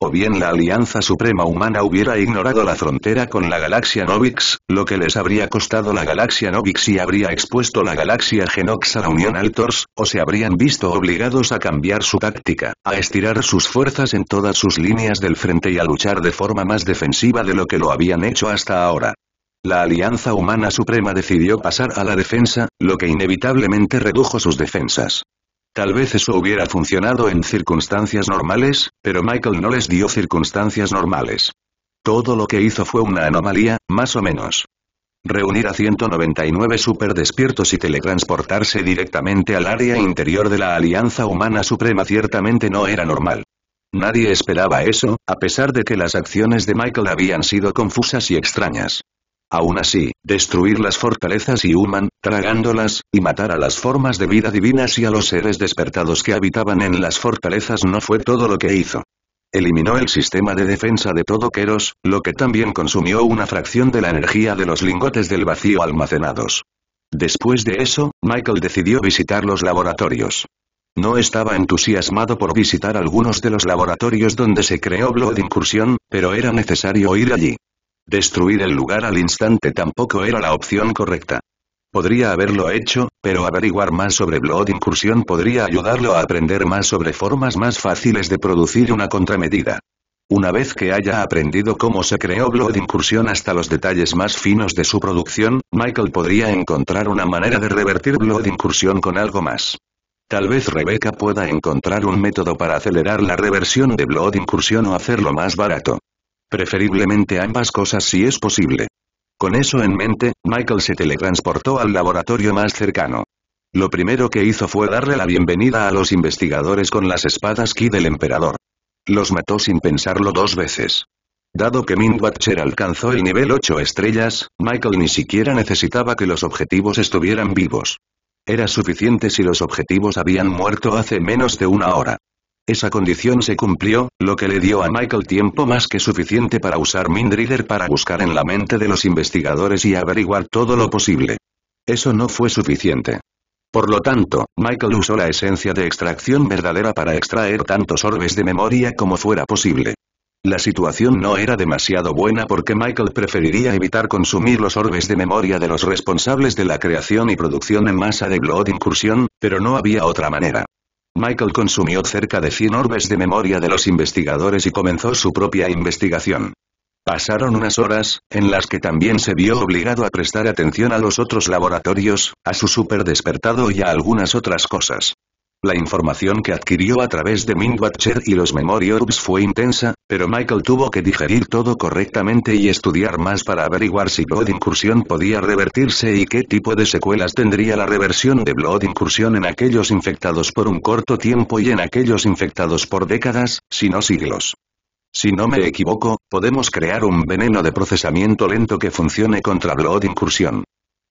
o bien la Alianza Suprema Humana hubiera ignorado la frontera con la galaxia Novix, lo que les habría costado la galaxia Novix y habría expuesto la galaxia Genox a la Unión Altors, o se habrían visto obligados a cambiar su táctica, a estirar sus fuerzas en todas sus líneas del frente y a luchar de forma más defensiva de lo que lo habían hecho hasta ahora. La Alianza Humana Suprema decidió pasar a la defensa, lo que inevitablemente redujo sus defensas. Tal vez eso hubiera funcionado en circunstancias normales, pero Michael no les dio circunstancias normales. Todo lo que hizo fue una anomalía, más o menos. Reunir a 199 superdespiertos y teletransportarse directamente al área interior de la Alianza Humana Suprema ciertamente no era normal. Nadie esperaba eso, a pesar de que las acciones de Michael habían sido confusas y extrañas. Aún así, destruir las fortalezas y human, tragándolas, y matar a las formas de vida divinas y a los seres despertados que habitaban en las fortalezas no fue todo lo que hizo. Eliminó el sistema de defensa de todo Keros, lo que también consumió una fracción de la energía de los lingotes del vacío almacenados. Después de eso, Michael decidió visitar los laboratorios. No estaba entusiasmado por visitar algunos de los laboratorios donde se creó Blood Incursión, pero era necesario ir allí. Destruir el lugar al instante tampoco era la opción correcta. Podría haberlo hecho, pero averiguar más sobre Blood Incursión podría ayudarlo a aprender más sobre formas más fáciles de producir una contramedida. Una vez que haya aprendido cómo se creó Blood Incursión hasta los detalles más finos de su producción, Michael podría encontrar una manera de revertir Blood Incursión con algo más. Tal vez Rebecca pueda encontrar un método para acelerar la reversión de Blood Incursión o hacerlo más barato. Preferiblemente ambas cosas si es posible. Con eso en mente, Michael se teletransportó al laboratorio más cercano. Lo primero que hizo fue darle la bienvenida a los investigadores con las espadas Ki del emperador. Los mató sin pensarlo dos veces. Dado que Mindwatcher alcanzó el nivel 8 estrellas, Michael ni siquiera necesitaba que los objetivos estuvieran vivos. Era suficiente si los objetivos habían muerto hace menos de una hora. Esa condición se cumplió, lo que le dio a Michael tiempo más que suficiente para usar Mindreader para buscar en la mente de los investigadores y averiguar todo lo posible. Eso no fue suficiente. Por lo tanto, Michael usó la esencia de extracción verdadera para extraer tantos orbes de memoria como fuera posible. La situación no era demasiado buena porque Michael preferiría evitar consumir los orbes de memoria de los responsables de la creación y producción en masa de Blood Incursión, pero no había otra manera. Michael consumió cerca de 100 orbes de memoria de los investigadores y comenzó su propia investigación. Pasaron unas horas, en las que también se vio obligado a prestar atención a los otros laboratorios, a su superdespertado y a algunas otras cosas. La información que adquirió a través de Mint y los Memory fue intensa, pero Michael tuvo que digerir todo correctamente y estudiar más para averiguar si Blood Incursión podía revertirse y qué tipo de secuelas tendría la reversión de Blood Incursión en aquellos infectados por un corto tiempo y en aquellos infectados por décadas, si no siglos. Si no me equivoco, podemos crear un veneno de procesamiento lento que funcione contra Blood Incursión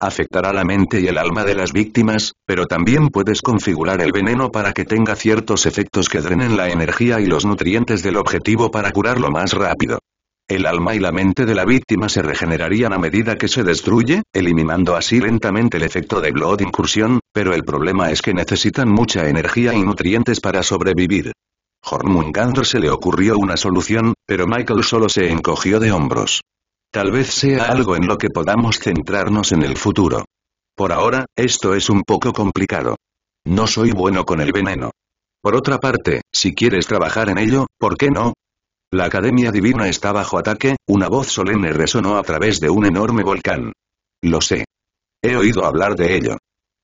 afectará la mente y el alma de las víctimas, pero también puedes configurar el veneno para que tenga ciertos efectos que drenen la energía y los nutrientes del objetivo para curarlo más rápido. El alma y la mente de la víctima se regenerarían a medida que se destruye, eliminando así lentamente el efecto de Blood Incursión, pero el problema es que necesitan mucha energía y nutrientes para sobrevivir. Hormungandr se le ocurrió una solución, pero Michael solo se encogió de hombros. Tal vez sea algo en lo que podamos centrarnos en el futuro. Por ahora, esto es un poco complicado. No soy bueno con el veneno. Por otra parte, si quieres trabajar en ello, ¿por qué no? La Academia Divina está bajo ataque, una voz solemne resonó a través de un enorme volcán. Lo sé. He oído hablar de ello.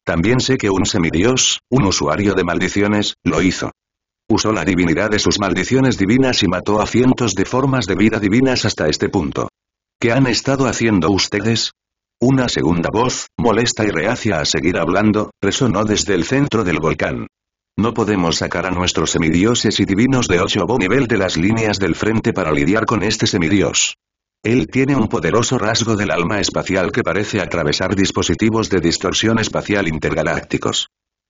También sé que un semidios, un usuario de maldiciones, lo hizo. Usó la divinidad de sus maldiciones divinas y mató a cientos de formas de vida divinas hasta este punto. ¿Qué han estado haciendo ustedes? Una segunda voz, molesta y reacia a seguir hablando, resonó desde el centro del volcán. No podemos sacar a nuestros semidioses y divinos de ocho o nivel de las líneas del frente para lidiar con este semidios. Él tiene un poderoso rasgo del alma espacial que parece atravesar dispositivos de distorsión espacial intergalácticos.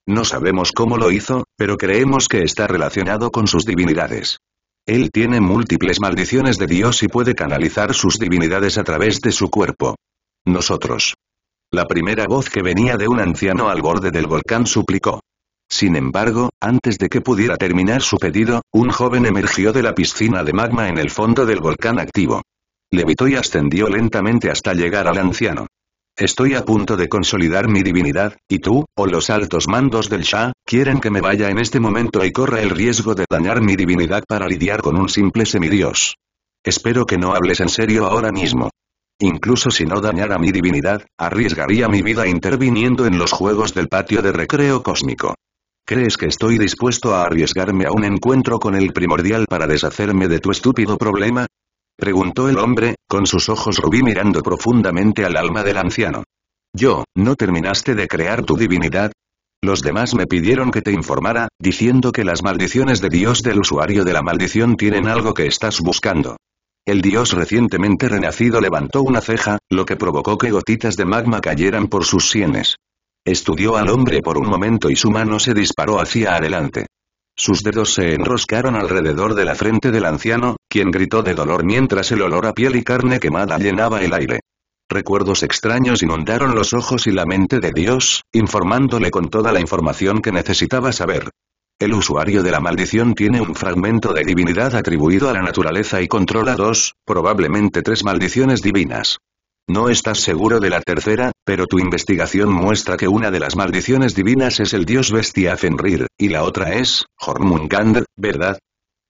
No sabemos cómo lo hizo, pero creemos que está relacionado con sus divinidades. Él tiene múltiples maldiciones de Dios y puede canalizar sus divinidades a través de su cuerpo. Nosotros. La primera voz que venía de un anciano al borde del volcán suplicó. Sin embargo, antes de que pudiera terminar su pedido, un joven emergió de la piscina de magma en el fondo del volcán activo. Levitó y ascendió lentamente hasta llegar al anciano. Estoy a punto de consolidar mi divinidad, y tú, o los altos mandos del Shah, quieren que me vaya en este momento y corra el riesgo de dañar mi divinidad para lidiar con un simple semidios. Espero que no hables en serio ahora mismo. Incluso si no dañara mi divinidad, arriesgaría mi vida interviniendo en los juegos del patio de recreo cósmico. ¿Crees que estoy dispuesto a arriesgarme a un encuentro con el primordial para deshacerme de tu estúpido problema? preguntó el hombre, con sus ojos rubí mirando profundamente al alma del anciano. Yo, ¿no terminaste de crear tu divinidad? Los demás me pidieron que te informara, diciendo que las maldiciones de Dios del usuario de la maldición tienen algo que estás buscando. El dios recientemente renacido levantó una ceja, lo que provocó que gotitas de magma cayeran por sus sienes. Estudió al hombre por un momento y su mano se disparó hacia adelante. Sus dedos se enroscaron alrededor de la frente del anciano, quien gritó de dolor mientras el olor a piel y carne quemada llenaba el aire. Recuerdos extraños inundaron los ojos y la mente de Dios, informándole con toda la información que necesitaba saber. El usuario de la maldición tiene un fragmento de divinidad atribuido a la naturaleza y controla dos, probablemente tres maldiciones divinas. No estás seguro de la tercera, pero tu investigación muestra que una de las maldiciones divinas es el dios bestia Fenrir, y la otra es, Jormungandr, ¿verdad?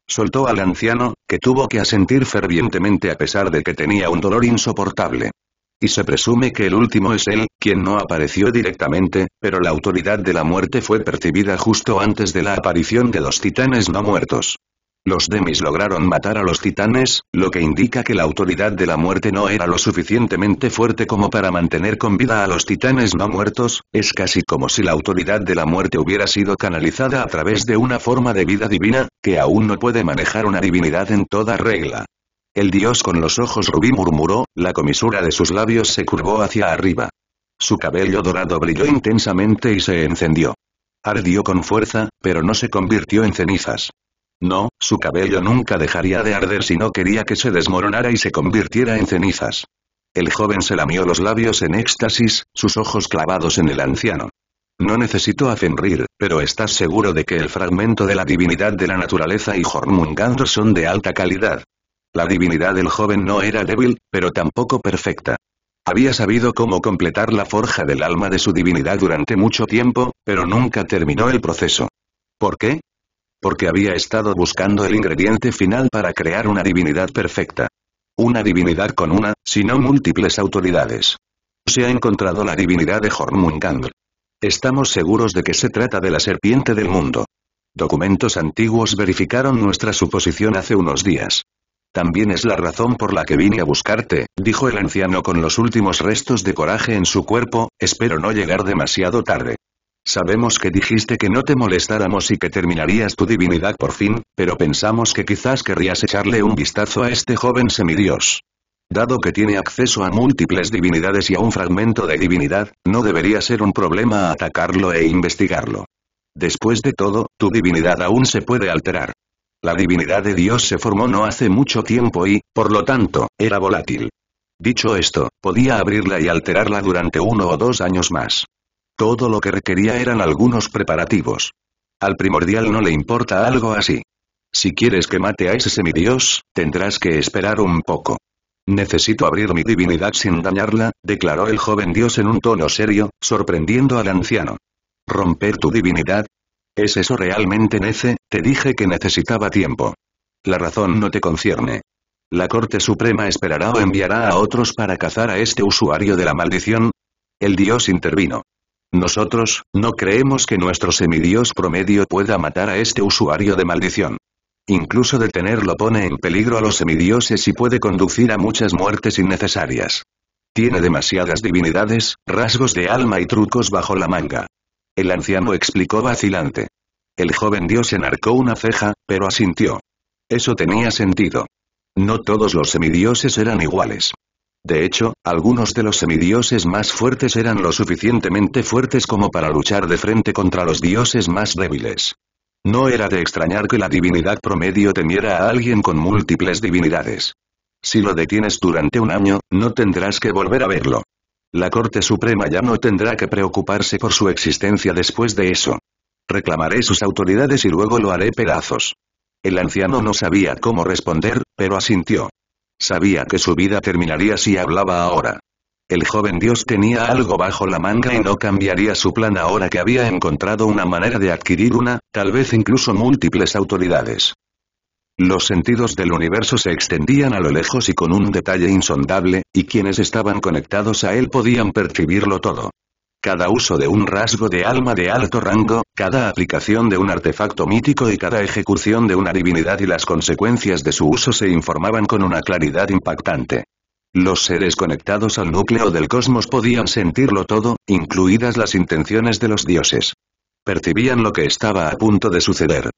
Soltó al anciano, que tuvo que asentir fervientemente a pesar de que tenía un dolor insoportable. Y se presume que el último es él, quien no apareció directamente, pero la autoridad de la muerte fue percibida justo antes de la aparición de los titanes no muertos. Los demis lograron matar a los titanes, lo que indica que la autoridad de la muerte no era lo suficientemente fuerte como para mantener con vida a los titanes no muertos, es casi como si la autoridad de la muerte hubiera sido canalizada a través de una forma de vida divina, que aún no puede manejar una divinidad en toda regla. El dios con los ojos rubí murmuró, la comisura de sus labios se curvó hacia arriba. Su cabello dorado brilló intensamente y se encendió. Ardió con fuerza, pero no se convirtió en cenizas. No, su cabello nunca dejaría de arder si no quería que se desmoronara y se convirtiera en cenizas. El joven se lamió los labios en éxtasis, sus ojos clavados en el anciano. No necesito a Fenrir, pero ¿estás seguro de que el fragmento de la divinidad de la naturaleza y Jormungandr son de alta calidad? La divinidad del joven no era débil, pero tampoco perfecta. Había sabido cómo completar la forja del alma de su divinidad durante mucho tiempo, pero nunca terminó el proceso. ¿Por qué? porque había estado buscando el ingrediente final para crear una divinidad perfecta. Una divinidad con una, si no múltiples autoridades. Se ha encontrado la divinidad de Hormungandr. Estamos seguros de que se trata de la serpiente del mundo. Documentos antiguos verificaron nuestra suposición hace unos días. También es la razón por la que vine a buscarte, dijo el anciano con los últimos restos de coraje en su cuerpo, espero no llegar demasiado tarde. Sabemos que dijiste que no te molestáramos y que terminarías tu divinidad por fin, pero pensamos que quizás querrías echarle un vistazo a este joven semidios. Dado que tiene acceso a múltiples divinidades y a un fragmento de divinidad, no debería ser un problema atacarlo e investigarlo. Después de todo, tu divinidad aún se puede alterar. La divinidad de Dios se formó no hace mucho tiempo y, por lo tanto, era volátil. Dicho esto, podía abrirla y alterarla durante uno o dos años más. Todo lo que requería eran algunos preparativos. Al primordial no le importa algo así. Si quieres que mate a ese semidios, tendrás que esperar un poco. Necesito abrir mi divinidad sin dañarla, declaró el joven dios en un tono serio, sorprendiendo al anciano. ¿Romper tu divinidad? ¿Es eso realmente nece? Te dije que necesitaba tiempo. La razón no te concierne. La Corte Suprema esperará o enviará a otros para cazar a este usuario de la maldición. El dios intervino. Nosotros, no creemos que nuestro semidios promedio pueda matar a este usuario de maldición. Incluso detenerlo pone en peligro a los semidioses y puede conducir a muchas muertes innecesarias. Tiene demasiadas divinidades, rasgos de alma y trucos bajo la manga. El anciano explicó vacilante. El joven dios enarcó una ceja, pero asintió. Eso tenía sentido. No todos los semidioses eran iguales. De hecho, algunos de los semidioses más fuertes eran lo suficientemente fuertes como para luchar de frente contra los dioses más débiles. No era de extrañar que la divinidad promedio temiera a alguien con múltiples divinidades. Si lo detienes durante un año, no tendrás que volver a verlo. La Corte Suprema ya no tendrá que preocuparse por su existencia después de eso. Reclamaré sus autoridades y luego lo haré pedazos. El anciano no sabía cómo responder, pero asintió. Sabía que su vida terminaría si hablaba ahora. El joven dios tenía algo bajo la manga y no cambiaría su plan ahora que había encontrado una manera de adquirir una, tal vez incluso múltiples autoridades. Los sentidos del universo se extendían a lo lejos y con un detalle insondable, y quienes estaban conectados a él podían percibirlo todo cada uso de un rasgo de alma de alto rango, cada aplicación de un artefacto mítico y cada ejecución de una divinidad y las consecuencias de su uso se informaban con una claridad impactante. Los seres conectados al núcleo del cosmos podían sentirlo todo, incluidas las intenciones de los dioses. Percibían lo que estaba a punto de suceder.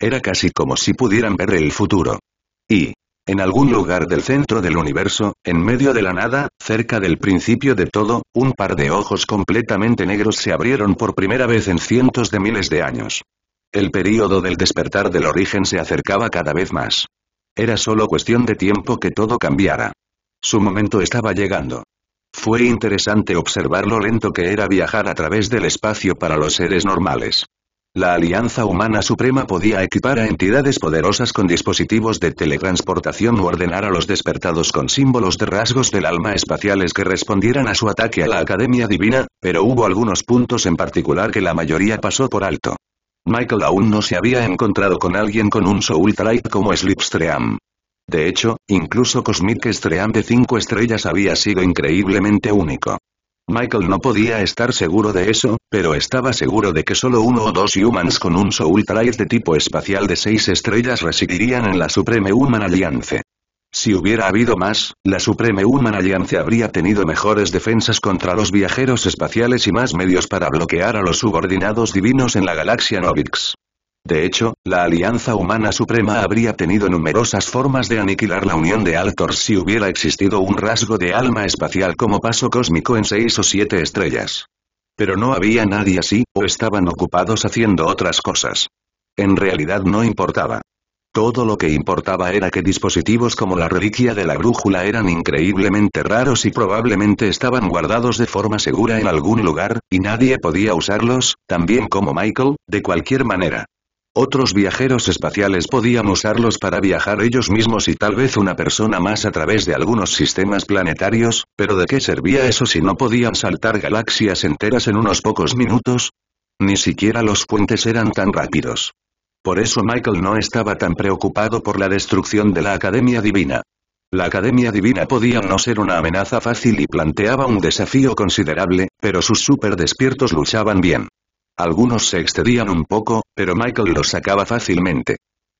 Era casi como si pudieran ver el futuro. Y, en algún lugar del centro del universo, en medio de la nada, cerca del principio de todo, un par de ojos completamente negros se abrieron por primera vez en cientos de miles de años. El período del despertar del origen se acercaba cada vez más. Era solo cuestión de tiempo que todo cambiara. Su momento estaba llegando. Fue interesante observar lo lento que era viajar a través del espacio para los seres normales. La Alianza Humana Suprema podía equipar a entidades poderosas con dispositivos de teletransportación o ordenar a los despertados con símbolos de rasgos del alma espaciales que respondieran a su ataque a la Academia Divina, pero hubo algunos puntos en particular que la mayoría pasó por alto. Michael aún no se había encontrado con alguien con un Soul Tribe como Slipstream. De hecho, incluso Cosmic Stream de 5 estrellas había sido increíblemente único. Michael no podía estar seguro de eso, pero estaba seguro de que solo uno o dos humans con un Soul Trait de tipo espacial de seis estrellas residirían en la Supreme Human Alliance. Si hubiera habido más, la Supreme Human Alliance habría tenido mejores defensas contra los viajeros espaciales y más medios para bloquear a los subordinados divinos en la galaxia Novix. De hecho, la alianza humana suprema habría tenido numerosas formas de aniquilar la unión de Altors si hubiera existido un rasgo de alma espacial como paso cósmico en seis o siete estrellas. Pero no había nadie así, o estaban ocupados haciendo otras cosas. En realidad no importaba. Todo lo que importaba era que dispositivos como la reliquia de la brújula eran increíblemente raros y probablemente estaban guardados de forma segura en algún lugar, y nadie podía usarlos, también como Michael, de cualquier manera. Otros viajeros espaciales podían usarlos para viajar ellos mismos y tal vez una persona más a través de algunos sistemas planetarios, pero ¿de qué servía eso si no podían saltar galaxias enteras en unos pocos minutos? Ni siquiera los puentes eran tan rápidos. Por eso Michael no estaba tan preocupado por la destrucción de la Academia Divina. La Academia Divina podía no ser una amenaza fácil y planteaba un desafío considerable, pero sus super despiertos luchaban bien. Algunos se excedían un poco, pero Michael los sacaba fácilmente.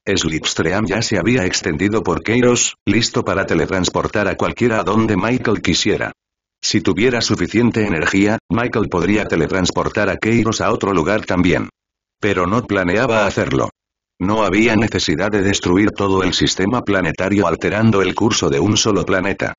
Slipstream ya se había extendido por Keiros, listo para teletransportar a cualquiera a donde Michael quisiera. Si tuviera suficiente energía, Michael podría teletransportar a Keiros a otro lugar también. Pero no planeaba hacerlo. No había necesidad de destruir todo el sistema planetario alterando el curso de un solo planeta.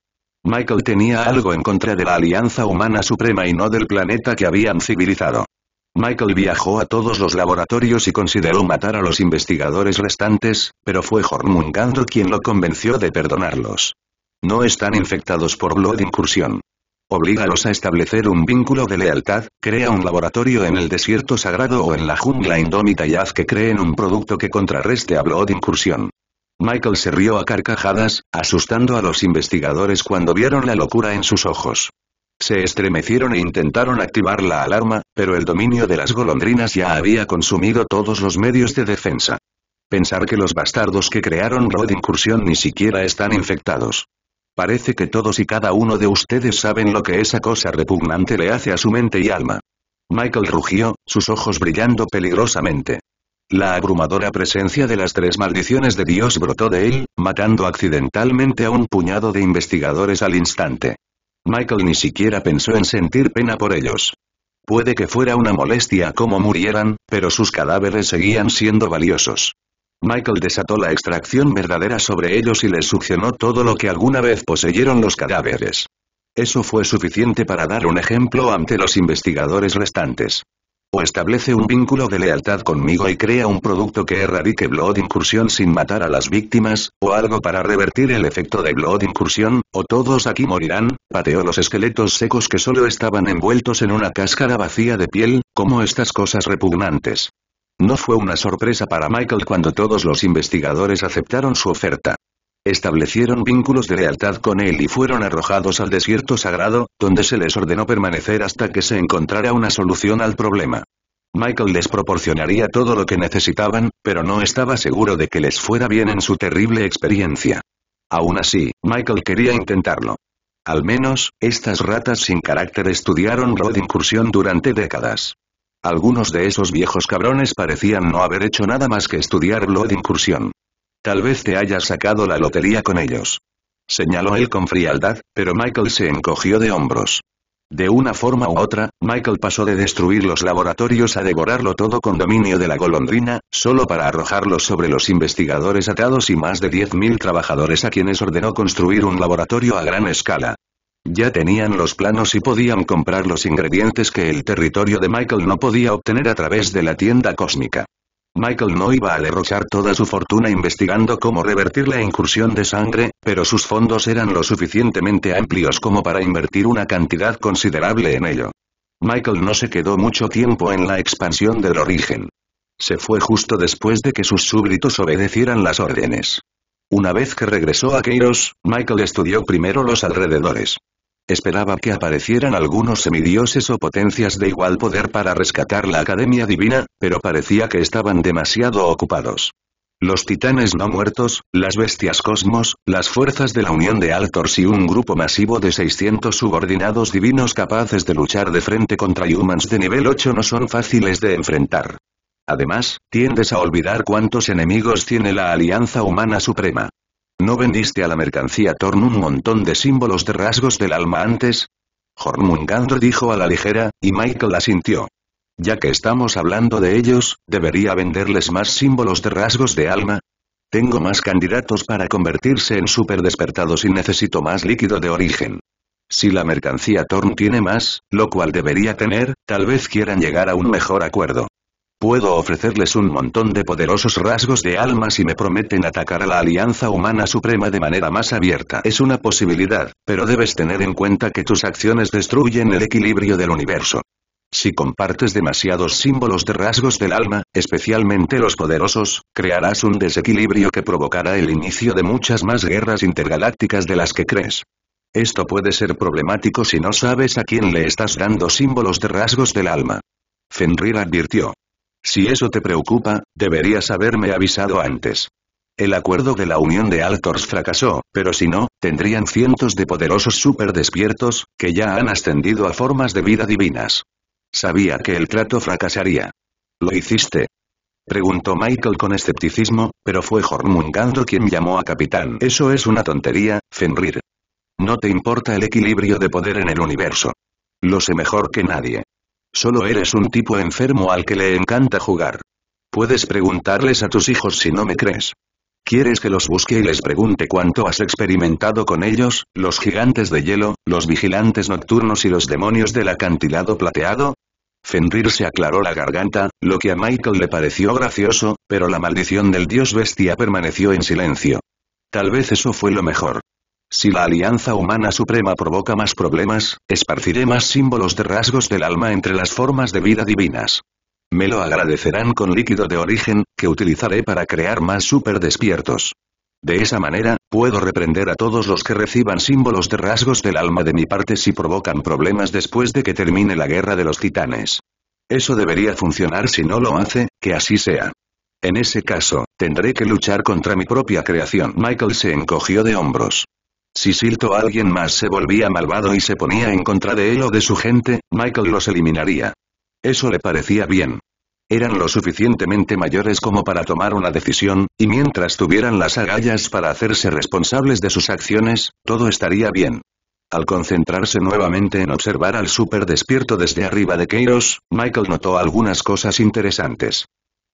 Michael tenía algo en contra de la Alianza Humana Suprema y no del planeta que habían civilizado. Michael viajó a todos los laboratorios y consideró matar a los investigadores restantes, pero fue Jormungandr quien lo convenció de perdonarlos. No están infectados por Blood Incursión. Oblígalos a establecer un vínculo de lealtad, crea un laboratorio en el desierto sagrado o en la jungla indómita y haz que creen un producto que contrarreste a Blood Incursión. Michael se rió a carcajadas, asustando a los investigadores cuando vieron la locura en sus ojos. Se estremecieron e intentaron activar la alarma, pero el dominio de las golondrinas ya había consumido todos los medios de defensa. Pensar que los bastardos que crearon Road Incursión ni siquiera están infectados. Parece que todos y cada uno de ustedes saben lo que esa cosa repugnante le hace a su mente y alma. Michael rugió, sus ojos brillando peligrosamente. La abrumadora presencia de las tres maldiciones de Dios brotó de él, matando accidentalmente a un puñado de investigadores al instante. Michael ni siquiera pensó en sentir pena por ellos. Puede que fuera una molestia como murieran, pero sus cadáveres seguían siendo valiosos. Michael desató la extracción verdadera sobre ellos y les succionó todo lo que alguna vez poseyeron los cadáveres. Eso fue suficiente para dar un ejemplo ante los investigadores restantes o establece un vínculo de lealtad conmigo y crea un producto que erradique Blood Incursión sin matar a las víctimas, o algo para revertir el efecto de Blood Incursión, o todos aquí morirán, pateó los esqueletos secos que solo estaban envueltos en una cáscara vacía de piel, como estas cosas repugnantes. No fue una sorpresa para Michael cuando todos los investigadores aceptaron su oferta establecieron vínculos de lealtad con él y fueron arrojados al desierto sagrado, donde se les ordenó permanecer hasta que se encontrara una solución al problema. Michael les proporcionaría todo lo que necesitaban, pero no estaba seguro de que les fuera bien en su terrible experiencia. Aún así, Michael quería intentarlo. Al menos, estas ratas sin carácter estudiaron de Incursión durante décadas. Algunos de esos viejos cabrones parecían no haber hecho nada más que estudiar Blood Incursión. Tal vez te haya sacado la lotería con ellos. Señaló él con frialdad, pero Michael se encogió de hombros. De una forma u otra, Michael pasó de destruir los laboratorios a devorarlo todo con dominio de la golondrina, solo para arrojarlos sobre los investigadores atados y más de 10.000 trabajadores a quienes ordenó construir un laboratorio a gran escala. Ya tenían los planos y podían comprar los ingredientes que el territorio de Michael no podía obtener a través de la tienda cósmica. Michael no iba a derrochar toda su fortuna investigando cómo revertir la incursión de sangre, pero sus fondos eran lo suficientemente amplios como para invertir una cantidad considerable en ello. Michael no se quedó mucho tiempo en la expansión del origen. Se fue justo después de que sus súbditos obedecieran las órdenes. Una vez que regresó a Keiros, Michael estudió primero los alrededores. Esperaba que aparecieran algunos semidioses o potencias de igual poder para rescatar la Academia Divina, pero parecía que estaban demasiado ocupados. Los titanes no muertos, las bestias cosmos, las fuerzas de la Unión de Altors y un grupo masivo de 600 subordinados divinos capaces de luchar de frente contra humans de nivel 8 no son fáciles de enfrentar. Además, tiendes a olvidar cuántos enemigos tiene la Alianza Humana Suprema. ¿No vendiste a la mercancía Torn un montón de símbolos de rasgos del alma antes? Jormungandr dijo a la ligera, y Michael asintió. Ya que estamos hablando de ellos, ¿debería venderles más símbolos de rasgos de alma? Tengo más candidatos para convertirse en despertados y necesito más líquido de origen. Si la mercancía Torn tiene más, lo cual debería tener, tal vez quieran llegar a un mejor acuerdo. Puedo ofrecerles un montón de poderosos rasgos de alma si me prometen atacar a la Alianza Humana Suprema de manera más abierta. Es una posibilidad, pero debes tener en cuenta que tus acciones destruyen el equilibrio del universo. Si compartes demasiados símbolos de rasgos del alma, especialmente los poderosos, crearás un desequilibrio que provocará el inicio de muchas más guerras intergalácticas de las que crees. Esto puede ser problemático si no sabes a quién le estás dando símbolos de rasgos del alma. Fenrir advirtió. Si eso te preocupa, deberías haberme avisado antes. El acuerdo de la unión de Altors fracasó, pero si no, tendrían cientos de poderosos super despiertos, que ya han ascendido a formas de vida divinas. Sabía que el trato fracasaría. ¿Lo hiciste? Preguntó Michael con escepticismo, pero fue Jormungandr quien llamó a capitán. Eso es una tontería, Fenrir. No te importa el equilibrio de poder en el universo. Lo sé mejor que nadie. Solo eres un tipo enfermo al que le encanta jugar. Puedes preguntarles a tus hijos si no me crees. ¿Quieres que los busque y les pregunte cuánto has experimentado con ellos, los gigantes de hielo, los vigilantes nocturnos y los demonios del acantilado plateado? Fenrir se aclaró la garganta, lo que a Michael le pareció gracioso, pero la maldición del dios bestia permaneció en silencio. Tal vez eso fue lo mejor. Si la alianza humana suprema provoca más problemas, esparciré más símbolos de rasgos del alma entre las formas de vida divinas. Me lo agradecerán con líquido de origen, que utilizaré para crear más super despiertos. De esa manera, puedo reprender a todos los que reciban símbolos de rasgos del alma de mi parte si provocan problemas después de que termine la guerra de los titanes. Eso debería funcionar si no lo hace, que así sea. En ese caso, tendré que luchar contra mi propia creación. Michael se encogió de hombros. Si Silto alguien más se volvía malvado y se ponía en contra de él o de su gente, Michael los eliminaría. Eso le parecía bien. Eran lo suficientemente mayores como para tomar una decisión, y mientras tuvieran las agallas para hacerse responsables de sus acciones, todo estaría bien. Al concentrarse nuevamente en observar al súper despierto desde arriba de Keiros, Michael notó algunas cosas interesantes.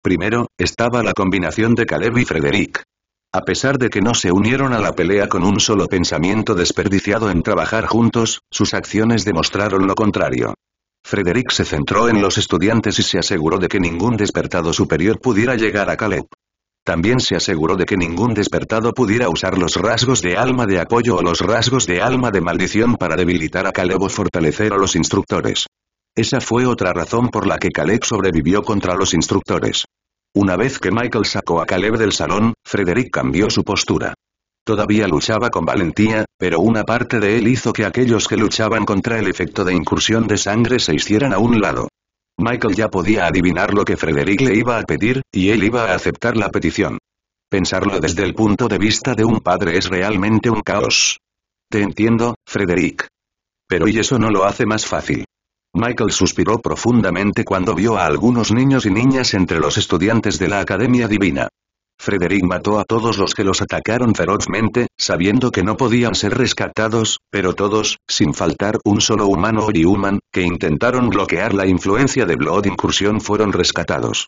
Primero, estaba la combinación de Caleb y Frederick. A pesar de que no se unieron a la pelea con un solo pensamiento desperdiciado en trabajar juntos, sus acciones demostraron lo contrario. Frederick se centró en los estudiantes y se aseguró de que ningún despertado superior pudiera llegar a Caleb. También se aseguró de que ningún despertado pudiera usar los rasgos de alma de apoyo o los rasgos de alma de maldición para debilitar a Caleb o fortalecer a los instructores. Esa fue otra razón por la que Caleb sobrevivió contra los instructores. Una vez que Michael sacó a Caleb del salón, Frederick cambió su postura. Todavía luchaba con valentía, pero una parte de él hizo que aquellos que luchaban contra el efecto de incursión de sangre se hicieran a un lado. Michael ya podía adivinar lo que Frederick le iba a pedir, y él iba a aceptar la petición. Pensarlo desde el punto de vista de un padre es realmente un caos. Te entiendo, Frederick. Pero y eso no lo hace más fácil. Michael suspiró profundamente cuando vio a algunos niños y niñas entre los estudiantes de la Academia Divina. Frederick mató a todos los que los atacaron ferozmente, sabiendo que no podían ser rescatados, pero todos, sin faltar un solo humano o human, que intentaron bloquear la influencia de Blood Incursión fueron rescatados.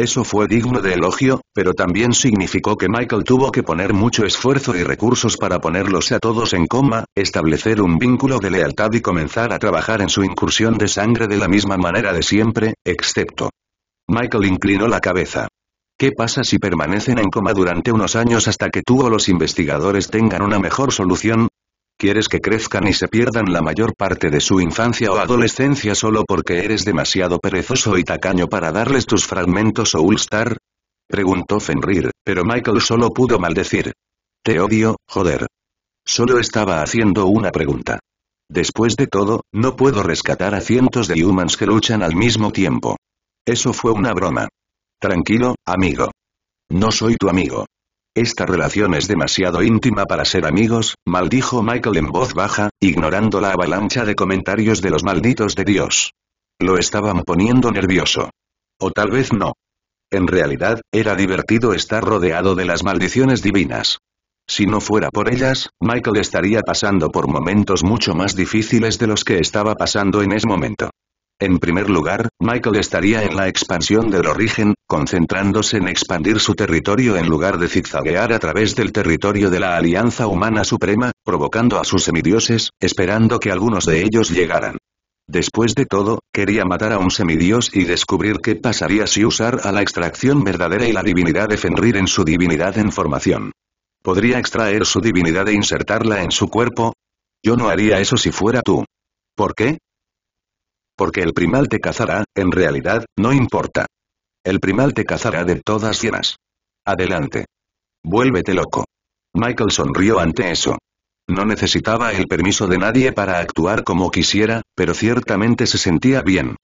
Eso fue digno de elogio, pero también significó que Michael tuvo que poner mucho esfuerzo y recursos para ponerlos a todos en coma, establecer un vínculo de lealtad y comenzar a trabajar en su incursión de sangre de la misma manera de siempre, excepto. Michael inclinó la cabeza. ¿Qué pasa si permanecen en coma durante unos años hasta que tú o los investigadores tengan una mejor solución? quieres que crezcan y se pierdan la mayor parte de su infancia o adolescencia solo porque eres demasiado perezoso y tacaño para darles tus fragmentos o Ulstar? Preguntó Fenrir, pero Michael solo pudo maldecir. Te odio, joder. Solo estaba haciendo una pregunta. Después de todo, no puedo rescatar a cientos de humans que luchan al mismo tiempo. Eso fue una broma. Tranquilo, amigo. No soy tu amigo. Esta relación es demasiado íntima para ser amigos, maldijo Michael en voz baja, ignorando la avalancha de comentarios de los malditos de Dios. Lo estaban poniendo nervioso. O tal vez no. En realidad, era divertido estar rodeado de las maldiciones divinas. Si no fuera por ellas, Michael estaría pasando por momentos mucho más difíciles de los que estaba pasando en ese momento. En primer lugar, Michael estaría en la expansión del origen, concentrándose en expandir su territorio en lugar de zigzaguear a través del territorio de la Alianza Humana Suprema, provocando a sus semidioses, esperando que algunos de ellos llegaran. Después de todo, quería matar a un semidios y descubrir qué pasaría si usar a la extracción verdadera y la divinidad de Fenrir en su divinidad en formación. ¿Podría extraer su divinidad e insertarla en su cuerpo? Yo no haría eso si fuera tú. ¿Por qué? porque el primal te cazará, en realidad, no importa. El primal te cazará de todas llenas. Adelante. Vuélvete loco. Michael sonrió ante eso. No necesitaba el permiso de nadie para actuar como quisiera, pero ciertamente se sentía bien.